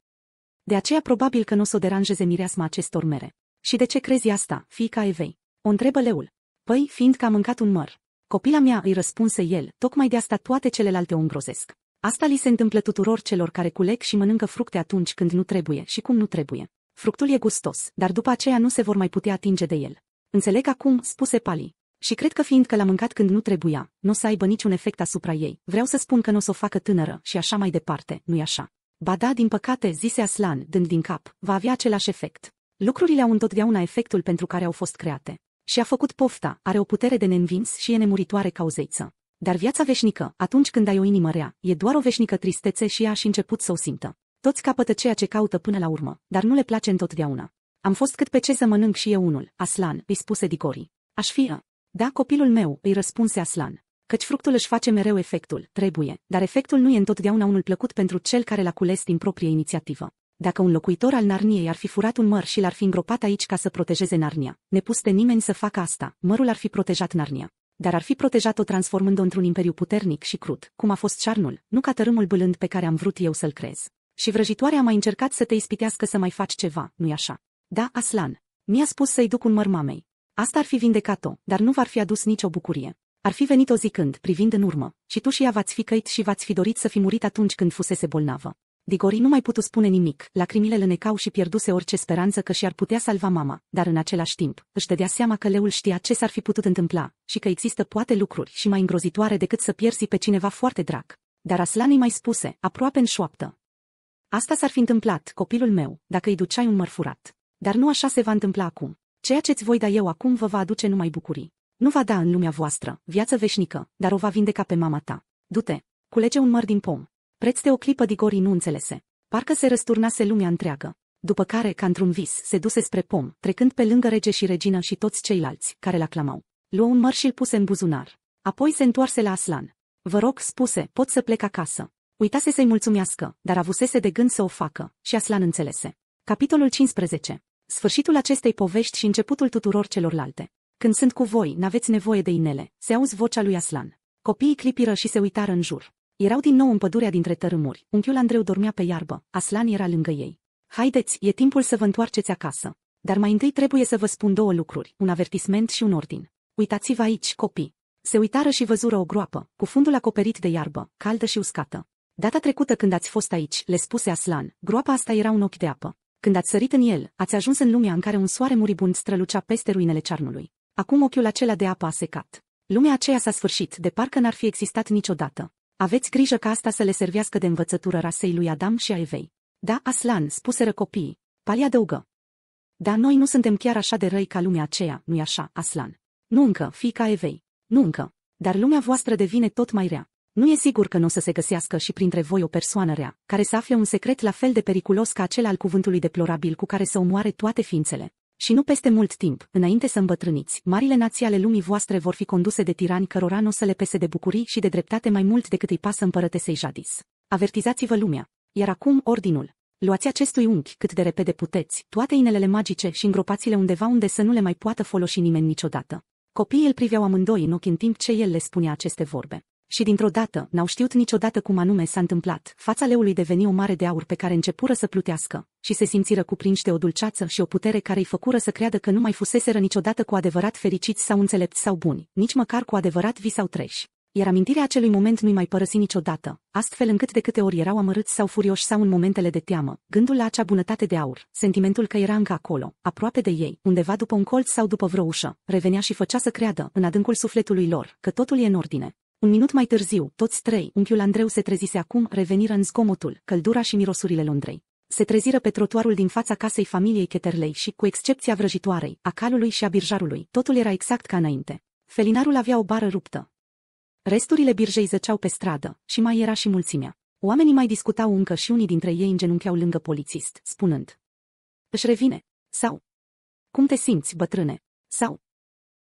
De aceea probabil că nu o s-o deranjeze mireasma acestor mere. Și de ce crezi asta, fiica Evei? O întrebă leul. Păi, fiindcă am mâncat un măr. Copila mea, îi răspunse el, tocmai de asta toate celelalte o îngrozesc. Asta li se întâmplă tuturor celor care culeg și mănâncă fructe atunci când nu trebuie și cum nu trebuie. Fructul e gustos, dar după aceea nu se vor mai putea atinge de el. Înțeleg acum, spuse Pali. Și cred că fiindcă l-a mâncat când nu trebuia, nu o să aibă niciun efect asupra ei. Vreau să spun că nu o să o facă tânără și așa mai departe, nu-i așa? Ba da, din păcate, zise Aslan, dând din cap, va avea același efect. Lucrurile au întotdeauna efectul pentru care au fost create. Și-a făcut pofta, are o putere de neînvins și e nemuritoare ca o zeiță. Dar viața veșnică, atunci când ai o inimă rea, e doar o veșnică tristețe și ea și început să o simtă. Toți capătă ceea ce caută până la urmă, dar nu le place întotdeauna. Am fost cât pe ce să mănânc și eu unul, Aslan, îi spuse Digori. Aș fi a. Da, copilul meu, îi răspunse Aslan. Căci fructul își face mereu efectul, trebuie, dar efectul nu e întotdeauna unul plăcut pentru cel care l-a cules din proprie inițiativă. Dacă un locuitor al Narniei ar fi furat un măr și l-ar fi îngropat aici ca să protejeze Narnia, nepus de nimeni să facă asta, mărul ar fi protejat Narnia. Dar ar fi protejat-o transformând-o într-un imperiu puternic și crud, cum a fost Șarnul, nu ca tărâmul bâlând pe care am vrut eu să-l crez. Și vrăjitoarea a mai încercat să te ispitească să mai faci ceva, nu-i așa? Da, Aslan. Mi-a spus să-i duc un măr mamei. Asta ar fi vindecat-o, dar nu v-ar fi adus nicio bucurie. Ar fi venit-o zicând, privind în urmă, și tu și ea v-ați fi căit și v-ați fi dorit să fi murit atunci când fusese bolnavă. Digori nu mai putu spune nimic, lacrimile lânecau și pierduse orice speranță că și-ar putea salva mama, dar în același timp își dădea seama că leul știa ce s-ar fi putut întâmpla și că există poate lucruri și mai îngrozitoare decât să pierzi pe cineva foarte drag. Dar Aslan îi mai spuse, aproape în șoaptă. Asta s-ar fi întâmplat, copilul meu, dacă îi duceai un mărfurat. Dar nu așa se va întâmpla acum. Ceea ce-ți voi da eu acum vă va aduce numai bucurii. Nu va da în lumea voastră viață veșnică, dar o va vindeca pe mama ta. Du-te, culege un măr din pom, Preț de o clipă Digori nu înțelese. Parcă se răsturnase lumea întreagă. După care, ca într-un vis, se duse spre pom, trecând pe lângă rege și regină și toți ceilalți, care l aclamau. Luă un măr și l puse în buzunar. Apoi se întoarse la Aslan. Vă rog, spuse, pot să plec acasă. Uitase să-i mulțumească, dar avusese de gând să o facă, și Aslan înțelese. Capitolul 15. Sfârșitul acestei povești și începutul tuturor celorlalte. Când sunt cu voi, n-aveți nevoie de inele, se auzi vocea lui Aslan. Copiii clipiră și se uitară în jur. Erau din nou în pădurea dintre tărâmuri. Unchiul Andreu dormea pe iarbă. Aslan era lângă ei. Haideți, e timpul să vă întoarceți acasă. Dar mai întâi trebuie să vă spun două lucruri, un avertisment și un ordin. Uitați-vă aici, copii. Se uitară și văzură o groapă, cu fundul acoperit de iarbă, caldă și uscată. Data trecută când ați fost aici, le spuse Aslan, groapa asta era un ochi de apă. Când ați sărit în el, ați ajuns în lumea în care un soare muribund strălucea peste ruinele cearnului. Acum ochiul acela de apă a secat. Lumea aceea s-a sfârșit, de parcă n-ar fi existat niciodată. Aveți grijă ca asta să le servească de învățătură rasei lui Adam și a Evei. Da, Aslan, spuseră copiii. Pali adăugă. Dar noi nu suntem chiar așa de răi ca lumea aceea, nu-i așa, Aslan? Nu încă, fica Evei. Nu încă. Dar lumea voastră devine tot mai rea. Nu e sigur că nu o să se găsească și printre voi o persoană rea, care să afle un secret la fel de periculos ca acel al cuvântului deplorabil cu care să omoare toate ființele. Și nu peste mult timp, înainte să îmbătrâniți, marile nații ale lumii voastre vor fi conduse de tirani cărora nu să le pese de bucurii și de dreptate mai mult decât îi pasă împărătesei Jadis. Avertizați-vă lumea. Iar acum ordinul. Luați acestui unghi cât de repede puteți, toate inelele magice și îngropați-le undeva unde să nu le mai poată folosi nimeni niciodată. Copiii îl priveau amândoi în ochi în timp ce el le spunea aceste vorbe. Și dintr-o dată, n-au știut niciodată cum anume s-a întâmplat, fața leului deveni o mare de aur pe care începură să plutească, și se simțiră cuprinși de o dulceață și o putere care îi făcură să creadă că nu mai fuseseră niciodată cu adevărat fericiți sau înțelepți sau buni, nici măcar cu adevărat vi sau treși iar amintirea acelui moment nu-i mai părăsi niciodată, astfel încât de câte ori erau amărâți sau furioși sau în momentele de teamă, gândul la acea bunătate de aur, sentimentul că era încă acolo, aproape de ei, undeva după un colț sau după vreo ușă, revenea și făcea să creadă, în adâncul sufletului lor, că totul e în ordine, un minut mai târziu, toți trei, unchiul Andreu se trezise acum, reveniră în zgomotul, căldura și mirosurile Londrei. Se treziră pe trotuarul din fața casei familiei Cheterley și, cu excepția vrăjitoarei, a calului și a birjarului, totul era exact ca înainte. Felinarul avea o bară ruptă. Resturile birjei zăceau pe stradă și mai era și mulțimea. Oamenii mai discutau încă și unii dintre ei îngenuncheau lângă polițist, spunând. Își revine. Sau. Cum te simți, bătrâne? Sau.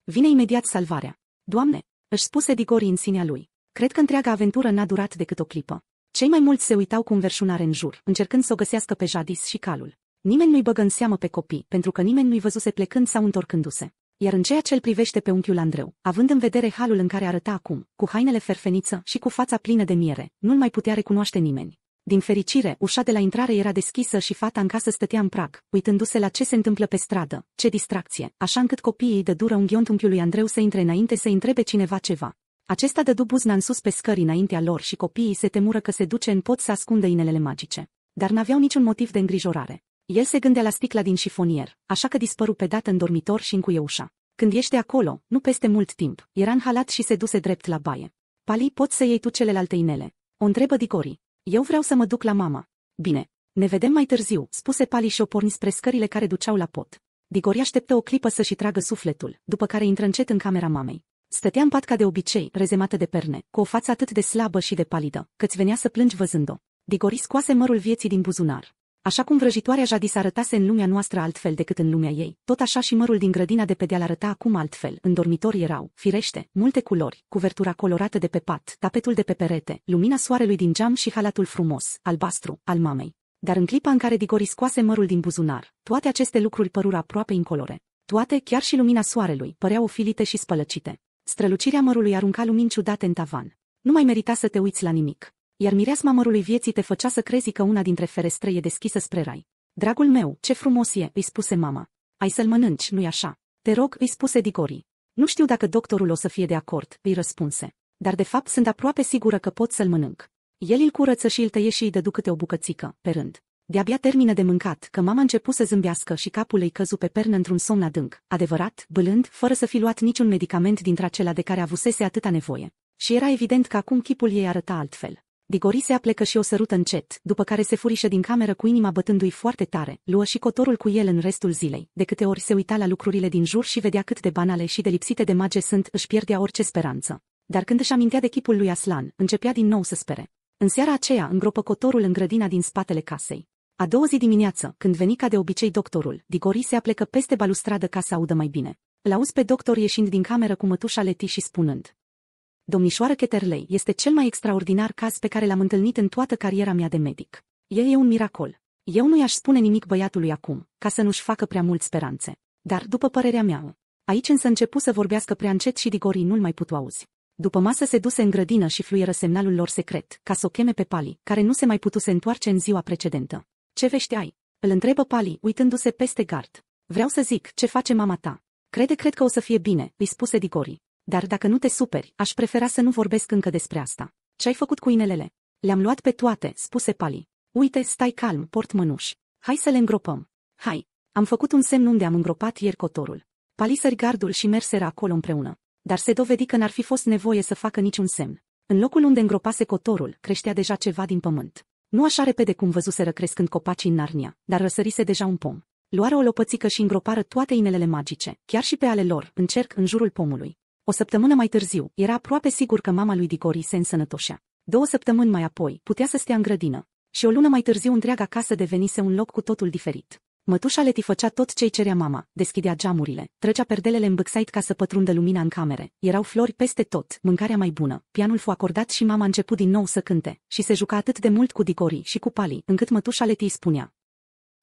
Vine imediat salvarea. Doamne, își spuse Digori în sinea lui. Cred că întreaga aventură n-a durat decât o clipă. Cei mai mulți se uitau cu înverșunare în jur, încercând să o găsească pe Jadis și calul. Nimeni nu-i băgă în seamă pe copii, pentru că nimeni nu-i văzuse plecând sau întorcându-se. Iar în ceea ce îl privește pe unchiul Andreu, având în vedere halul în care arăta acum, cu hainele ferfeniță și cu fața plină de miere, nu-l mai putea recunoaște nimeni. Din fericire, ușa de la intrare era deschisă și fata în casă stătea în prag, uitându-se la ce se întâmplă pe stradă. Ce distracție, așa încât copiii de dură un ghiont lui Andreu să intre înainte să întrebe cineva ceva. Acesta dădu buzna în sus pe scări înaintea lor și copiii se temură că se duce în pot să ascundă inelele magice. Dar n-aveau niciun motiv de îngrijorare. El se gândea la sticla din șifonier, așa că dispăru pe dată în dormitor și încuie ușa. Când ești de acolo, nu peste mult timp, era înhalat și se duse drept la baie. Pali, poți să iei tu celelalte inele? O întrebă Digori. Eu vreau să mă duc la mama. Bine, ne vedem mai târziu, spuse Pali și o porni spre scările care duceau la pot. Digori așteptă o clipă să-și tragă sufletul, după care intră încet în camera mamei. Stătea în pat ca de obicei, rezemată de perne, cu o față atât de slabă și de palidă, că-ți venea să plângi văzând-o. Digori scoase mărul vieții din buzunar. Așa cum vrăjitoarea Jadis arătase în lumea noastră altfel decât în lumea ei, tot așa și mărul din grădina de pe deal arăta acum altfel. În dormitor erau, firește, multe culori, cuvertura colorată de pe pat, tapetul de pe perete, lumina soarelui din geam și halatul frumos, albastru, al mamei. Dar în clipa în care Digori scoase mărul din buzunar, toate aceste lucruri părură aproape incolore. Toate, chiar și lumina soarelui, păreau ofilite și spălăcite. Strălucirea mărului arunca lumini ciudate în tavan. Nu mai merita să te uiți la nimic iar mireasma mărului vieții te făcea să crezi că una dintre ferestre e deschisă spre rai. Dragul meu, ce frumos e, îi spuse mama. Ai să-l mănânci, nu-i așa? Te rog, îi spuse Digori. Nu știu dacă doctorul o să fie de acord, îi răspunse. Dar de fapt sunt aproape sigură că pot să-l mănânc. El îl curăță și îl tăie și îi dădu câte o bucățică, pe rând. De-abia termină de mâncat, că mama început să zâmbească și capul îi căzu pe pernă într-un somn adânc, adevărat, bălând, fără să fi luat niciun medicament dintre acela de care avusese atâta nevoie. Și era evident că acum chipul ei arăta altfel. Digori se aplecă și o sărută încet, după care se furișă din cameră cu inima bătându-i foarte tare, luă și cotorul cu el în restul zilei. De câte ori se uita la lucrurile din jur și vedea cât de banale și de lipsite de mage sunt, își pierdea orice speranță. Dar când își amintea de chipul lui Aslan, începea din nou să spere. În seara aceea îngropă cotorul în grădina din spatele casei. A doua zi dimineață, când veni ca de obicei doctorul, Digori se aplecă peste balustradă ca să audă mai bine. L-auzi pe doctor ieșind din cameră cu mătușa Leti și spunând, Domnișoară Keterley este cel mai extraordinar caz pe care l-am întâlnit în toată cariera mea de medic. El e un miracol. Eu nu i-aș spune nimic băiatului acum, ca să nu-și facă prea mult speranțe. Dar, după părerea mea, aici însă începu să vorbească prea încet și digorii nu-l mai putu auzi. După masă se duse în grădină și fluieră semnalul lor secret, ca să o cheme pe Pali, care nu se mai putuse întoarce în ziua precedentă. Ce vești ai? Îl întrebă Pali, uitându-se peste gard. Vreau să zic, ce face mama ta? Crede, cred că o să fie bine, îi spuse Digori. Dar dacă nu te superi, aș prefera să nu vorbesc încă despre asta. Ce ai făcut cu inelele? Le-am luat pe toate, spuse Pali. Uite, stai calm, port mânuși. Hai să le îngropăm. Hai. Am făcut un semn unde am îngropat ieri cotorul. sări gardul și merseră acolo împreună. Dar se dovedi că n-ar fi fost nevoie să facă niciun semn. În locul unde îngropase cotorul, creștea deja ceva din pământ. Nu așa repede cum văzuseră crescând copacii în Narnia, dar răsărise deja un pom. Luară o lopățică și îngropară toate inelele magice, chiar și pe ale lor, în cerc în jurul pomului. O săptămână mai târziu, era aproape sigur că mama lui Dicori se însănătoșea. Două săptămâni mai apoi, putea să stea în grădină. Și o lună mai târziu întreaga casă devenise un loc cu totul diferit. Mătușa Leti făcea tot ce-i cerea mama, deschidea geamurile, trecea perdelele în ca să pătrundă lumina în camere, erau flori peste tot, mâncarea mai bună, pianul fu acordat și mama a început din nou să cânte, și se juca atât de mult cu Dicori și cu Pali, încât mătușa Leti îi spunea.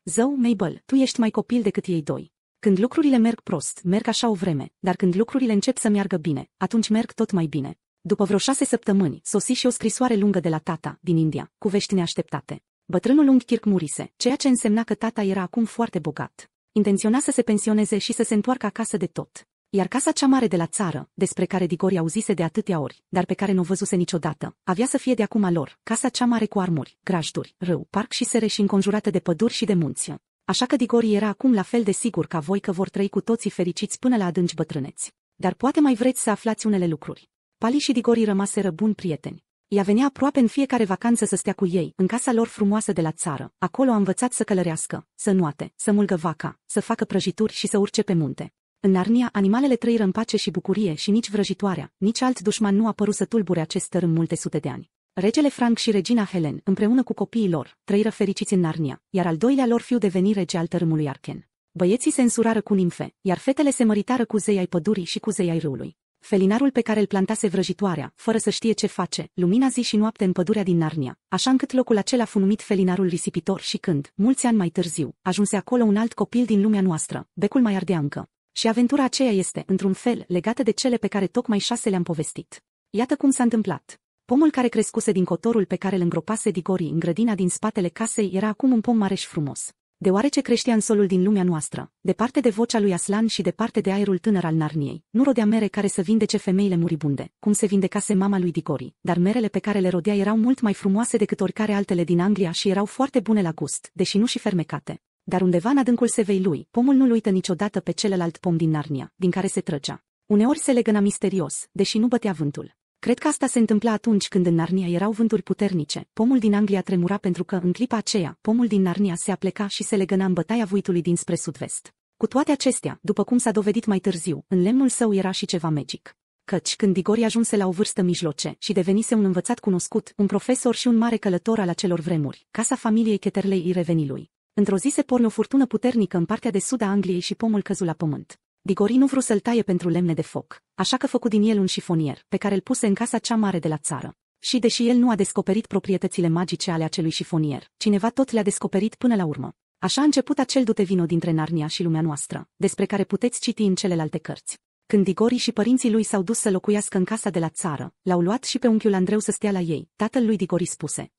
Zău, Mabel, tu ești mai copil decât ei doi. Când lucrurile merg prost, merg așa o vreme, dar când lucrurile încep să meargă bine, atunci merg tot mai bine. După vreo șase săptămâni, sosi și o scrisoare lungă de la tata, din India, cu vești neașteptate. Bătrânul Ungkirk murise, ceea ce însemna că tata era acum foarte bogat. Intenționa să se pensioneze și să se întoarcă acasă de tot. Iar casa cea mare de la țară, despre care Digori auzise de atâtea ori, dar pe care nu o văzuse niciodată, avea să fie de acum a lor, casa cea mare cu armuri, grajduri, râu, parc și sere și înconjurată de păduri și de munți. Așa că Digori era acum la fel de sigur ca voi că vor trăi cu toții fericiți până la adânci bătrâneți. Dar poate mai vreți să aflați unele lucruri. Pali și Digori rămaseră buni prieteni. Ea venea aproape în fiecare vacanță să stea cu ei, în casa lor frumoasă de la țară. Acolo a învățat să călărească, să nuate, să mulgă vaca, să facă prăjituri și să urce pe munte. În Narnia, animalele trăiră în pace și bucurie și nici vrăjitoarea, nici alt dușman nu a părut să tulbure acest tărâm multe sute de ani. Regele Frank și regina Helen, împreună cu copiii lor, trăiră fericiți în Narnia, iar al doilea lor fiu deveni rege al tărâmului Arken. Băieții se însurară cu nimfe, iar fetele se măritară cu zei ai pădurii și cu zei ai râului. Felinarul pe care îl plantase vrăjitoarea, fără să știe ce face, lumina zi și noapte în pădurea din Narnia, așa încât locul acela fu numit felinarul risipitor și când, mulți ani mai târziu, ajunse acolo un alt copil din lumea noastră, becul mai ardea încă. Și aventura aceea este, într-un fel, legată de cele pe care tocmai șase le-am povestit. Iată cum s-a întâmplat. Pomul care crescuse din cotorul pe care îl îngropase Digori în grădina din spatele casei era acum un pom mare și frumos. Deoarece creștea în solul din lumea noastră, departe de vocea lui Aslan și departe de aerul tânăr al Narniei, nu rodea mere care să vindece femeile muribunde, cum se vindecase mama lui Digori, dar merele pe care le rodea erau mult mai frumoase decât oricare altele din Anglia și erau foarte bune la gust, deși nu și fermecate. Dar undeva în adâncul sevei lui, pomul nu-l uită niciodată pe celălalt pom din Narnia, din care se trăgea. Uneori se legăna misterios, deși nu bătea vântul. Cred că asta se întâmpla atunci când în Narnia erau vânturi puternice, pomul din Anglia tremura pentru că, în clipa aceea, pomul din Narnia se apleca și se legăna în bătaia vuitului dinspre sud-vest. Cu toate acestea, după cum s-a dovedit mai târziu, în lemnul său era și ceva magic. Căci, când Digori ajunse la o vârstă mijloce și devenise un învățat cunoscut, un profesor și un mare călător al acelor vremuri, casa familiei Keterlei îi reveni lui. Într-o zi se porni o furtună puternică în partea de sud a Angliei și pomul căzu la pământ. Digori nu vrut să-l taie pentru lemne de foc, așa că făcu din el un șifonier, pe care îl puse în casa cea mare de la țară. Și deși el nu a descoperit proprietățile magice ale acelui șifonier, cineva tot le-a descoperit până la urmă. Așa a început acel dute vino dintre Narnia și lumea noastră, despre care puteți citi în celelalte cărți. Când Digori și părinții lui s-au dus să locuiască în casa de la țară, l-au luat și pe unchiul Andreu să stea la ei, tatăl lui Digori spuse.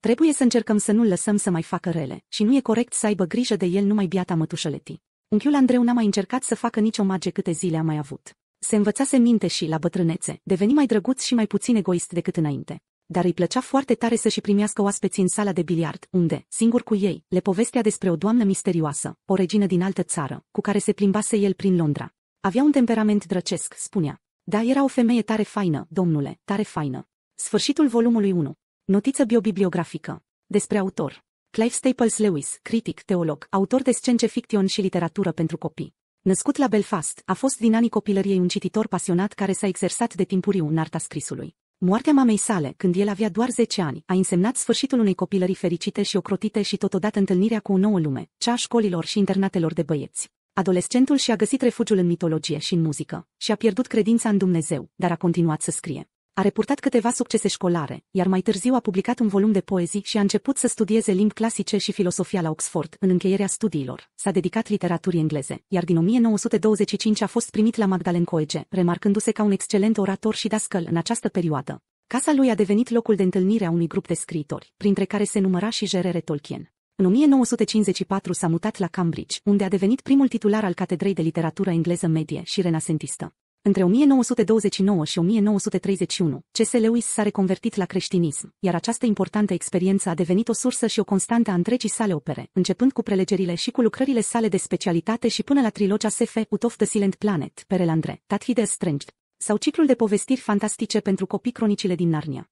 Trebuie să încercăm să nu-l lăsăm să mai facă rele, și nu e corect să aibă grijă de el numai biata mătușăleti. Unchiul Andreu n-a mai încercat să facă nicio mage câte zile a mai avut. Se învățase minte și, la bătrânețe, deveni mai drăguț și mai puțin egoist decât înainte. Dar îi plăcea foarte tare să-și primească oaspeții în sala de biliard, unde, singur cu ei, le povestea despre o doamnă misterioasă, o regină din altă țară, cu care se plimbase el prin Londra. Avea un temperament drăcesc, spunea. Da, era o femeie tare faină, domnule, tare faină. Sfârșitul volumului 1. Notiță biobibliografică. Despre autor. Clive Staples Lewis, critic, teolog, autor de scence fiction și literatură pentru copii. Născut la Belfast, a fost din anii copilăriei un cititor pasionat care s-a exersat de timpuriu în arta scrisului. Moartea mamei sale, când el avea doar 10 ani, a însemnat sfârșitul unei copilării fericite și ocrotite și totodată întâlnirea cu o nouă lume, cea a școlilor și internatelor de băieți. Adolescentul și-a găsit refugiul în mitologie și în muzică, și-a pierdut credința în Dumnezeu, dar a continuat să scrie. A repurtat câteva succese școlare, iar mai târziu a publicat un volum de poezii și a început să studieze limbi clasice și filosofia la Oxford. În încheierea studiilor, s-a dedicat literaturii engleze, iar din 1925 a fost primit la Magdalen College, remarcându-se ca un excelent orator și dascăl în această perioadă. Casa lui a devenit locul de întâlnire a unui grup de scriitori, printre care se număra și J.R.R. Tolkien. În 1954 s-a mutat la Cambridge, unde a devenit primul titular al Catedrei de Literatură Engleză Medie și Renascentistă. Între 1929 și 1931, C.S. Lewis s-a reconvertit la creștinism, iar această importantă experiență a devenit o sursă și o constantă a întregii sale opere, începând cu prelegerile și cu lucrările sale de specialitate și până la trilogia SF Out of the Silent Planet, Perelandre, Tathide Strange, sau ciclul de povestiri fantastice pentru copii cronicile din Narnia.